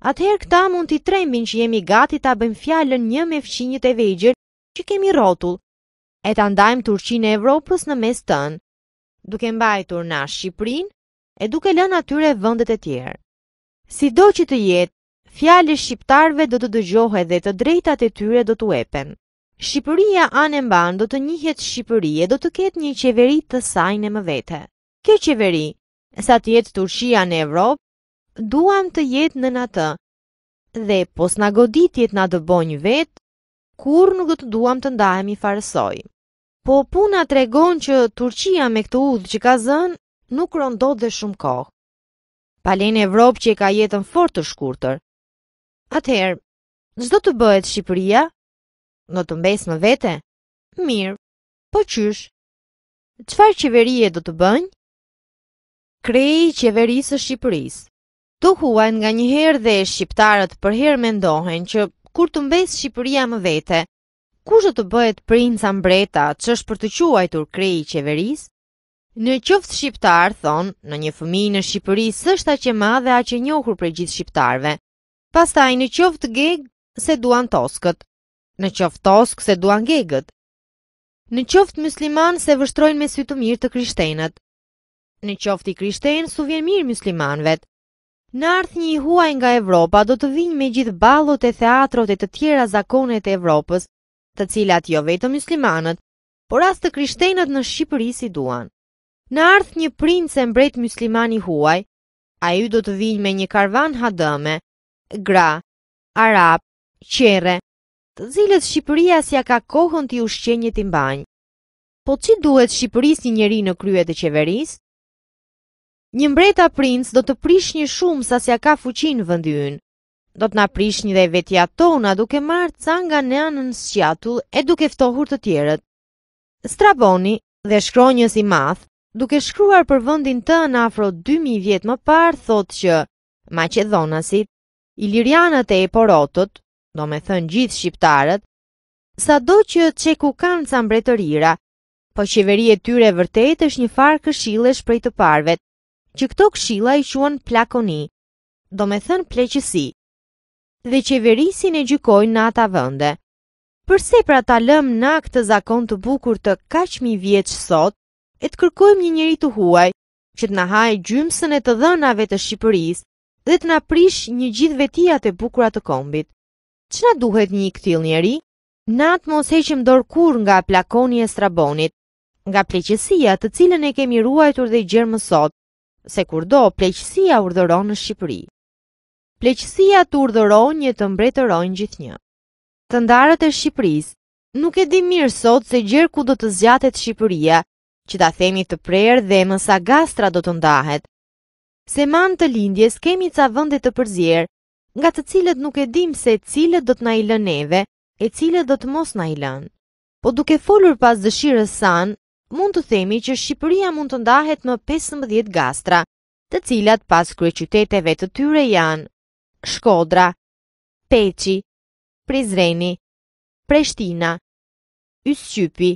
atëherë këta mund të i trembin që jemi gati të abën fjallën një me fqinjit e vejgjër, që kemi rotull, e të ndajmë Turqin e Evropës në mes tënë, duke mbajtur na Shqiprin e duke lën atyre vëndet e tjerë. Si do që të jetë, fjale shqiptarve do të dëgjohe dhe të drejtat e tyre do të epen. Shqipëria anë mban do të njihet Shqipërie do të ketë një qeveri të sajnë e më vete. Kjo qeveri, sa të jetë Turqia në Evropë, duam të jetë në natë, dhe pos në goditjet në dëbo një vetë, kur nuk do të duam të ndajem farësoj. Po puna të regon që Turqia me këtë udhë që ka zën, nuk rëndot dhe shumë kohë. Palen Evropë që e ka jetën fort të shkurëtër. Atëherë, në zdo të bëhet Shqipëria, në të mbes më vete? Mirë, po qyshë, qëfar qeverie do të bënjë? Krej qeverisë Shqipërisë. Tu huajnë nga njëherë dhe Shqiptarët për herë mendohen që kur të mbes Shqipëria më vete. Kush do të bëhet princa mbreta që është për të quajtur krei i qeverisë? Në qoftë shqiptar thon, në një fëmijë në Shqipëri s'është që e dhe aq e njohur për gjithë shqiptarëve. Pastaj në qoftë geg se duan toskët. Në qoftë tosk se duan gegët. Në qoftë musliman se vështrojnë me sy të mirë të krishtenët. Në qoftë i su vjen mirë muslimanëve. Në ardhë një huaj nga Evropa do të vinjë me gjithë balot e theatrot e të tjera zakonet e Evropës, të cilat jo vetë muslimanët, por as të krishtenët në Shqipëri si duan. Në ardhë një princë e mbret muslimani huaj, a ju do të vinjë me një karvan hadëme, gra, arab, qere, të zilës Shqipëria si a ka kohën t'i ushqenjë i mbanjë. Po që duhet Shqipëris një njeri në kryet e qeverisë? Një mbreta princ do të prish një shumë sa si a ka fuqin vëndyën. Do të na prish një dhe vetja tona duke marë ca nga në anën sëqatull e duke ftohur të tjerët. Straboni dhe shkronjës i mathë duke shkruar për vëndin të në afro 2000 vjetë më parë thot që Macedonasit, Ilirianët e Eporotët, do me thënë gjithë shqiptarët, Sa do që të që ku kanë të mbretërira, po qeveri e tyre vërtet është një farë këshilesh prej të parvet që këto këshilla i quen plakoni, do me thënë pleqësi, dhe qeverisin e gjykojnë në ata vënde. Përse pra ta lëm në këtë zakon të bukur të kaqmi vjeç sot, e të kërkojmë një njëri të huaj, që të na hajë gjymësën e të dhënave të Shqipërisë dhe të na prish një gjithë vetia të bukura të kombit. Çna duhet një këtil njëri, Na atë mos heqim dorkur nga plakoni e Strabonit, nga pleqësia të cilën e kemi ruajtur dhe gjermë sot, se kur do pleqësia urdhëron në Shqipëri. Pleqësia të urdhëron një të mbretëron gjithë një. Të ndarët e Shqipëris, nuk e di mirë sot se gjërë ku do të zgjatet Shqipëria, që ta themi të prerë dhe mësa gastra do të ndahet. Se manë të lindjes kemi ca vëndet të përzjerë, nga të cilët nuk e dim se cilët do të na i e cilët do të mos na i Po duke folur pas dëshirës san, mund të themi që Shqipëria mund të ndahet në 15 gastra, të cilat pas kryeqyteteve të tyre janë Shkodra, Peqi, Prizreni, Preshtina, Ysqypi,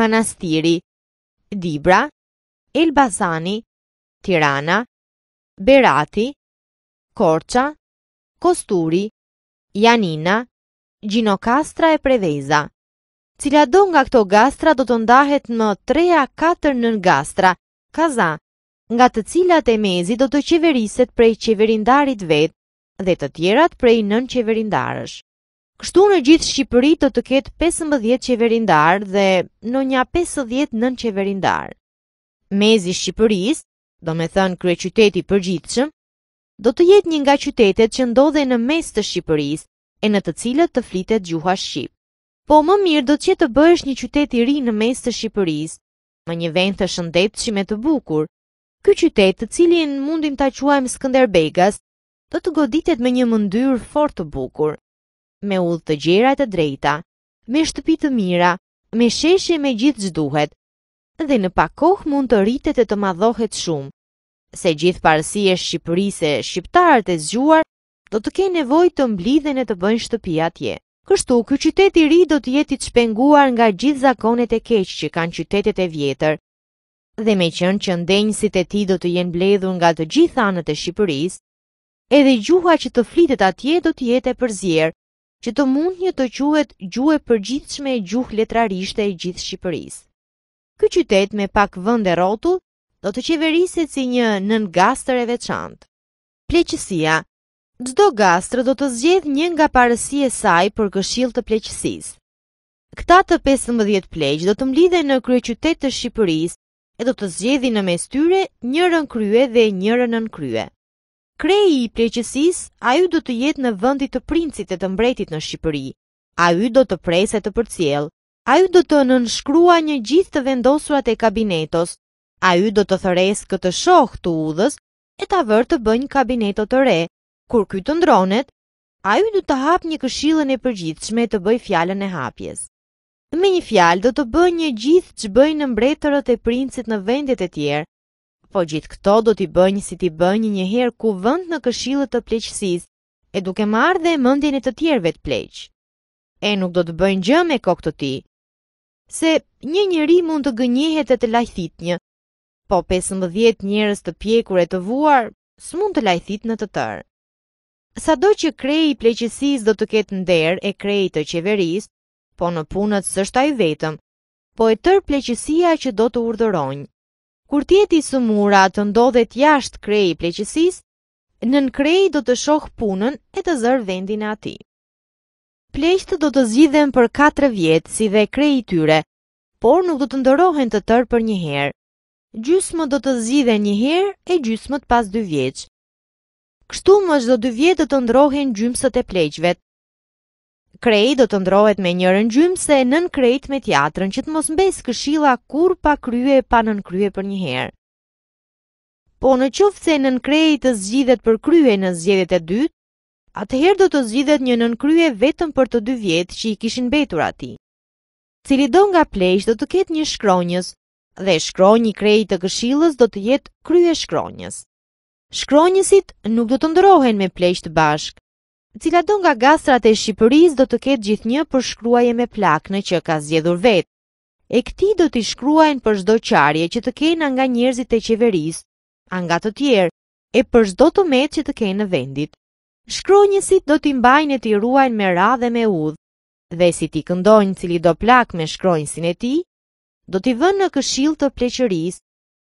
Manastiri, Dibra, Elbasani, Tirana, Berati, Korça, Kosturi, Janina, Gjinokastra e Preveza cila do nga këto gastra do të ndahet në 3-4 nën gastra, kaza, nga të cilat e mezi do të qeveriset prej qeverindarit vetë dhe të tjerat prej nën qeverindarësh. Kështu në gjithë Shqipëri do të ketë 15 qeverindar dhe në nja 50 nën qeverindar. Mezi Shqipëris, do me thënë krye qyteti përgjithshëm, do të jetë një nga qytetet që ndodhe në mes të Shqipëris e në të cilët të flitet gjuha Shqipë. Po më mirë do të që të bësh një qytet i ri në mes të Shqipërisë, në një vend të shëndetshëm e të bukur. Ky qytet, të cilin mundim ta quajmë Skënderbegas, do të goditet me një mëndyrë fort të bukur, me udhë të gjera të drejta, me shtëpi të mira, me sheshe me gjithë zduhet, dhe në pak kohë mund të rritet e të madhohet shumë, se gjithë parësi e Shqipërisë e Shqiptarët e zgjuar do të kejnë nevoj të mblidhen e të bëjnë shtëpi atje. Kështu, ky qytet i ri do të jetë i shpenguar nga gjithë zakonet e keq që kanë qytetet e vjetër. Dhe me qënë që ndenjësit e ti do të jenë bledhur nga të gjithë anët e Shqipërisë, edhe gjuha që të flitet atje do të jetë e përzier, që të mund një të quhet gjuhe përgjithshme e gjuhë letrarishte e gjithë Shqipërisë. Ky qytet me pak e rrotull do të qeveriset si një nën gastër e veçantë. Pleqësia Gjdo gastrë do të zgjedh një nga parësi e saj për këshil të pleqësis. Këta të 15 pleqë do të mlidhe në krye qytet të Shqipëris e do të zgjedhi në mes tyre njërën krye dhe njërën nën krye. Kreji i pleqësis, a ju do të jetë në vëndit të princit e të mbretit në Shqipëri, a ju do të preset të për cjel, a ju do të nënshkrua një gjithë të vendosurat e kabinetos, a ju do të thëres këtë shohë të udhës e të avër të bënjë kabinetot të re, Kur ky të ndronet, a ju du të hap një këshilën e përgjithshme të bëj fjallën e hapjes. Me një fjallë do të bëj një gjithë që bëj në mbretërët e princit në vendet e tjerë, po gjithë këto do t'i bëj një si t'i bëj një herë ku vënd në këshilët të pleqësis, e duke marrë dhe mëndjen e të tjerëve të pleqë. E nuk do të bëjnë gjë me kokë të ti, se një njëri mund të gënjehet e të lajthit një, po 15 njërës të pjekur e të vuar, s'mund të lajthit në të tërë. Sa do që krej i pleqesis do të ketë nder e krej të qeveris, po në punët sështë ai vetëm, po e tër pleqësia që do të urdhëronjë. Kur tjeti së mura të ndodhet jashtë krej i pleqesis, në në krej do të shohë punën e të zërë vendin ati. Pleqët do të zgjidhen për 4 vjetë si dhe krej i tyre, por nuk do të ndërohen të tërë për një herë. Gjysmë do të zgjidhen një herë e gjysmët pas 2 vjeqë. Kështu më është do dy vjetë dhe të ndrohen gjymësët e pleqve. Krej do të ndrohet me njërën gjymëse nën krejt me tjatërën që të mos mbes këshila kur pa krye pa nën krye për njëherë. Po në qoftë se nën krejt të zgjidhet për krye në zgjidhet e dytë, atëherë do të zgjidhet një nën krye vetëm për të dy vjetë që i kishin betur ati. Cili do nga plejsh do të ketë një shkronjës dhe shkronjë i krejt të këshilës do të jetë krye shkronjës. Shkronjësit nuk do të ndërohen me pleqt bashk. Cila do nga gastrat e Shqipëris do të ketë gjithë një për shkruaje me plak në që ka zjedhur vetë. E këti do t'i shkruajnë për shdo qarje që të kenë nga njerëzit e qeveris, nga të tjerë, e për shdo të metë që të kenë në vendit. Shkronjësit do t'i mbajnë e t'i ruajnë me ra dhe me udhë, dhe si t'i këndojnë cili do plak me shkronjësin e ti, do t'i vënë në këshil të pleqëris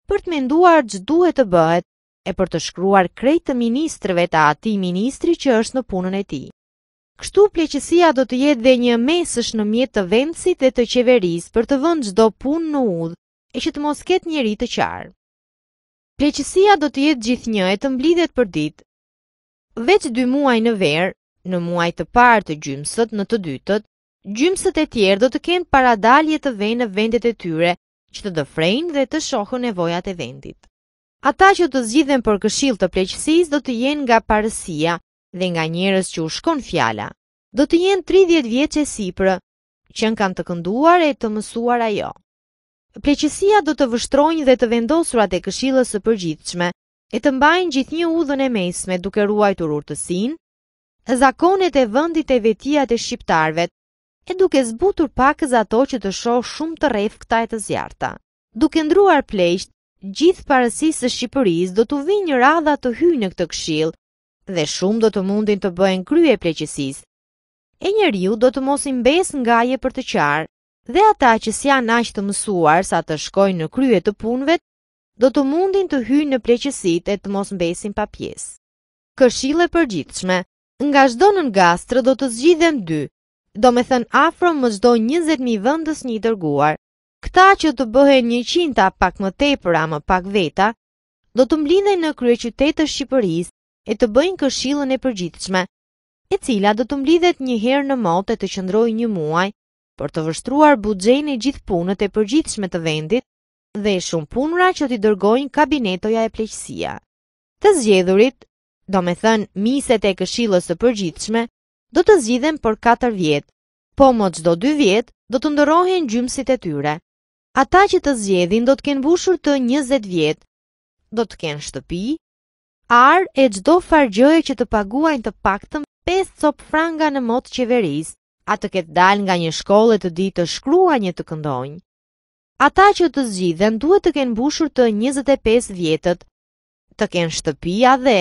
për menduar që duhet të bëhet e për të shkruar krejtë të ministrëve të ati ministri që është në punën e ti. Kështu pleqësia do të jetë dhe një mesësh në mjetë të vendësit dhe të qeveris për të vëndë gjdo punë në udhë e që të mos ketë njëri të qarë. Pleqësia do të jetë gjithë një e të mblidhet për ditë. Vecë dy muaj në verë, në muaj të partë të gjymsët në të dytët, gjymsët e tjerë do të kenë paradalje të vejnë në vendet e tyre që të dëfrejnë dhe të shohën nevojat e vendit. Ata që të zgjidhen për këshill të pleqësis do të jenë nga parësia dhe nga njerës që u shkon fjala. Do të jenë 30 e sipërë, që në kanë të kënduar e të mësuar ajo. Pleqësia do të vështrojnë dhe të vendosurat e këshillës së përgjithshme, e të mbajnë gjithë një udhën e mesme duke ruajtur e zakonet e vëndit e vetijat e shqiptarve e duke zbutur pakës ato që të sho shumë të rref këta e të zjarta. Duke ndruar plejsht, gjithë parësisë së Shqipërisë do të vinë një radha të hyjë në këtë këshill dhe shumë do të mundin të bëhen krye pleqësisë. E njeriu do të mos i mbes ngaje për të qarë dhe ata që si janë aq të mësuar sa të shkojnë në krye të punëve do të mundin të hyjë në pleqësit e të mos mbesin pa pjesë. Këshille për gjithshme, nga çdo nën nga do të zgjidhen dy, do me thënë afro më shdo 20.000 vëndës një dërguar, Këta që të bëhen një qinta pak më tepër a më pak veta, do të mlindhen në krye qytetë Shqipërisë e të bëjnë këshilën e përgjithshme, e cila do të mblidhet një herë në motë të qëndroj një muaj për të vështruar buxhen e gjithë punët e përgjithshme të vendit dhe shumë punëra që t'i dërgojnë kabinetoja e pleqësia. Të zgjedhurit, do me thënë miset e këshillës të përgjithshme, do të zgjidhen për 4 vjetë, po më gjdo 2 vjetë do të ndërohen gjymësit e tyre. Ata që të zjedhin do të kenë bushur të 20 vjetë, do të kenë shtëpi, ar e gjdo fargjojë që të paguajnë të paktëm 5 copë franga në motë qeverisë, a të ketë dal nga një shkollë të ditë të shkrua një të këndojnë. Ata që të zgjidhen duhet të kenë bushur të 25 vjetët, të kenë shtëpia dhe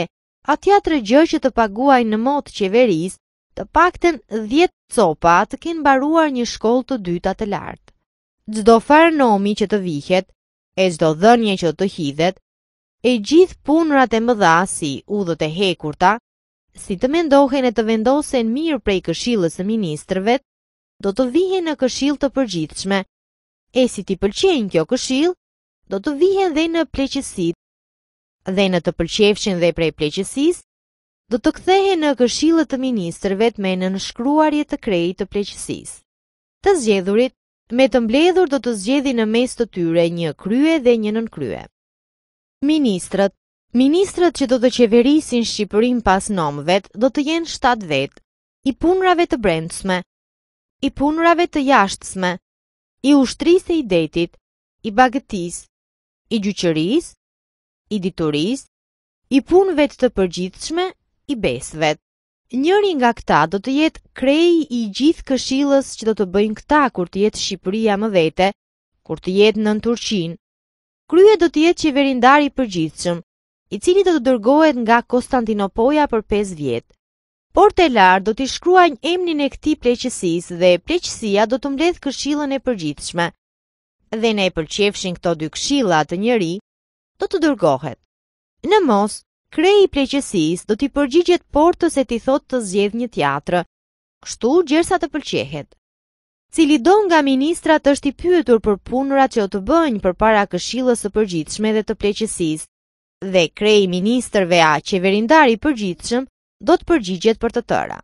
atja të regjë që të paguaj në motë qeveris, të pakten 10 copa të kenë baruar një shkollë të dyta të lartë gjdo farë nomi që të vihet, e gjdo dhënje që të hidhet, e gjithë punrat e mëdha si udhët e hekurta, si të mendohen e të vendosen mirë prej këshillës e ministrëve, do të vihen në këshillë të përgjithshme, e si t'i pëlqen kjo këshillë, do të vihen dhe në pleqesit, dhe në të pëlqefshin dhe prej pleqesis, do të kthehen në këshillët të ministrëve me në nëshkruarje të krejt të pleqesis. Të zgjedhurit, me të mbledhur do të zgjedi në mes të tyre një krye dhe një nën krye. Ministrat Ministrat që do të qeverisin Shqipërin pas nomëvet do të jenë 7 vetë, i punrave të brendësme, i punrave të jashtësme, i ushtris e i detit, i bagëtis, i gjyqëris, i dituris, i punëve të përgjithshme, i besëvet. Njëri nga këta do të jetë krej i gjithë këshilës që do të bëjnë këta kur të jetë Shqipëria më vete, kur të jetë në në Turqin. Krye do të jetë qeverindari përgjithshëm, i cili do të dërgohet nga Konstantinopoja për 5 vjetë. Por larë do të shkruaj emnin e këti pleqësis dhe pleqësia do të mbledh këshilën e përgjithshme. Dhe ne përqefshin këto dy këshilla të njëri, do të dërgohet. Në mos, krej i pleqesis do t'i përgjigjet portës e t'i thot të zjedh një tjatrë, kështu gjersa të pëlqehet. Cili do nga ministrat është i pyetur për punëra që o të bëjnë për para këshilës të përgjithshme dhe të pleqesis, dhe krej i ministrëve a qeverindari përgjithshëm do të përgjigjet për të tëra.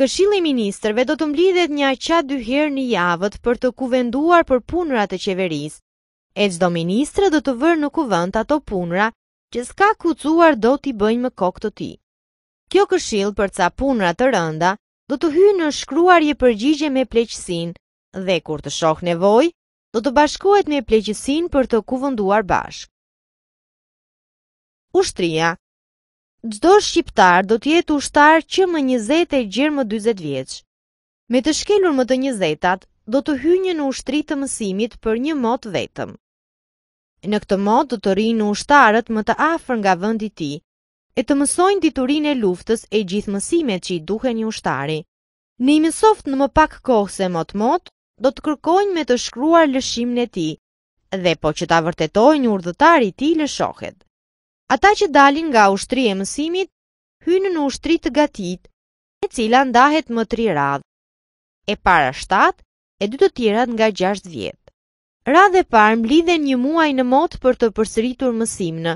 Këshilli i ministrëve do të mblidhet një aqat dy herë në javët për të kuvenduar për punërat e qeverisë. E çdo ministër do të vërë në kuvend ato punëra që s'ka kucuar do t'i bëjnë më kokë të ti. Kjo këshill për ca punra të rënda, do të hynë në shkruar je përgjigje me pleqësin, dhe kur të shok nevoj, do të bashkohet me pleqësin për të kuvënduar bashk. Ushtria Gjdo shqiptar do t'jetë ushtar që më njëzet e gjërë më 20 vjeqë. Me të shkelur më të njëzetat, do të hynjë në ushtri të mësimit për një mot vetëm. Në këtë mod do të rinë në ushtarët më të afër nga vendi i ti, tij e të mësojnë diturinë e luftës e gjithë mësimet që i duhen një ushtari. Në i mësoft në më pak kohë se mot-mot, do të kërkojnë me të shkruar lëshim në ti, dhe po që ta vërtetojnë një urdhëtari ti lëshohet. Ata që dalin nga ushtri e mësimit, hynë në ushtri të gatit, e cila ndahet më tri radhë, e para shtatë, e dy të tjera nga 6 vjetë. Radhe parm lidhen një muaj në mot për të përsëritur mësimin.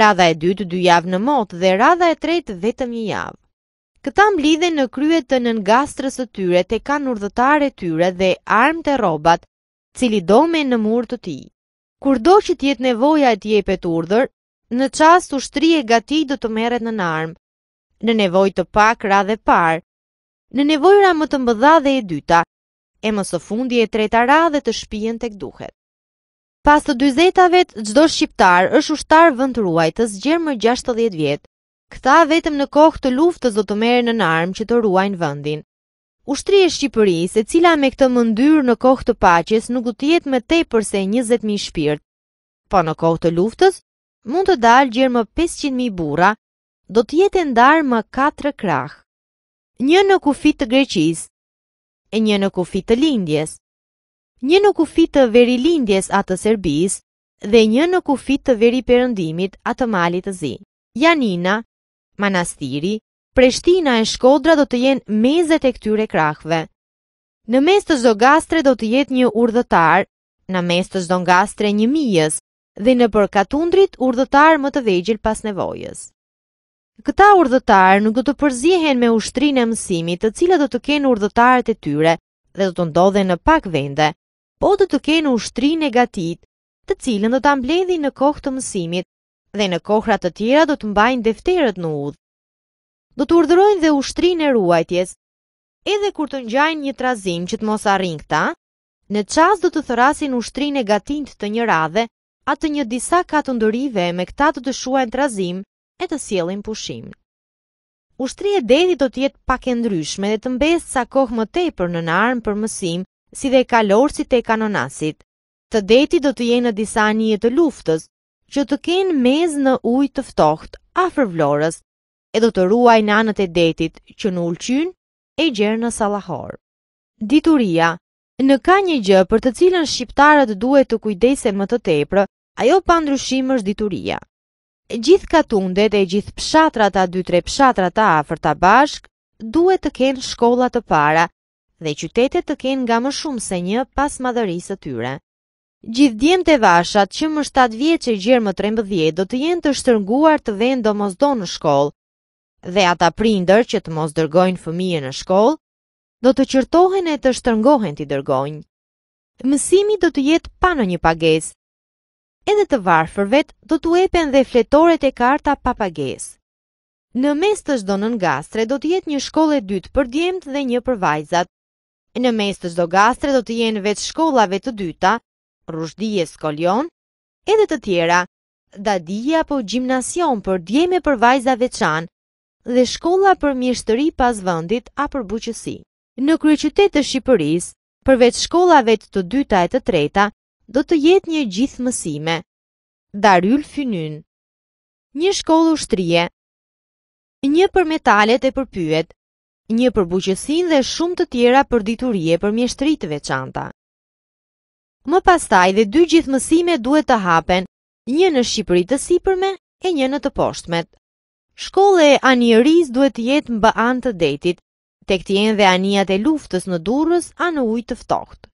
Radha e dytë dy javë në mot dhe radha e tretë vetëm një javë. Këta mblidhen në krye të nëngastrës së tyre, tek kanë urdhëtarë të tyre dhe armët e rrobat, cili dome në mur të tij. Kurdo që të jetë nevoja e të jepet urdhër, në çast ushtri e gati do të merret në armë. Në nevojë të pak radhë par, në nevojra më të mbëdha dhe e dyta, e më së fundi e treta radhe të shpijen të këduhet. Pas të dyzetavet, gjdo shqiptar është ushtar vënd ruajtës gjërë më 60 vjetë. Këta vetëm në kohë të luftës do të merë në narmë që të ruajnë vëndin. Ushtri e Shqipëri, se cila me këtë mëndyrë në kohë të paches, nuk u tjetë me te përse 20.000 shpirt. Po në kohë të luftës, mund të dalë gjërë më 500.000 bura, do të jetë ndarë më 4 krahë. Një në kufit të greqisë, e një në kufi të lindjes. Një në kufi të veri lindjes atë të Serbis dhe një në kufi të veri përëndimit atë malit të zi. Janina, Manastiri, Preshtina e Shkodra do të jenë mezet e këtyre krahve. Në mes të zogastre do të jetë një urdhëtar, në mes të zongastre një mijës dhe në përkatundrit urdhëtar më të vegjil pas nevojës. Këta urdhëtarë nuk do të përzihen me ushtrinë e mësimit, të cilat do të kenë urdhëtarët e tyre dhe do të ndodhen në pak vende, po do të kenë ushtri negativ, të cilën do ta mbledhin në kohë të mësimit dhe në kohra të tjera do të mbajnë defterët në udhë. Do të urdhërojnë dhe ushtrinë e ruajtjes, edhe kur të ngjajnë një trazim që të mos arrin këta, në çast do të thërasin ushtrinë e gatinjt të një radhe, atë një disa katëndorive me këta të dëshuajnë trazim e të sjellin pushim. Ushtria e dedit do të jetë pak e ndryshme dhe të mbështet sa kohë më tepër në anën për mësim, si dhe kalorësit te kanonasit. Të deti do të jenë në disa anije të luftës, që të kenë mez në ujë të ftohtë afër Vlorës, e do të ruaj nanët e detit që në ulqyn e gjerë në Sallahor. Dituria Në ka një gjë për të cilën shqiptarët duhet të kujdesen më të tepër, ajo pa ndryshim është dituria gjithë tundet e gjithë pshatrat a 2-3 pshatrat a afer të bashk, duhet të kenë shkolla të para dhe qytetet të kenë nga më shumë se një pas madhërisë të tyre. Gjithë djemë të vashat që më 7 vjetë që gjërë më 13 do të jenë të shtërnguar të vend do mos do në shkollë dhe ata prinder që të mos dërgojnë fëmije në shkollë, do të qërtohen e të shtërngohen t'i dërgojnë. Mësimi do të jetë pa në një pagesë, edhe të varfërve do të epen dhe fletoret e karta papages. Në mes të çdo nën gastre do të jetë një shkollë dytë për djemt dhe një për vajzat. Në mes të çdo gastre do të jenë vet shkollave të dyta, rrushdije, Skolion, edhe të tjera, Dadija apo gjimnasion për djeme për vajza veçan dhe shkolla për mjeshtëri pas vëndit a për buqësi. Në kryqytet të Shqipëris, përveç shkollave të dyta e të treta, do të jetë një gjithë mësime. Daryl Fynyn Një shkollë ushtrie Një për metalet e përpyet Një për buqësin dhe shumë të tjera për diturie për mjeshtrit veçanta. Më pastaj dhe dy gjithë mësime duhet të hapen, një në Shqipëri të sipërme e një në të poshtmet. Shkolle e anjeris duhet të jetë mba anë të detit, tek këtjen dhe anjat e luftës në durës anë ujtë të ftohtë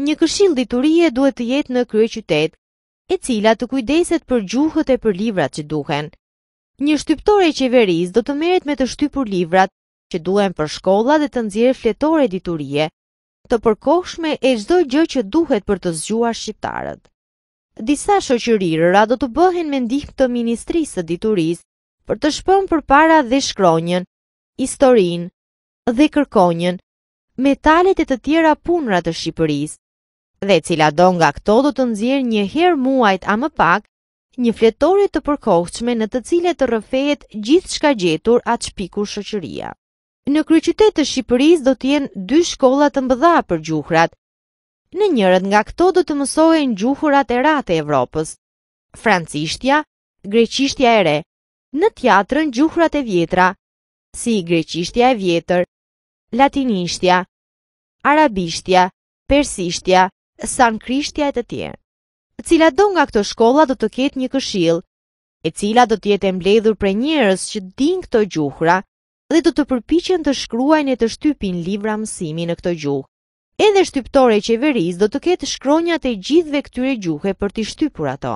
një këshill diturie duhet të jetë në krye qytet, e cila të kujdeset për gjuhët e për livrat që duhen. Një shtyptore e qeveris do të meret me të shtypur livrat që duhen për shkolla dhe të nëzirë fletore diturie, të përkoshme e gjdo gjë që duhet për të zgjuar shqiptarët. Disa shoqërirëra do të bëhen me ndihmë të Ministrisë të Diturisë për të shpëm për para dhe shkronjën, historinë dhe kërkonjën, metalet e të tjera punrat të Shqipërisë dhe cila do nga këto do të nëzirë një herë muajt a më pak, një fletore të përkohqme në të cile të rëfejet gjithë shka gjetur atë shpikur shëqëria. Në kryqytet të Shqipëris do t'jen dy shkollat të mbëdha për gjuhrat. Në njërët nga këto do të mësohen gjuhurat e ratë e Evropës, francishtja, greqishtja e re, në tjatërën gjuhrat e vjetra, si greqishtja e vjetër, latinishtja, arabishtja, persishtja, San Krishtja e të tjerë. Cila do nga këto shkolla do të ketë një këshill, e cila do të jetë mbledhur prej njerëz që din këto gjuhra dhe do të përpiqen të shkruajnë e të shtypin libra mësimi në këto gjuhë. Edhe shtyptore e qeveris do të ketë shkronjat e gjithve këtyre gjuhëve për të shtypur ato.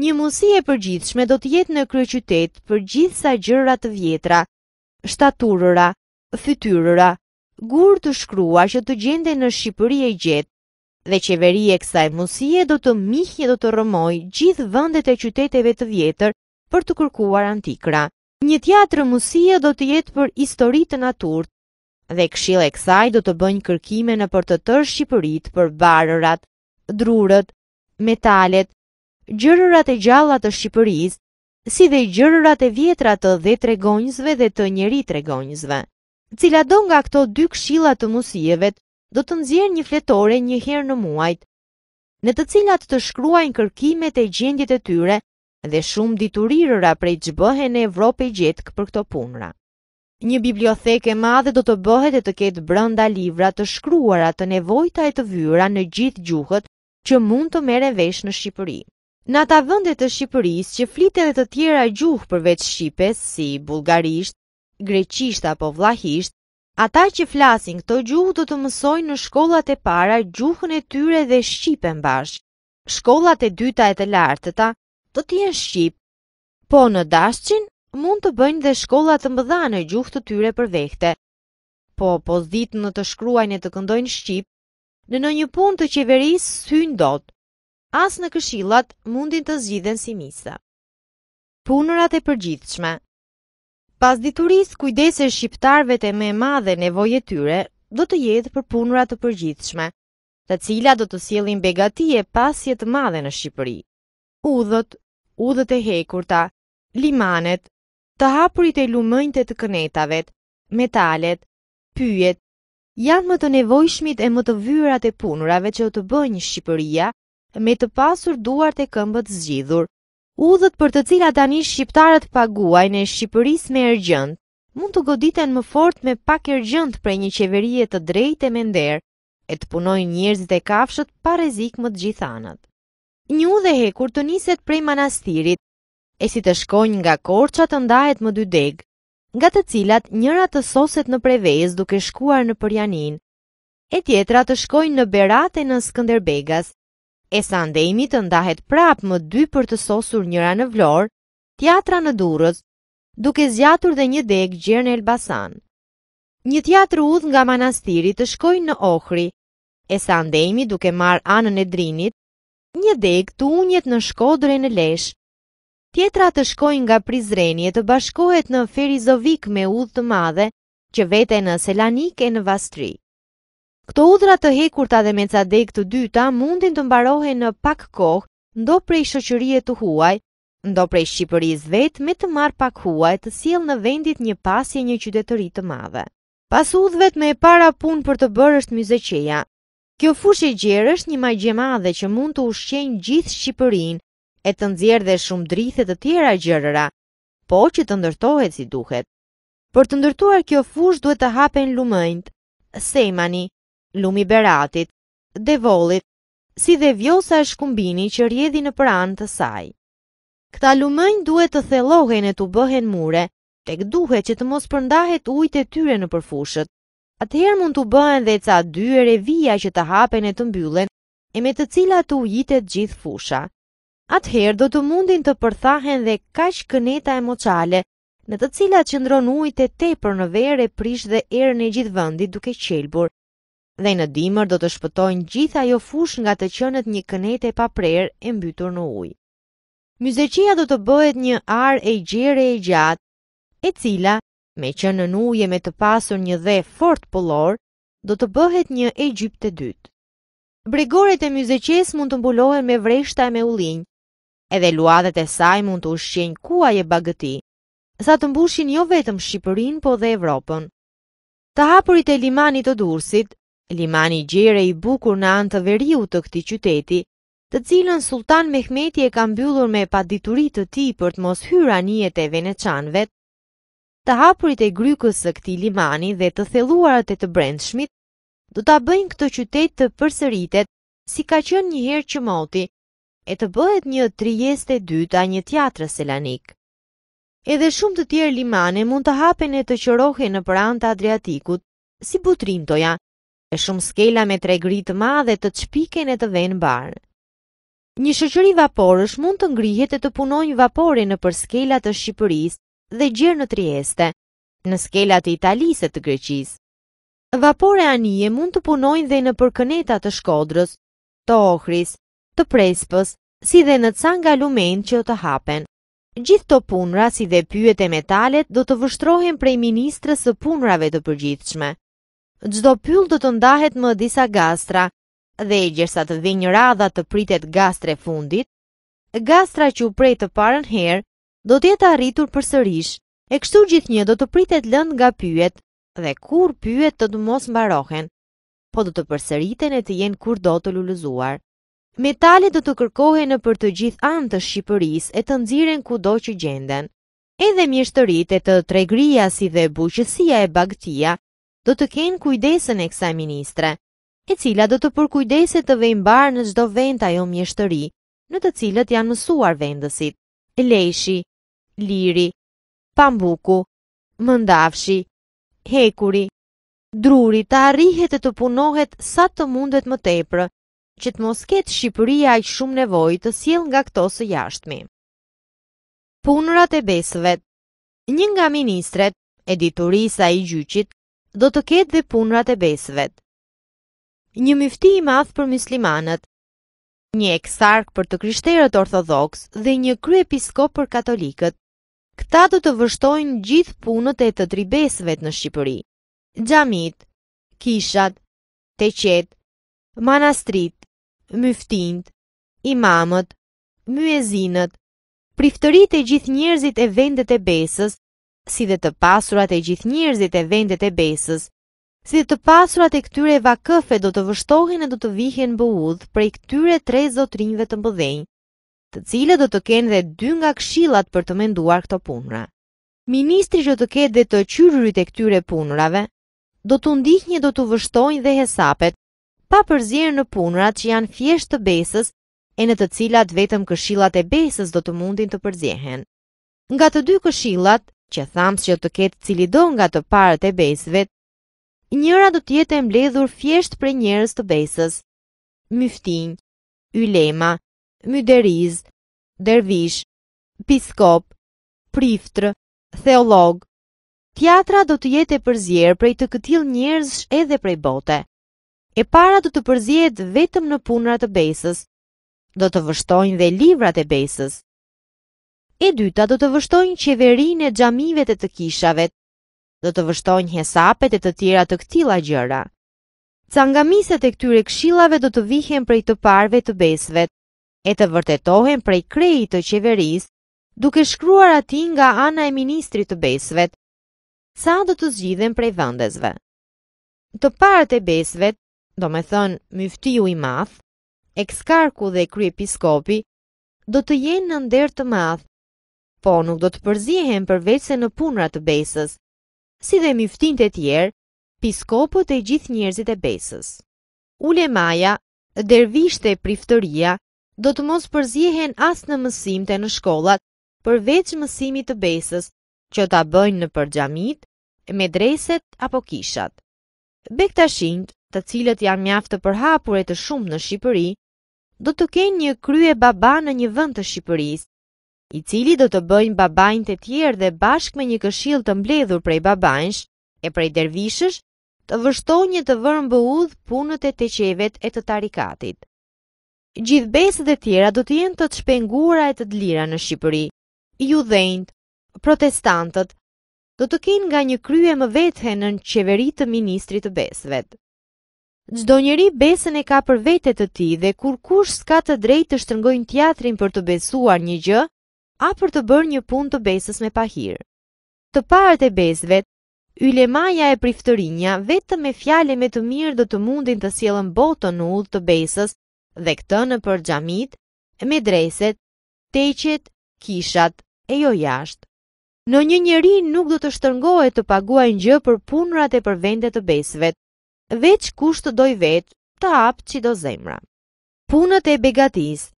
Një mundësi e përgjithshme do të jetë në kryeqytet për gjithsa gjëra të vjetra, shtaturëra, fytyrëra, gurë të shkruar që të gjende në Shqipëri e gjetë, dhe qeveri e kësaj mundësie do të mihje do të rëmoj gjithë vëndet e qyteteve të vjetër për të kërkuar antikra. Një tjatër mundësie do të jetë për histori të naturët dhe këshile kësaj do të bënjë kërkime në për të tërë Shqipërit për barërat, drurët, metalet, gjërërat e gjallat të Shqipërisë, si dhe gjërërat e vjetra të dhe tregonjësve dhe të njeri tregonjësve. Cila do nga këto dy këshilat të musijevet do të nëzirë një fletore një herë në muajt, në të cilat të shkruajnë kërkimet e gjendjet e tyre dhe shumë diturirëra prej që bëhe në Evropë e gjithë këpër këto punra. Një bibliotheke madhe do të bëhet e të ketë brënda livra të shkruara të nevojta e të vyra në gjithë gjuhët që mund të mere vesh në Shqipëri. Në ata vëndet të Shqipëris që flite dhe të tjera gjuhë përveç Shqipes si bulgarisht, greqisht apo vlahisht, Ata që flasin këto gjuhë do të mësojnë në shkollat e para gjuhën e tyre dhe shqipen bashkë. Shkollat e dyta e të lartëta do të jenë shqip. Po në dashqin mund të bëjnë dhe shkollat të mbëdha në gjuhë të tyre për vekte. Po po zditë në të shkruajnë e të këndojnë shqip, në në një pun të qeverisë synë do të. As në këshillat mundin të zgjidhen si misa. Punërat e përgjithshme Pas dituris, e shqiptarve të me madhe nevoje tyre do të jetë për punrat të përgjithshme, të cila do të sielin begatije pasje të madhe në Shqipëri. Udhët, udhët e hekurta, limanet, të hapurit e lumënjt e të kënetave, metalet, pyjet, janë më të nevojshmit e më të vyrat e punrave që të bëjnë Shqipëria me të pasur duart e këmbët zgjidhur, Udhët për të cilat tani shqiptarët paguaj në Shqipëris me ergjënd, mund të goditen më fort me pak ergjënd prej një qeverie të drejt e mender, e të punoj njërzit e kafshët pa rrezik më të anët. Një udhë he kur të niset prej manastirit, e si të shkojnë nga Korça të ndajet më dy deg, nga të cilat njëra të soset në prevez duke shkuar në përjanin, e tjetra të shkojnë në berate në Skënderbegas, e sa ndemi të ndahet prap më dy për të sosur njëra në vlorë, tjatra në durës, duke zjatur dhe një deg gjerë në Elbasan. Një tjatër udh nga manastiri të shkojnë në Ohri, e sa ndemi duke marë anën e drinit, një deg të unjet në shkodre në lesh. Tjetra të shkojnë nga Prizreni e të bashkohet në Ferizovik me udh të madhe, që vete në Selanik e në Vastrik. Këto udhra të hekurta dhe me deg të dyta mundin të mbarohen në pak kohë, ndo prej shoqërie të huaj, ndo prej Shqipërisë vetë me të marë pak huaj të siel në vendit një pasje një qytetërit të madhe. Pas udhvet me e para pun për të bërë është mjëzeqeja. Kjo fush e gjerë është një majgje madhe që mund të ushqenjë gjithë Shqipërin e të nëzjerë dhe shumë drithet të tjera gjerëra, po që të ndërtohet si duhet. Për të ndërtuar kjo fush duhet të hapen lumënd, sejmani, lumi beratit, devollit, si dhe vjosa e shkumbini që rjedhi në pranë të saj. Këta lumënjë duhet të thelohen e të bëhen mure, tek duhet që të mos përndahet ujtë e tyre në përfushët. Atëherë mund të bëhen dhe ca dyre e vija që të hapen e të mbyllen, e me të cila të ujitet gjithë fusha. Atëherë do të mundin të përthahen dhe kash këneta e moçale, në të cila qëndron ujtë e tepër në verë e prish dhe erë në gjithë vëndit duke qelbur dhe në dimër do të shpëtojnë gjitha jo fush nga të qënët një kënete e prerë e mbytur në ujë. Mjëzëqia do të bëhet një arë e gjere e gjatë, e cila, me që në nuje me të pasur një dhe fort pëllor, do të bëhet një e gjypt e dytë. Bregoret e mjëzëqes mund të mbulohen me vreshta e me ulinjë, edhe luadet e saj mund të ushqenjë kuaj e bagëti, sa të mbushin jo vetëm Shqipërin, po dhe Evropën. Të hapurit e limanit të dursit Limani gjere i bukur në antë veriu të këti qyteti, të cilën Sultan Mehmeti e ka mbyllur me padituri të tij për të mos hyrë anijet e veneçanëve. Të hapurit e grykës së këtij limani dhe të thelluarat e të brendshmit do ta bëjnë këtë qytet të përsëritet, si ka qenë një herë që moti, e të bëhet një trieste e dytë a një teatr selanik. Edhe shumë të tjerë limane mund të hapen e të qërohen në pranë Adriatikut, si butrim toja, e shumë skela me tre gritë ma dhe të qpiken e të venë barë. Një shëqëri vaporësh mund të ngrihet e të punojnë vapore në për skela të Shqipërisë dhe gjërë në Trieste, në skela të Italisë të Greqisë. Vapore anije mund të punojnë dhe në përkëneta të shkodrës, të ohris, të prespës, si dhe në canga lumen që të hapen. Gjithë të punra si dhe pyet e metalet do të vështrohen prej ministrës të punrave të përgjithshme gjdo pyll do të ndahet më disa gastra, dhe i gjersa të vinë një radha të pritet gastre fundit, gastra që u prej të parën herë do tjetë arritur për sërish, e kështu gjithë një do të pritet lënd nga pyet, dhe kur pyet të të mos mbarohen, po do të përsëriten e të jenë kur do të lulëzuar. Metale do të kërkohen në për të gjithë anë të Shqipëris e të nëziren ku do që gjenden. Edhe mjeshtërit e të tregria si dhe buqësia e bagtia – do të kenë kujdesën e kësaj ministre, e cila do të përkujdeset të vejmë barë në gjdo vend ajo mjeshtëri, në të cilët janë mësuar vendësit, leshi, Liri, Pambuku, Mëndafshi, Hekuri, Druri të arrihet e të punohet sa të mundet më tepërë, që të mos ketë Shqipëria aq shumë nevojë të sjell nga këto së jashtëmi. Punërat e besëve. Një nga ministret e diturisë i gjyqit do të ketë dhe punrat e besvet. Një mifti i madhë për muslimanët, një eksark për të krishterët orthodoks dhe një kry episkop për katolikët, këta do të vështojnë gjithë punët e të tri besvet në Shqipëri. Gjamit, kishat, teqet, manastrit, myftint, imamët, myezinët, priftërit e gjithë njerëzit e vendet e besës si dhe të pasurat e gjithë njerëzit e vendet e besës, si dhe të pasurat e këtyre e vakëfe do të vështohin e do të vihin bëudh prej këtyre tre zotrinjve të mbëdhenj, të cilë do të kenë dhe dy nga kshilat për të menduar këto punra. Ministri që të ketë dhe të qyrurit e këtyre punrave, do të ndihnje do të vështojnë dhe hesapet, pa përzirë në punrat që janë fjesht të besës e në të cilat vetëm këshillat e besës do të mundin të përzihen. Nga të dy këshillat, që thamës që të ketë cili do nga të parët e besëve, njëra do tjetë e mbledhur fjesht për njërës të besës, myftin, ylema, myderiz, dervish, piskop, priftrë, theolog, tjatra do të jetë e përzjerë prej të këtil njërës edhe prej bote. E para do të përzjetë vetëm në punrat të besës, do të vështojnë dhe livrat e besës. E dyta do të vështojnë qeverin e xhamive të të kishavet, do të vështojnë hesapet e të tjera të këtila gjëra. Ca nga miset e këtyre kshilave do të vihen prej të parve të besvet, e të vërtetohen prej krejit të qeveris, duke shkruar ati nga ana e ministri të besvet, sa do të zgjidhen prej vëndezve. Të parët e besvet, do me thënë myftiu i math, ekskarku dhe kryepiskopi, do të jenë në të math, po nuk do të përzihen përveç se në punrat të besës, si dhe miftin të tjerë, piskopët e gjithë njerëzit e besës. Ule Maja, dervishte priftëria, do të mos përzihen as në mësim të në shkollat, përveç mësimit të besës, që ta bëjnë në përgjamit, me dreset apo kishat. shindë, të cilët janë mjaftë të përhapur të shumë në Shqipëri, do të kenë një krye baba në një vënd të Shqipërisë, i cili do të bëjnë babajnë të tjerë dhe bashkë me një këshil të mbledhur prej babajnësh e prej dervishësh të vështoj një të vërmë bëudh punët e të qevet e të tarikatit. Gjithë besë dhe tjera do të jenë të të shpengura e të dlira në Shqipëri, i u dhejnët, protestantët, do të kinë nga një krye më vethe në në qeverit të ministrit të besëvet. Gjdo njëri besën e ka për vete të ti dhe kur kush s'ka të drejt të shtërngojnë teatrin për të besuar një gjë, a për të bërë një pun të besës me pahir. Të parët e besëve, ylemaja e priftërinja vetëm me fjale me të mirë dhe të mundin të sielën botën në ullë të besës dhe këtë në për gjamit, me dreset, teqet, kishat e jo jashtë. Në një njeri nuk do të shtërngohet të paguaj një gjë për punrat e për vendet të besëve, veç kusht të doj vetë të apë që do zemra. Punët e begatis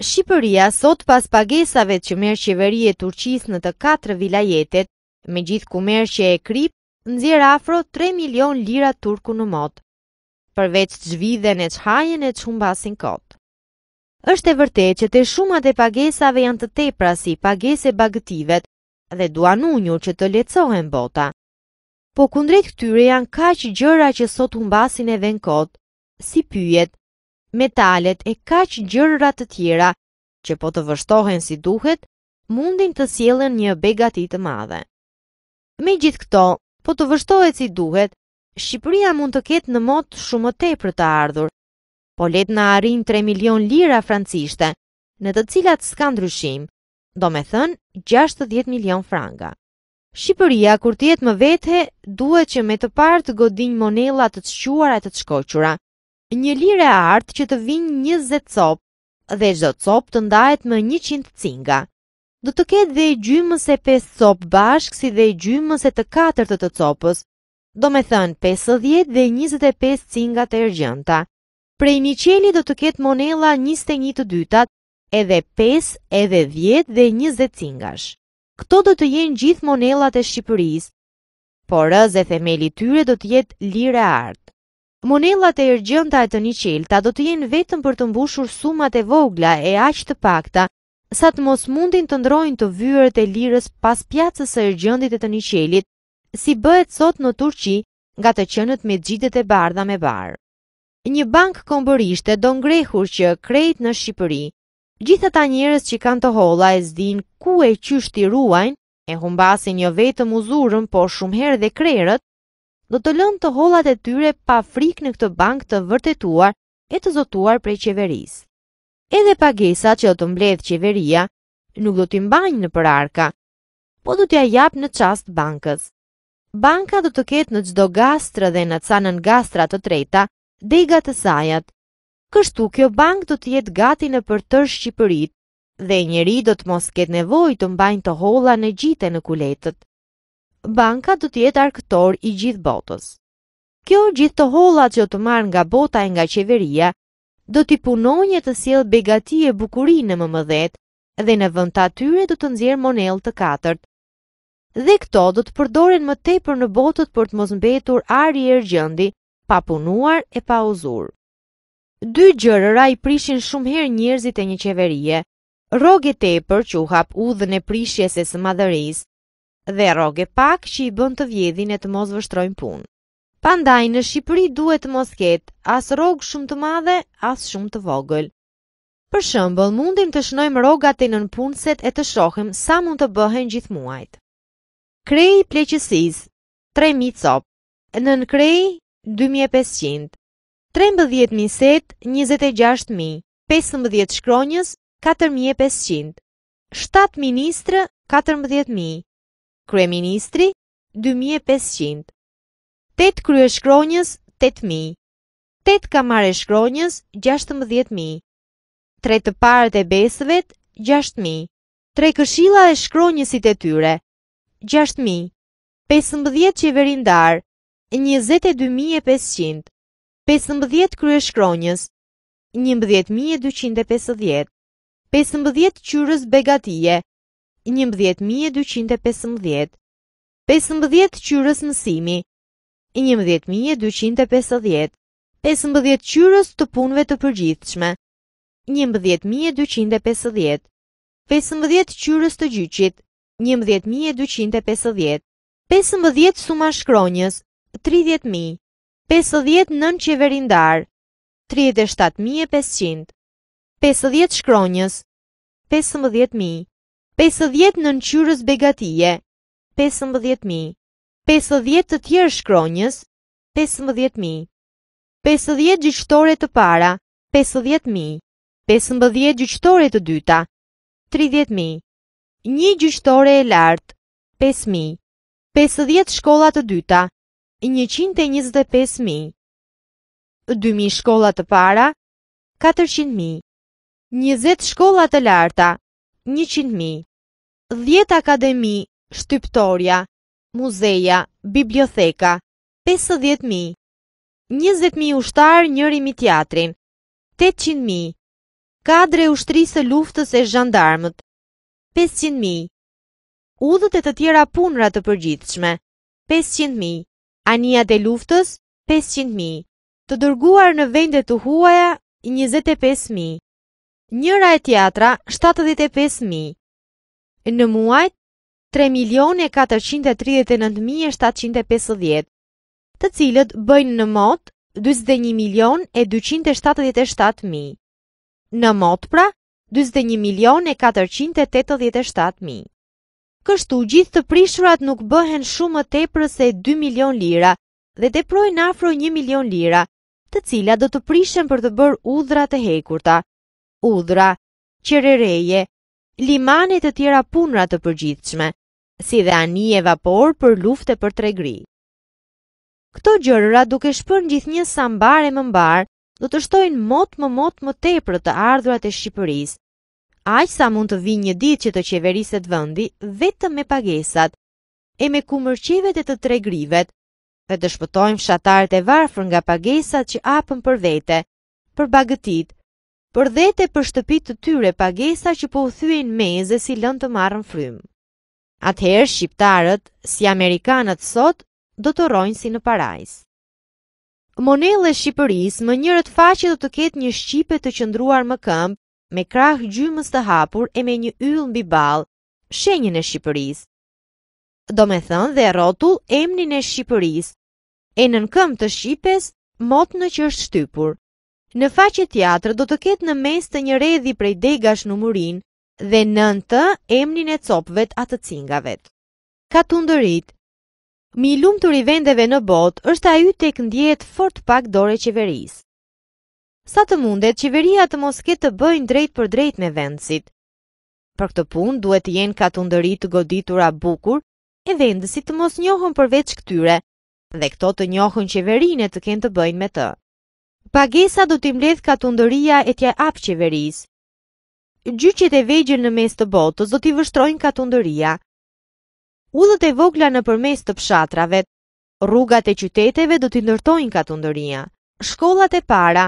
Shqipëria sot pas pagesave që merë qeveri e Turqis në të katër vilajetet, me gjithë ku merë që e krip, nëzirë afro 3 milion lira turku në mod, përveç të zhvide e që e që humbasin kot. Êshtë e vërte që të shumat e pagesave janë të tepra si pagese bagëtivet dhe duan unjur që të lecohen bota. Po kundrejt këtyre janë ka që gjëra që sot humbasin e dhe kot, si pyjet, metalet e kaq gjërrat të tjera që po të vështohen si duhet, mundin të sjellën një begati të madhe. Me gjithë këto, po të vështohet si duhet, Shqipëria mund të ketë në mod shumë më tepër të ardhur. Po let na arrin 3 milion lira francishte, në të cilat s'ka ndryshim, do me thënë 60 milion franga. Shqipëria, kur tjetë më vethe, duhet që me të partë godin monelat të të shquara e të të shkoqura – një lire e artë që të vinë 20 copë dhe gjdo copë të ndajet me 100 cinga. Do të ketë dhe i gjymës e 5 copë bashkë si dhe i gjymës e të 4 të copës, do me thënë 50 dhe 25 cinga të ergjënta. Prej miqeli do të ketë monela 21 të dytat, edhe 5, edhe 10 dhe 20 cingash. Këto do të jenë gjithë monelat e Shqipërisë, por rëz e themeli tyre do të jetë lire artë. Monellat e ergjënta e të një qelta do të jenë vetëm për të mbushur sumat e vogla e aqë të pakta, sa të mos mundin të ndrojnë të vyërët e lirës pas pjatsës e ergjëndit e të një qelit, si bëhet sot në Turqi, nga të qënët me gjitët e bardha me barë. Një bankë kombërishte do ngrehur që krejt në Shqipëri, gjithët a njërës që kanë të hola e zdinë ku e qyshti ruajnë, e humbasin një jo vetëm uzurën, po shumë herë dhe krejrët, do të lënë të hollat e tyre pa frik në këtë bank të vërtetuar e të zotuar prej qeveris. Edhe pagesa që do të mbledh qeveria nuk do t'i mbajnë në përarka, po do t'ja jap në qast bankës. Banka do të ketë në gjdo gastrë dhe në canën gastra të treta, degat të sajat. Kështu kjo bank do të jetë gati në për tërsh Shqipërit, dhe njeri do të mos ketë nevoj të mbajnë të hola në gjite në kuletët banka do të jetë arktor i gjithë botës. Kjo gjithë të holla që të marrë nga bota e nga qeveria, do t'i punonje të siel begati e bukuri në më mëdhet dhe në vënd të atyre do të nëzirë monel të katërt. Dhe këto do të përdoren më tepër në botët për të mos mbetur ari e rgjëndi, pa punuar e pa uzur. Dy gjërëra i prishin shumë herë njërzit e një qeverie, rogë tepër që u hap udhën e prishjes e së madhërisë, dhe rogë pak që i bën të vjedhin e të mos vështrojnë punë. Pandaj në Shqipëri duhet të mos ketë as rogë shumë të madhe, as shumë të vogël. Për shembull, mundim të shnojmë rrogat e nënpunëset e të shohim sa mund të bëhen gjithë muajt. i pleqësisë 3000 cop. Nën krej 2500. 13.000 set, 26.000, 15 shkronjës, 4.500, 7 ministrë, Kryeministri 2500 8 kryeshkronjës 8000 8 kamare shkronjës 16000 Tre të parët e besëvet 6000 Tre këshilla e shkronjësit e tyre 6000 15 qeverindar 22500 15 kryeshkronjës 11250 15 qyrës begatije 15 qyrës mësimi, 11250, 15 qyrës të punëve të përgjithshme, 11250, 15 qyrës të gjyqit, 11250, 15 suma shkronjës, 30000, 50 nën qeverindar, 37500, 50 shkronjës, 15000 50 në nëqyrës begatije, 15.000. 50 të tjerë shkronjës, 15.000. 50 gjyqtore të para, 50.000. 50 gjyqtore të dyta, 30.000. 1 gjyqtore e lartë, 5.000. 50 shkollat të dyta, 125.000. 2.000 shkollat të para, 400.000. 20 shkollat të larta, 100.000. 10 akademi, shtyptoria, muzeja, biblioteka, 50.000, 20.000 ushtar njëri mi teatrin, 800.000, kadre ushtrisë luftës e zhandarmët, 500.000, udhët e të tjera punrat të përgjithshme, 500.000, anijat e luftës, 500.000, të dërguar në vendet të huaja, 25.000, njëra e tjatra, 75.000, në muajt, 3.439.750, të cilët bëjnë në mot 21.277.000. Në mot pra, 21.487.000. Kështu gjithë të prishurat nuk bëhen shumë më tepër se 2 milion lira dhe deprojnë afro 1 milion lira, të cila do të prishen për të bërë udhra të hekurta. Udhra, qerereje, limane të tjera punra të përgjithshme, si dhe ani e vapor për lufte e për tregri. Këto gjërëra duke shpër gjithë një sambar e mëmbar, do të shtojnë mot më mot më tepër të ardhurat e Shqipëris, aq sa mund të vinë një dit që të qeveriset vëndi, vetëm me pagesat, e me kumërqivet e të tregrivet, dhe të shpëtojmë shatarët e varfër nga pagesat që apën për vete, për bagëtit, për dhete për shtëpit të tyre pagesa që po u thyen meze si lën të marën frymë. Atëherë shqiptarët, si amerikanët sot, do të rojnë si në parajs. Monele Shqipëris më njërët faqe do të ketë një shqipe të qëndruar më këmp, me krah gjymës të hapur e me një yllën mbi shenjën e Shqipëris. Do me thënë dhe rotull emnin e Shqipëris, e nën këmp të shqipes, mot në që është shtypur. Në faqe tjatër do të ketë në mes të një redhi prej degash në murin dhe nën të emnin e copëve të atë cingave. Ka të ndërit, mi lumë të rivendeve në bot është aju të e këndjet fort pak dore qeveris. Sa të mundet, qeveria të mos ketë të bëjnë drejt për drejt me vendësit. Për këtë pun, duhet të jenë ka të ndërit të goditura bukur e vendësit të mos njohën përveç këtyre dhe këto të njohën qeverinet të kënë të bëjnë me të. Pagesa do t'i mbledh ka të ndëria e t'ja apë qeveris. Gjyqet e vegjën në mes të botës do t'i vështrojnë ka të ndëria. Ullët e vogla në mes të pshatravet, rrugat e qyteteve do t'i ndërtojnë ka të ndëria. Shkollat e para,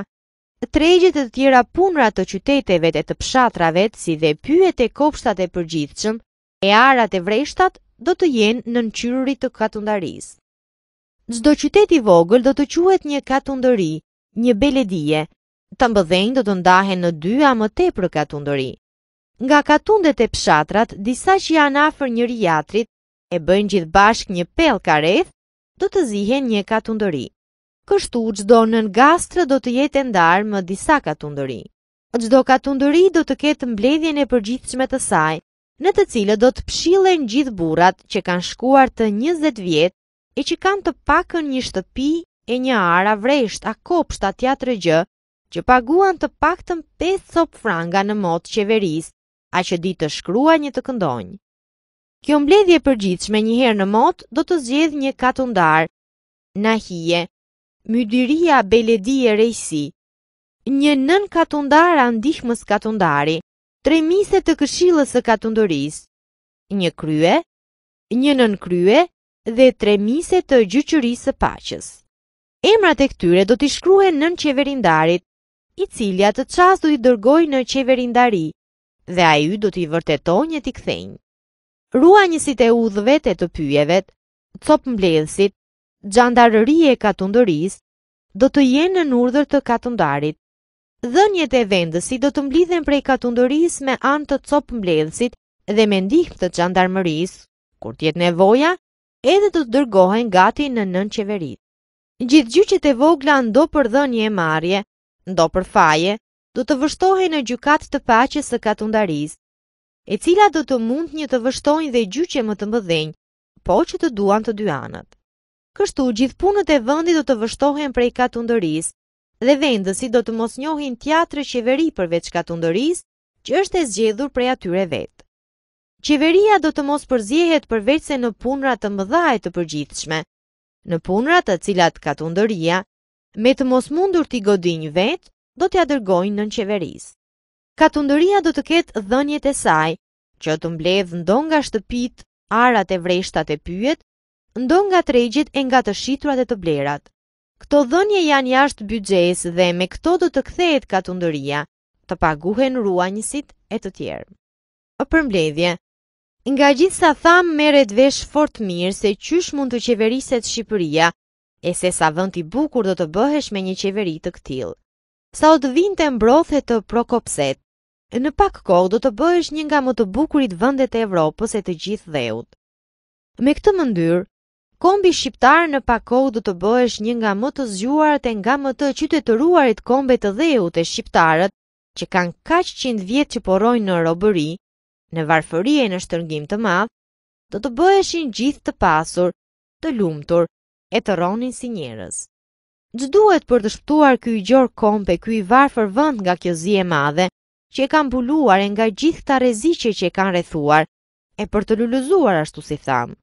tregjet e të tjera punra të qyteteve dhe të pshatravet, si dhe pyet e kopshtat e përgjithshëm, e arat e vreshtat do të jenë në nëqyrurit të katundaris. Zdo qyteti vogël do të quet një katundëri, një beledije, të mbëdhenjë do të ndahen në dy a më te për katundëri. Nga katundet e pshatrat, disa që janë afer një rijatrit, e bëjnë gjithë bashk një pel kareth, do të zihen një katundëri. Kështu gjdo nën gastrë do të jetë ndarë më disa katundëri. Gjdo katundëri do të ketë mbledhjen e përgjithshme të saj, në të cilë do të pshilen gjithë burat që kanë shkuar të 20 vjetë e që kanë të pakën një shtëpi e një ara vresht a kopsht a tjatrë gjë, që paguan të paktën 5 sop franga në motë qeveris, a që ditë të shkrua një të këndonjë. Kjo mbledhje përgjithshme një herë në motë do të zgjedh një katundar, Nahije, Mydiria Beledie Rejsi, një nën katundar a ndihmës katundari, tre mise të këshillës së katundoris, një krye, një nën krye dhe tre mise të gjyqërisë së paqes. Emrat e këtyre do t'i shkruhen nën qeverindarit, i cili të qas do t'i dërgoj në qeverindari, dhe a ju do t'i vërteton një t'i kthejnë. Rua njësit e udhëve të të pyjeve, copë mbledhësit, gjandarëri e katundëris, do të jenë në nërdër të katundarit. njët e vendësi do të mblidhen prej katundëris me anë të copë mbledhësit dhe me ndihmë të gjandarëmëris, kur tjetë nevoja, edhe të të dërgohen gati në nën qeverit. Gjithë gjyqet e vogla ndo për dhënje e marje, ndo për faje, do të vështohen në gjukat të pache së katundaris, e cila do të mund një të vështohen dhe gjyqe më të mbëdhenjë, po që të duan të dyanët. Kështu gjithë punët e vëndi do të vështohen prej katundariz, dhe vendësi do të mos njohin tjatërë qeveri përveç katundariz, që është e zgjedhur prej atyre vetë. Qeveria do të mos përzjehet përveç se në punrat të mbëdhajt të përgjithshme, në punrat të cilat ka të ndërria, me të mos mundur t'i godinjë vetë, do t'ja dërgojnë në qeveris. Ka të ndërria do të ketë dhënjet e saj, që të mbledhë ndon nga shtëpit, arat e vreshtat e pyet, ndon nga tregjit e nga të shiturat e të blerat. Këto dhënje janë jashtë bygjes dhe me këto do të kthehet ka të ndërria, të paguhen ruanjësit e të tjerë. Për mbledhje, Nga gjithë sa tham meret vesh fort mirë se qysh mund të qeveriset Shqipëria, e se sa vënd i bukur do të bëhesh me një qeveri të këtil. Sa o të vind të mbrothe të prokopset, në pak kohë do të bëhesh një nga më të bukurit vëndet e Evropës e të gjithë dheut. Me këtë mëndyrë, kombi shqiptar në pak kohë do të bëhesh një nga më të zgjuarët e nga më të qytetëruarit kombe të dheut e shqiptarët që kanë kaq qindë vjet që porojnë në robëri, në varfëri e në shtërngim të madh, do të bëheshin gjithë të pasur, të lumtur e të ronin si njerëz. Ç'duhet për të shpëtuar ky gjor kompe, ky i varfër vend nga kjo zi e madhe, që e ka mbuluar e nga gjithë të rreziqe që e kanë rrethuar, e për të lulëzuar ashtu si tham.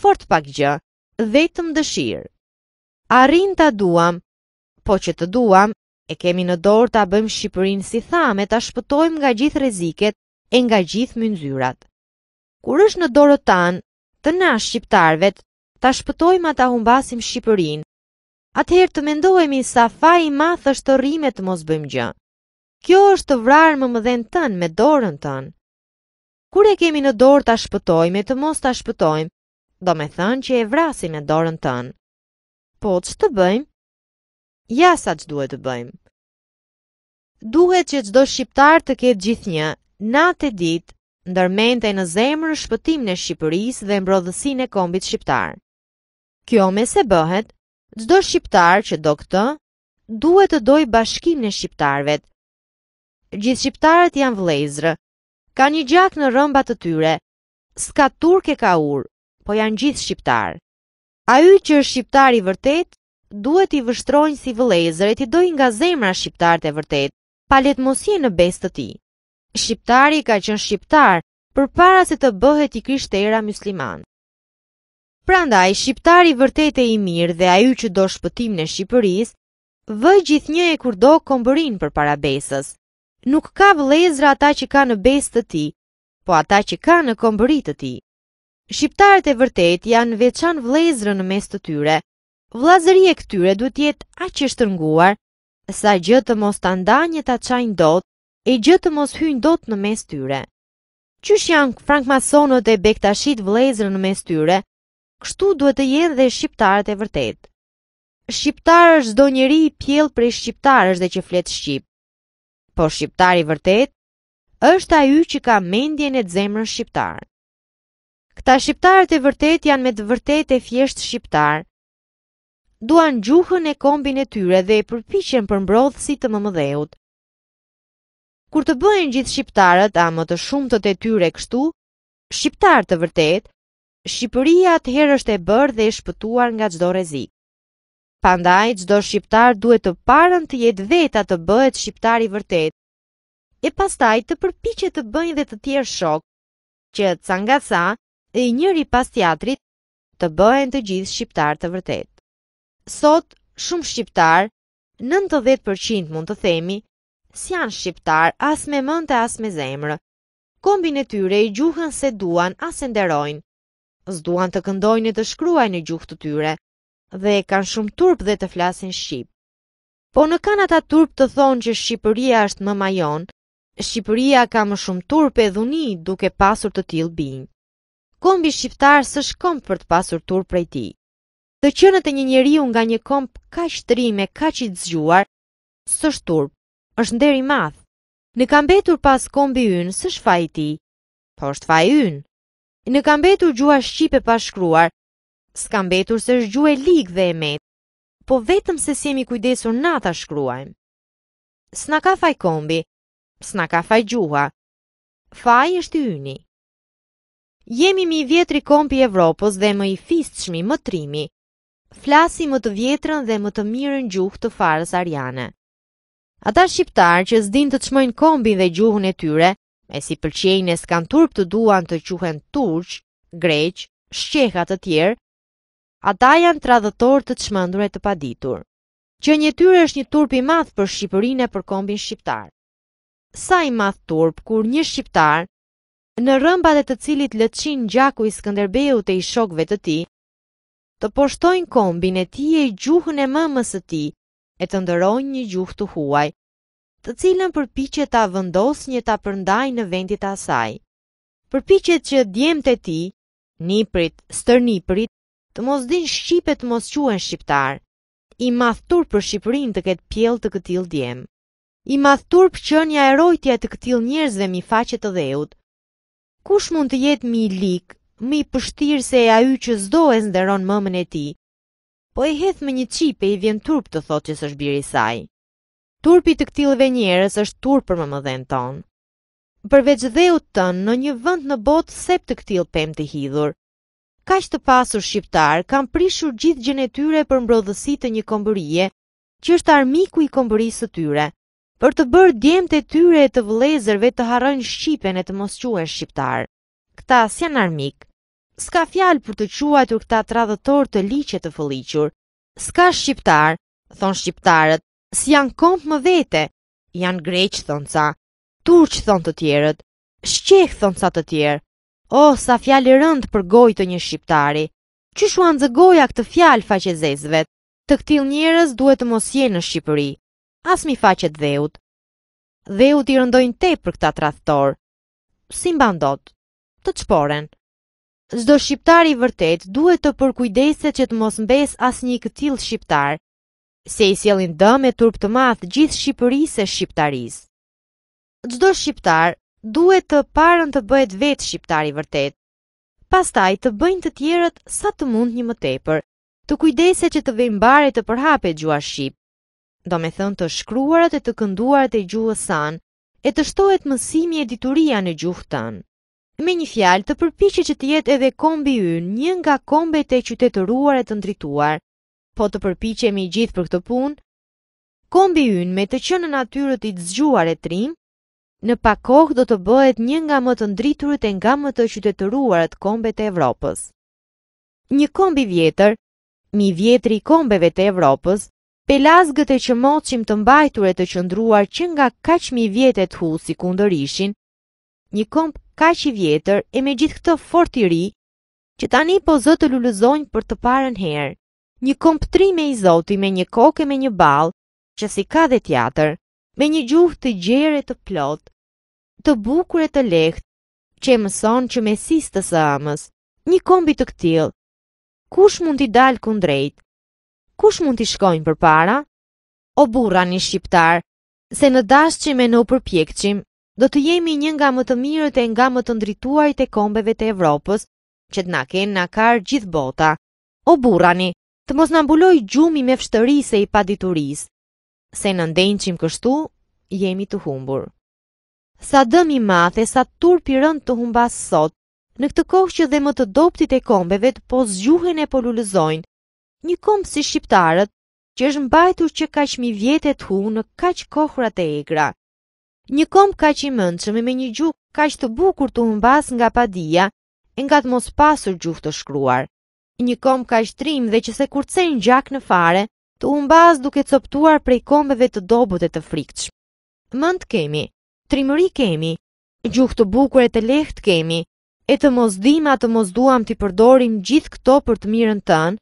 Fort pak gjë, vetëm dëshirë. Arrin ta duam, po që të duam, e kemi në dorë ta bëjmë Shqipërinë si thamë, ta shpëtojmë nga gjithë reziket e nga gjithë mënzyrat. Kur është në dorët tanë, të na shqiptarve, ta shpëtojmë ata humbasim Shqipërinë. Atëherë të mendohemi sa faji i madh është të rrimë të mos bëjmë gjë. Kjo është të vrarë më mëdhen tën me dorën tën. Kur e kemi në dorë ta shpëtojmë e të mos ta shpëtojmë, do me thënë që e vrasim me dorën tën. Po, që të bëjmë? Ja sa që duhet të bëjmë. Duhet që qdo shqiptar të ketë gjithë një, Natë e ditë, ndërmente në zemrë shpëtim në Shqipëris dhe mbrodhësin e kombit shqiptarë. Kjo me se bëhet, gjdo shqiptarë që do këtë, duhet të doj bashkim në shqiptarëvet. Gjithë shqiptarët janë vlejzrë, ka një gjak në rëmbat të tyre, s'ka turk e ka ur, po janë gjithë shqiptarë. A ju që është shqiptarë i vërtet, duhet i vështrojnë si vlejzrë e ti doj nga zemrë a shqiptarët e vërtet, pa mosje në bestë të ti shqiptari ka qënë shqiptar për para se të bëhet i krishtera musliman. Pranda, i shqiptari vërtet e i mirë dhe aju që do shpëtim në Shqipëris, vë gjithë një e kurdo kombërin për para besës. Nuk ka vlezra ata që ka në besë të ti, po ata që ka në komborit të ti. Shqiptarët e vërtet janë veçan vlezrë në mes të tyre. Vlazëri e këtyre duhet jetë aqështë shtërnguar, sa gjë të mos të ndanjë të qajnë ndot, e gjëtë të mos hynë dot në mes tyre. Qysh janë frankmasonët e bektashit vlezër në mes tyre, kështu duhet të jenë dhe shqiptarët e vërtet. Shqiptarë është do njeri i për prej shqiptarës dhe që fletë shqip. Po shqiptari vërtet, është a ju që ka mendjen e të zemrën shqiptarë. Këta shqiptarët e vërtet janë me të vërtet e fjesht shqiptarë. Duan gjuhën e kombin e tyre dhe e përpishen për mbrodhësi të më mëdheut kur të bëhen gjithë shqiptarët a më të shumtët e tyre kështu, shqiptar të vërtet, Shqipëria atëherë është e bërë dhe e shpëtuar nga çdo rrezik. Pandaj çdo shqiptar duhet të parën të jetë veta të bëhet shqiptar i vërtet. E pastaj të përpiqet të bëjnë dhe të tjerë shok, që ca nga sa e njëri pas teatrit të bëhen të gjithë shqiptar të vërtet. Sot shumë shqiptar 90% mund të themi, si janë shqiptar, as me mënte as me zemrë. Kombin e tyre i gjuhën se duan as e nderojnë. Zduan të këndojnë e të shkruajnë në gjuhë të tyre, dhe e kanë shumë turp dhe të flasin shqip. Po në kanë ata turp të thonë që Shqipëria është më majon, Shqipëria ka më shumë turp e dhuni duke pasur të tilë binë. Kombi shqiptar së shkom për të pasur turp prej ti. Të qënët e një njeri unë nga një komp ka shtrime, ka qitë të zgjuar, së shturp është nderi madh. Ne kam mbetur pas kombi ynë, s'është faji ti, po është faji ynë. Ne kam mbetur gjua shqipe pa shkruar. S'ka mbetur se është gjua lig dhe e met. Po vetëm se si jemi kujdesur na ta shkruajmë. S'na ka faj kombi, s'na ka faj gjuha. Faji është yni. Jemi mi vjetri kompi Evropës dhe më i fistëshmi më trimi. Flasi më të vjetrën dhe më të mirën gjuhë të farës ariane. Ata shqiptarë që zdin të qmojnë kombin dhe gjuhën e tyre, me si pëlqejnë e s'kan turp të duan të quhen turq, greq, shqehat të tjerë, ata janë tradhëtor të e të paditur. Që një tyre është një turp i madh për Shqipërinë për kombin shqiptar. Sa i madh turp kur një shqiptar në rëmbat e të cilit lëçin gjaku i Skënderbeut e i shokëve të tij, të poshtojnë kombin e tij e gjuhën e mamës së tij, e të ndëroj një gjuhë të huaj, të cilën përpiqet ta vendos një ta përndaj në vendit asaj. Përpiqet që djemtë e tij, niprit, stërniprit, të mos dinë shqipe të mos quhen shqiptar. I madh turp për Shqipërinë të ketë pjell të këtill djem. I madh turp qenia e rojtja të këtill njerëzve mi faqe të dheut. Kush mund të jetë më i lik, më i pështirë se ai që s'do e nderon mëmën e ti, po e hethë me një qipe i vjen turp të thot që së shbiri saj. Turpi të këtilëve njerëz është turp për më më tonë. Përveç dhe u tënë në një vënd në botë sep të këtilë pëm të hidhur. Ka të pasur shqiptarë kam prishur gjithë gjene tyre për mbrodhësit të një kombërije, që është armiku i kombërisë të tyre, për të bërë djemë të tyre të vlezërve të harrojnë shqipen e të mosquen shqiptarë. Këta janë armikë, Ska fjalë për të quajtur këta tradhëtor të liqe të fëliqur. Ska shqiptar, thon shqiptarët, si janë kompë më vete, janë greq, thonë ca, turq, thon të tjerët, shqek, thon ca të tjerë. O, oh, sa fjalë rënd për gojë të një shqiptari. Që shua në zëgoja këtë fjalë faqezezve, të këtil njërës duhet të mos jenë në Shqipëri, as mi faqet dheut. Dheut i rëndojnë te për këta trathëtor. Si mba ndot, të të shporen. Zdo shqiptar i vërtet duhet të përkujdeset që të mos mbes as një këtil shqiptar, se i sjelin dëm e turp të math gjithë shqipëris e shqiptaris. Zdo shqiptar duhet të parën të bëhet vetë shqiptar i vërtet, pastaj të bëjnë të tjerët sa të mund një më tepër, të kujdese që të vejnë bare të përhape gjua shqip, do me thënë të shkruarat e të kënduarat e gjua san, e të shtohet mësimi e dituria në gjuhë tanë. Me një fjalë të përpiqet që të jetë edhe kombi ynë një nga kombet e qytetëruar e të ndrituar. Po të përpiqemi gjithë për këtë punë, kombi ynë me të qenë në natyrën e zgjuar e trim, në pak kohë do të bëhet një nga më të ndriturit e nga më të qytetëruarat kombet e Evropës. Një kombi vjetër, mi vjetri i kombeve të Evropës, pelazgët e që moqim të e të qëndruar që nga kach mi vjetet hu si kundër ishin, një komp ka i vjetër e me gjithë këtë fort i ri, që tani po zëtë të për të parën herë. Një komp tri me i zoti me një kokë me një balë, që si ka dhe tjatër, me një gjuhë të gjere të plotë, të bukure të lehtë, që e mëson që me të së amës, një kombi të këtilë, kush mund t'i dalë kundrejt? Kush mund t'i shkojnë për para? O burra një shqiptar, se në dashqim me në përpjekqim, do të jemi një nga më të mirët e nga më të ndrituarit e kombeve të Evropës, që të na kenë na gjithë bota. O burani, të mos në mbuloj gjumi me fshtërise i padituris, se në ndenqim kështu, jemi të humbur. Sa dëmi mathe, sa tur rënd të humbas sot, në këtë kohë që dhe më të doptit e kombeve të po zgjuhen e polulëzojnë, një kombë si shqiptarët, që është mbajtur që ka qmi vjetet hu në kaq kohrat e egra. Një kom ka që i mëndë që me me një gjuk ka që të bukur të humbas nga padia e nga të mos pasur gjuk të shkruar. Një kom ka që trim dhe që se kurcen gjak në fare të humbas duke coptuar prej kombeve të dobut e të frikç. Mëndë kemi, trimëri kemi, gjuk të bukur e të leht kemi, e të mosdima të duam të i përdorim gjithë këto për të mirën tënë,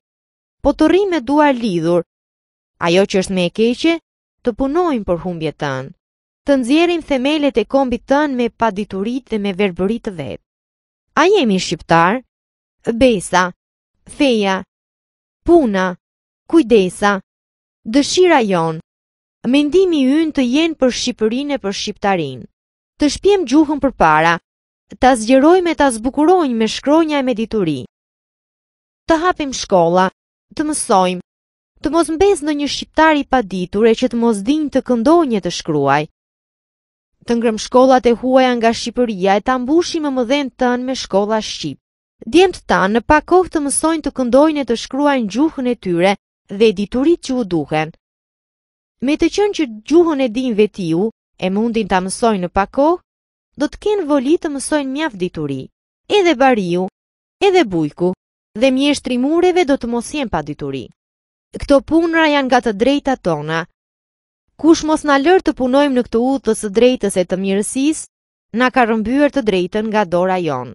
po të rime duar lidhur, ajo që është me e keqe, të punojmë për humbje tënë të nxjerrim themelet e kombit tën me padituritë dhe me verbërit të vet. A jemi shqiptar? Besa, feja, puna, kujdesa, dëshira jon, mendimi ynë të jenë për Shqipërinë e për Shqiptarinë, të shpjem gjuhën për para, të ta zbukurojmë të me shkronja e me dituri. Të hapim shkolla, të mësojmë, të mos mbes në një shqiptari pa ditur e që të mos din të këndonje të shkruaj, të ngrëm shkollat e huaja nga Shqipëria e të ambushim e mëdhen tënë me shkolla Shqipë. Djemë të tanë në pakoh të mësojnë të këndojnë e të shkruajnë gjuhën e tyre dhe diturit që u duhen. Me të qënë që gjuhën e din vetiu e mundin të mësojnë në pakoh, do të kenë voli të mësojnë mjaf dituri, edhe bariu, edhe bujku, dhe mjeshtri do të mosjen pa dituri. Këto punra janë nga të drejta tona, Kush mos na lër të punojmë në këtë udhë të së drejtës e të mirësisë, na ka rrëmbyer të drejtën nga dora jon.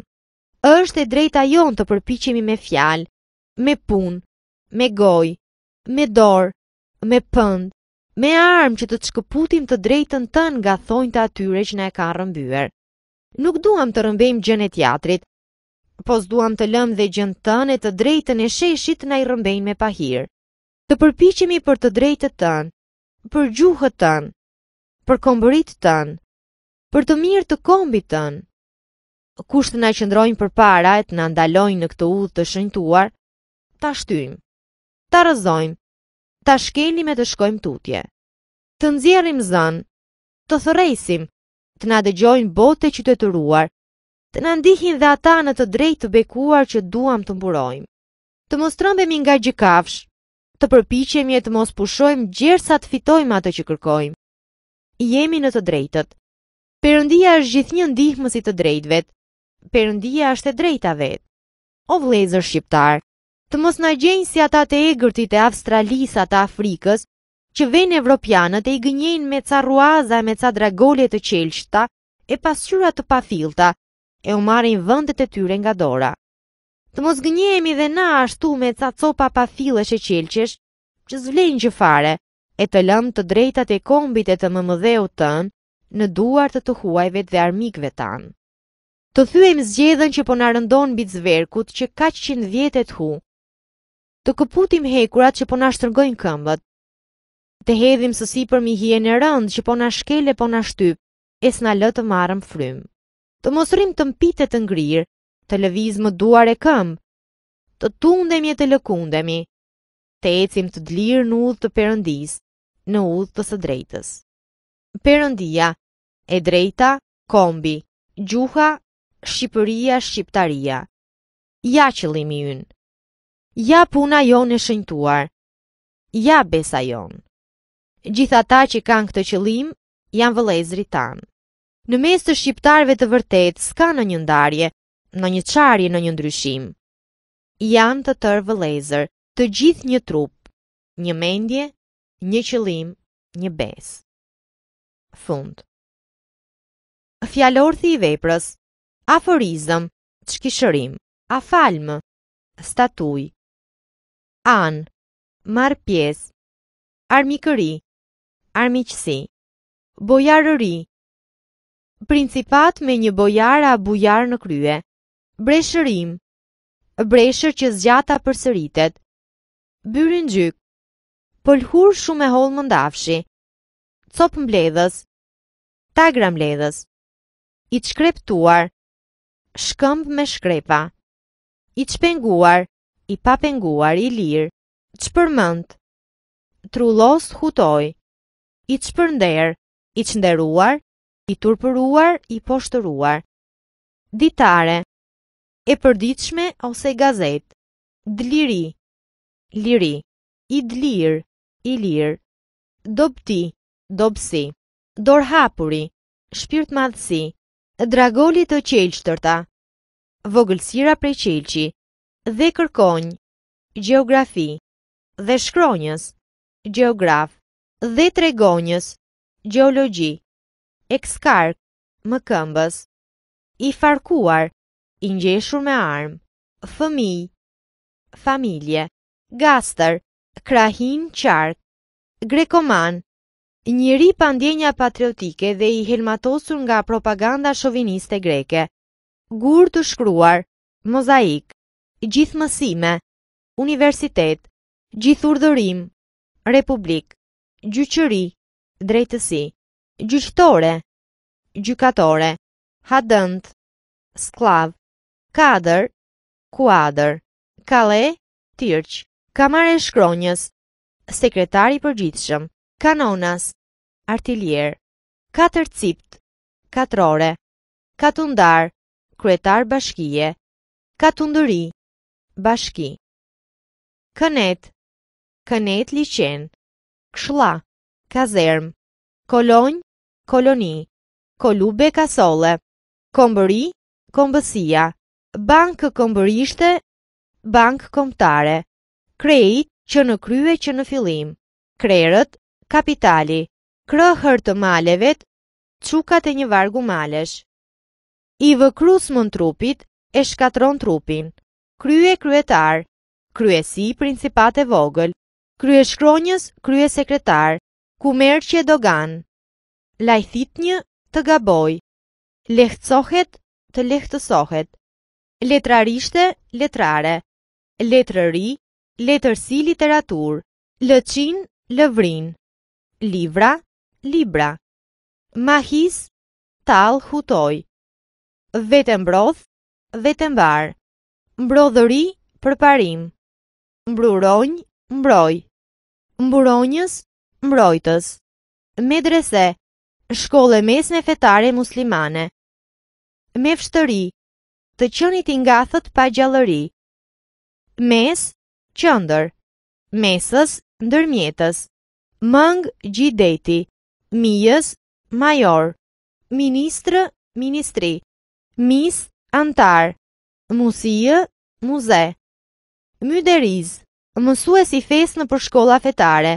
Është e drejta jon të përpiqemi me fjalë, me punë, me gojë, me dorë, me pend, me armë që të çkëputim të drejtën tën nga thonjë e tyre që na e ka rrëmbyer. Nuk duam të rrëmbejmë gjën e teatrit, po s'duam të lëmë dhe gjën tën e të drejtën e sheshit na i rrëmbejnë me pahir. Të përpiqemi për të drejtën tën për gjuhët tanë, për kombërit tanë, për të mirë të kombit tanë. Kushtë nga qëndrojnë për para e të në ndalojnë në këtë udhë të shëntuar, ta shtyjmë, ta rëzojmë, ta shkelim e të shkojmë tutje. Të nëzjerim zënë, të thëresim, të na dëgjojnë bote që të të ruar, të ndihin dhe ata në të drejt të bekuar që duham të mburojmë. Të mostrëm bemi nga gjikafsh, të përpiqemi e të mos pushojmë gjërë sa të fitojmë atë që kërkojmë. Jemi në të drejtët. Perëndia është gjithnjë ndihmës i të drejtëve. Perëndia është e drejta vetë. O vëllezër shqiptar, të mos na gjejnë si ata të egërtit e Avstralisa të Afrikës, që venë evropianët e i gënjenë me ca ruaza e me ca dragole të qelçta e pasqyra të pafilta e u marrin vendet e tyre nga dora të mos gënjemi dhe na ashtu me ca copa pa fillë e që zvlenjë që fare, e të lëmë të drejtat e kombit e të më mëdheu tënë, në duar të të huajve dhe armikve tanë. Të thyem zgjedhën që po në rëndon bit zverkut që ka që qënë vjetet hu, të këputim hekurat që po në ashtërgojnë këmbët, të hedhim sësi për mi hje në rëndë që po në shkele po në shtyp, e s'na lë të marëm frymë. Të mosrim të mpite të ngrirë, të lëviz më duar e këmbë, të tundemi e të lëkundemi, të ecim të dlirë në udhë të perëndis, në udhë të së drejtës. Perëndia, e drejta, kombi, gjuha, Shqipëria, Shqiptaria. Ja qëllimi ynë. Ja puna jonë e shëntuar. Ja besa jonë. Gjitha ta që kanë këtë qëllim, janë vëlezri tanë. Në mes të shqiptarve të vërtet, s'ka në njëndarje, në një qarje në një ndryshim. Janë të tërë vëlezër, të gjithë një trup, një mendje, një qëlim, një bes. Fund Fjallorthi i veprës, aforizëm, qkishërim, afalmë, statuj, anë, marë pjesë, armikëri, Armikësi bojarëri, principat me një bojarë a bujar në krye, breshërim, breshër që zgjata për sëritet, byrin gjyk, Pëllhur shumë e holë mëndafshi, copë mbledhës, tagra mbledhës, i të shkreptuar, shkëmb me shkrepa, i të shpenguar, i papenguar, i lirë, që përmënd, trullos hutoj, i të shpërnder, i të shnderuar, i turpëruar, i poshtëruar, ditare, e përditshme ose gazet. Dliri, liri, i dlir, i lir, dobti, dobsi, dorhapuri, shpirt madhësi, dragolit të qelqëtërta, vogëlsira prej qelqi, dhe kërkonj, geografi, dhe shkronjës, geograf, dhe tregonjës, geologi, ekskark, më këmbës, i farkuar, i ngjeshur me arm. Fëmi, familje, gastër, krahin qark, grekoman, njëri pandjenja patriotike dhe i helmatosur nga propaganda shoviniste greke, gurë të shkruar, mozaik, gjithmësime, universitet, gjithur republik, gjyqëri, drejtësi, gjyqëtore, gjykatore, hadënt, sklavë, kader, kuader, kale, tirq, kamare e shkronjës, sekretari përgjithshëm, kanonas, artiljer, katër cipt, katrore, katundar, kryetar bashkije, katundëri, bashki, kënet, kënet liqen, kshla, kazerm, kolonj, koloni, kolube kasole, kombëri, kombësia, bankë këmbërishte, bankë komptare, krejt që në krye që në filim, krerët, kapitali, krëhër të malevet, qukat e një vargu malesh. I vëkrus mën trupit e shkatron trupin, krye kryetar, kryesi principate vogël, krye shkronjës krye sekretar, ku merë që dogan. Lajthit një të gaboj, lehtësohet të lehtësohet letrarishte, letrare, letrëri, letërsi literatur, lëqin, lëvrin, livra, libra, mahis, tal, hutoj, vetë mbrodh, vetë mbar, mbrodhëri, përparim, mbruronj, mbroj, mburonjës, mbrojtës, medrese, shkolle mesme fetare muslimane, me fshtëri, të qënit i nga thët pa gjallëri. Mes, qëndër, mesës, ndërmjetës, mëngë, gjideti, mijës, major, ministrë, ministri, mis, antar, musijë, muze, myderiz, mësues i fes në përshkolla fetare,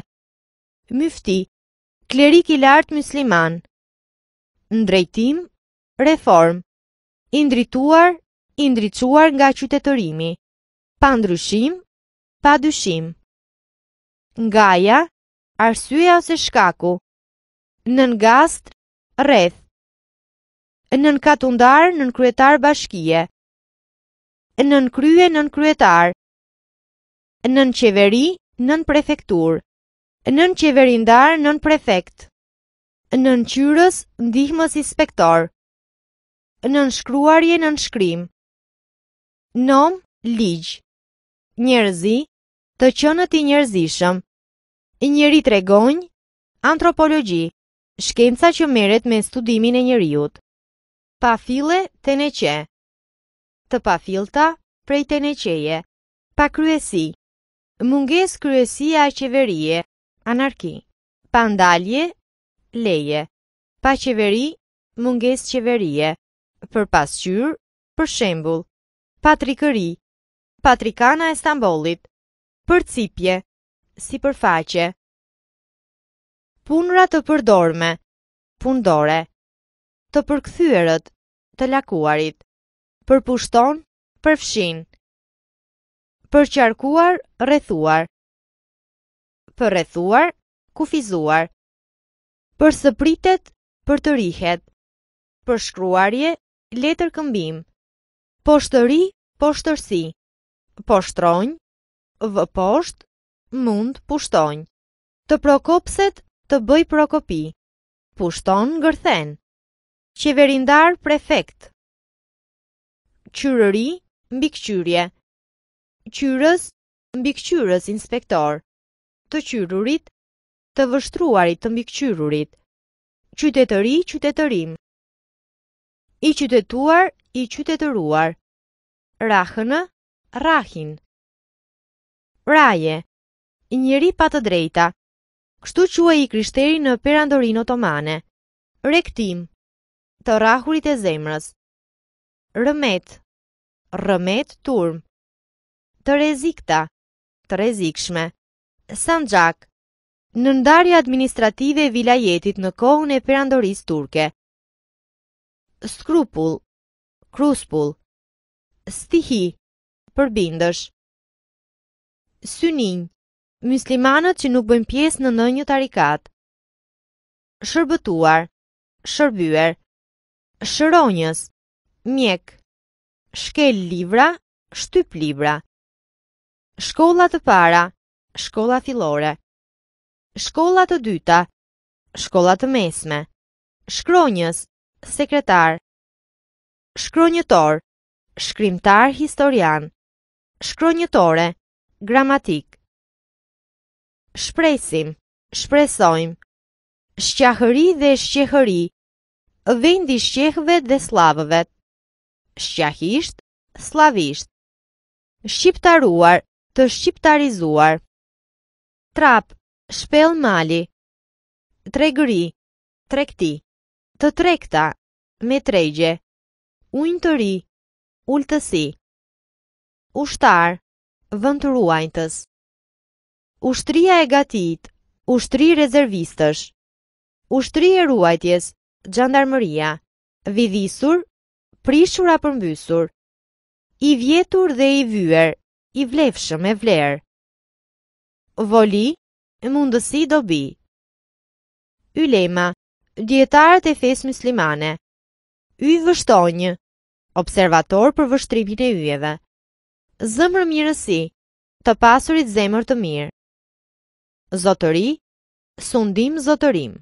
myfti, klerik i lartë musliman, ndrejtim, reform, indrituar, Indricuar nga qytetërimi. Pa ndryshim, pa dyshim. Ngaja, arsyeja ose shkaku. Nën gast, rreth. Nën katundar, nën kryetar bashkie. Nën krye, nën kryetar. Nën qeveri, nën prefektur. Nën qeverindar, nën prefekt. Nën qyrës, ndihmës inspektor. Nën shkruarje, nën shkrim. Nom, ligj. njerëzi, të qënët i njerëzishëm, i njerit regonjë, antropologi, shkenca që meret me studimin e njeriut, pa file teneqe, të pa filta prej teneqeje, pa kryesi, munges kryesia e qeverie, anarki, pa ndalje, leje, pa qeveri, munges qeverie, për pasqyr, për shembul. Patrikëri Patrikana e Stambolit Përcipje Si përfaqe Punra të përdorme Pundore Të përkthyerët Të lakuarit Përpushton Përfshin Përqarkuar Rethuar Përrethuar Kufizuar Për sëpritet Për të rihet Përshkruarje Letër këmbim poshtëri, poshtërsi, poshtronj, vë poshtë, mund pushtonj, të prokopset, të bëj prokopi, pushton ngërthen, qeverindar prefekt, qyrëri, mbikqyrje, qyrës, mbikqyrës inspektor, të qyrurit, të vështruarit të mbikqyrurit, qytetëri, qytetërim, i qytetuar, i qytetëruar. Rahënë, rahin. Raje, njëri pa të drejta. Kështu qua i kryshteri në perandorin otomane. Rektim, të rahurit e zemrës. Rëmet, rëmet turm. Të rezikta, të rezikshme. Sanxak, në ndarja administrative vilajetit në kohën e perandoris turke. Skrupull, kruspull, stihi, përbindësh. Synin, muslimanët që nuk bëjmë pjesë në ndonjë tarikat. Shërbëtuar, shërbyer, shëronjës, mjek, shkel libra, shtyp libra. Shkolla të para, shkolla fillore. Shkolla të dyta, shkolla të mesme. Shkronjës, sekretar. Shkronjëtor, shkrimtar historian, shkronjëtore, gramatik. Shpresim, shpresojm, shqahëri dhe shqehëri, vendi shqehëve dhe slavëve. Shqahisht, slavisht, shqiptaruar, të shqiptarizuar. Trap, shpel mali, tregëri, trekti, të trekta, me tregje ujnë të ri, ullëtësi. Ushtar, vëndëruajtës. Ushtria e gatit, ushtri rezervistësh. Ushtri e ruajtjes, gjandarmëria, vidhisur, prishur a përmbysur. I vjetur dhe i vyër, i vlefshëm e vler. Voli, mundësi dobi. Ylema, dietarët e fesë muslimane. Y vështonjë observator për vështrimin e yjeve. Zëmër mirësi, të pasurit zemër të mirë. Zotëri, sundim zotërim.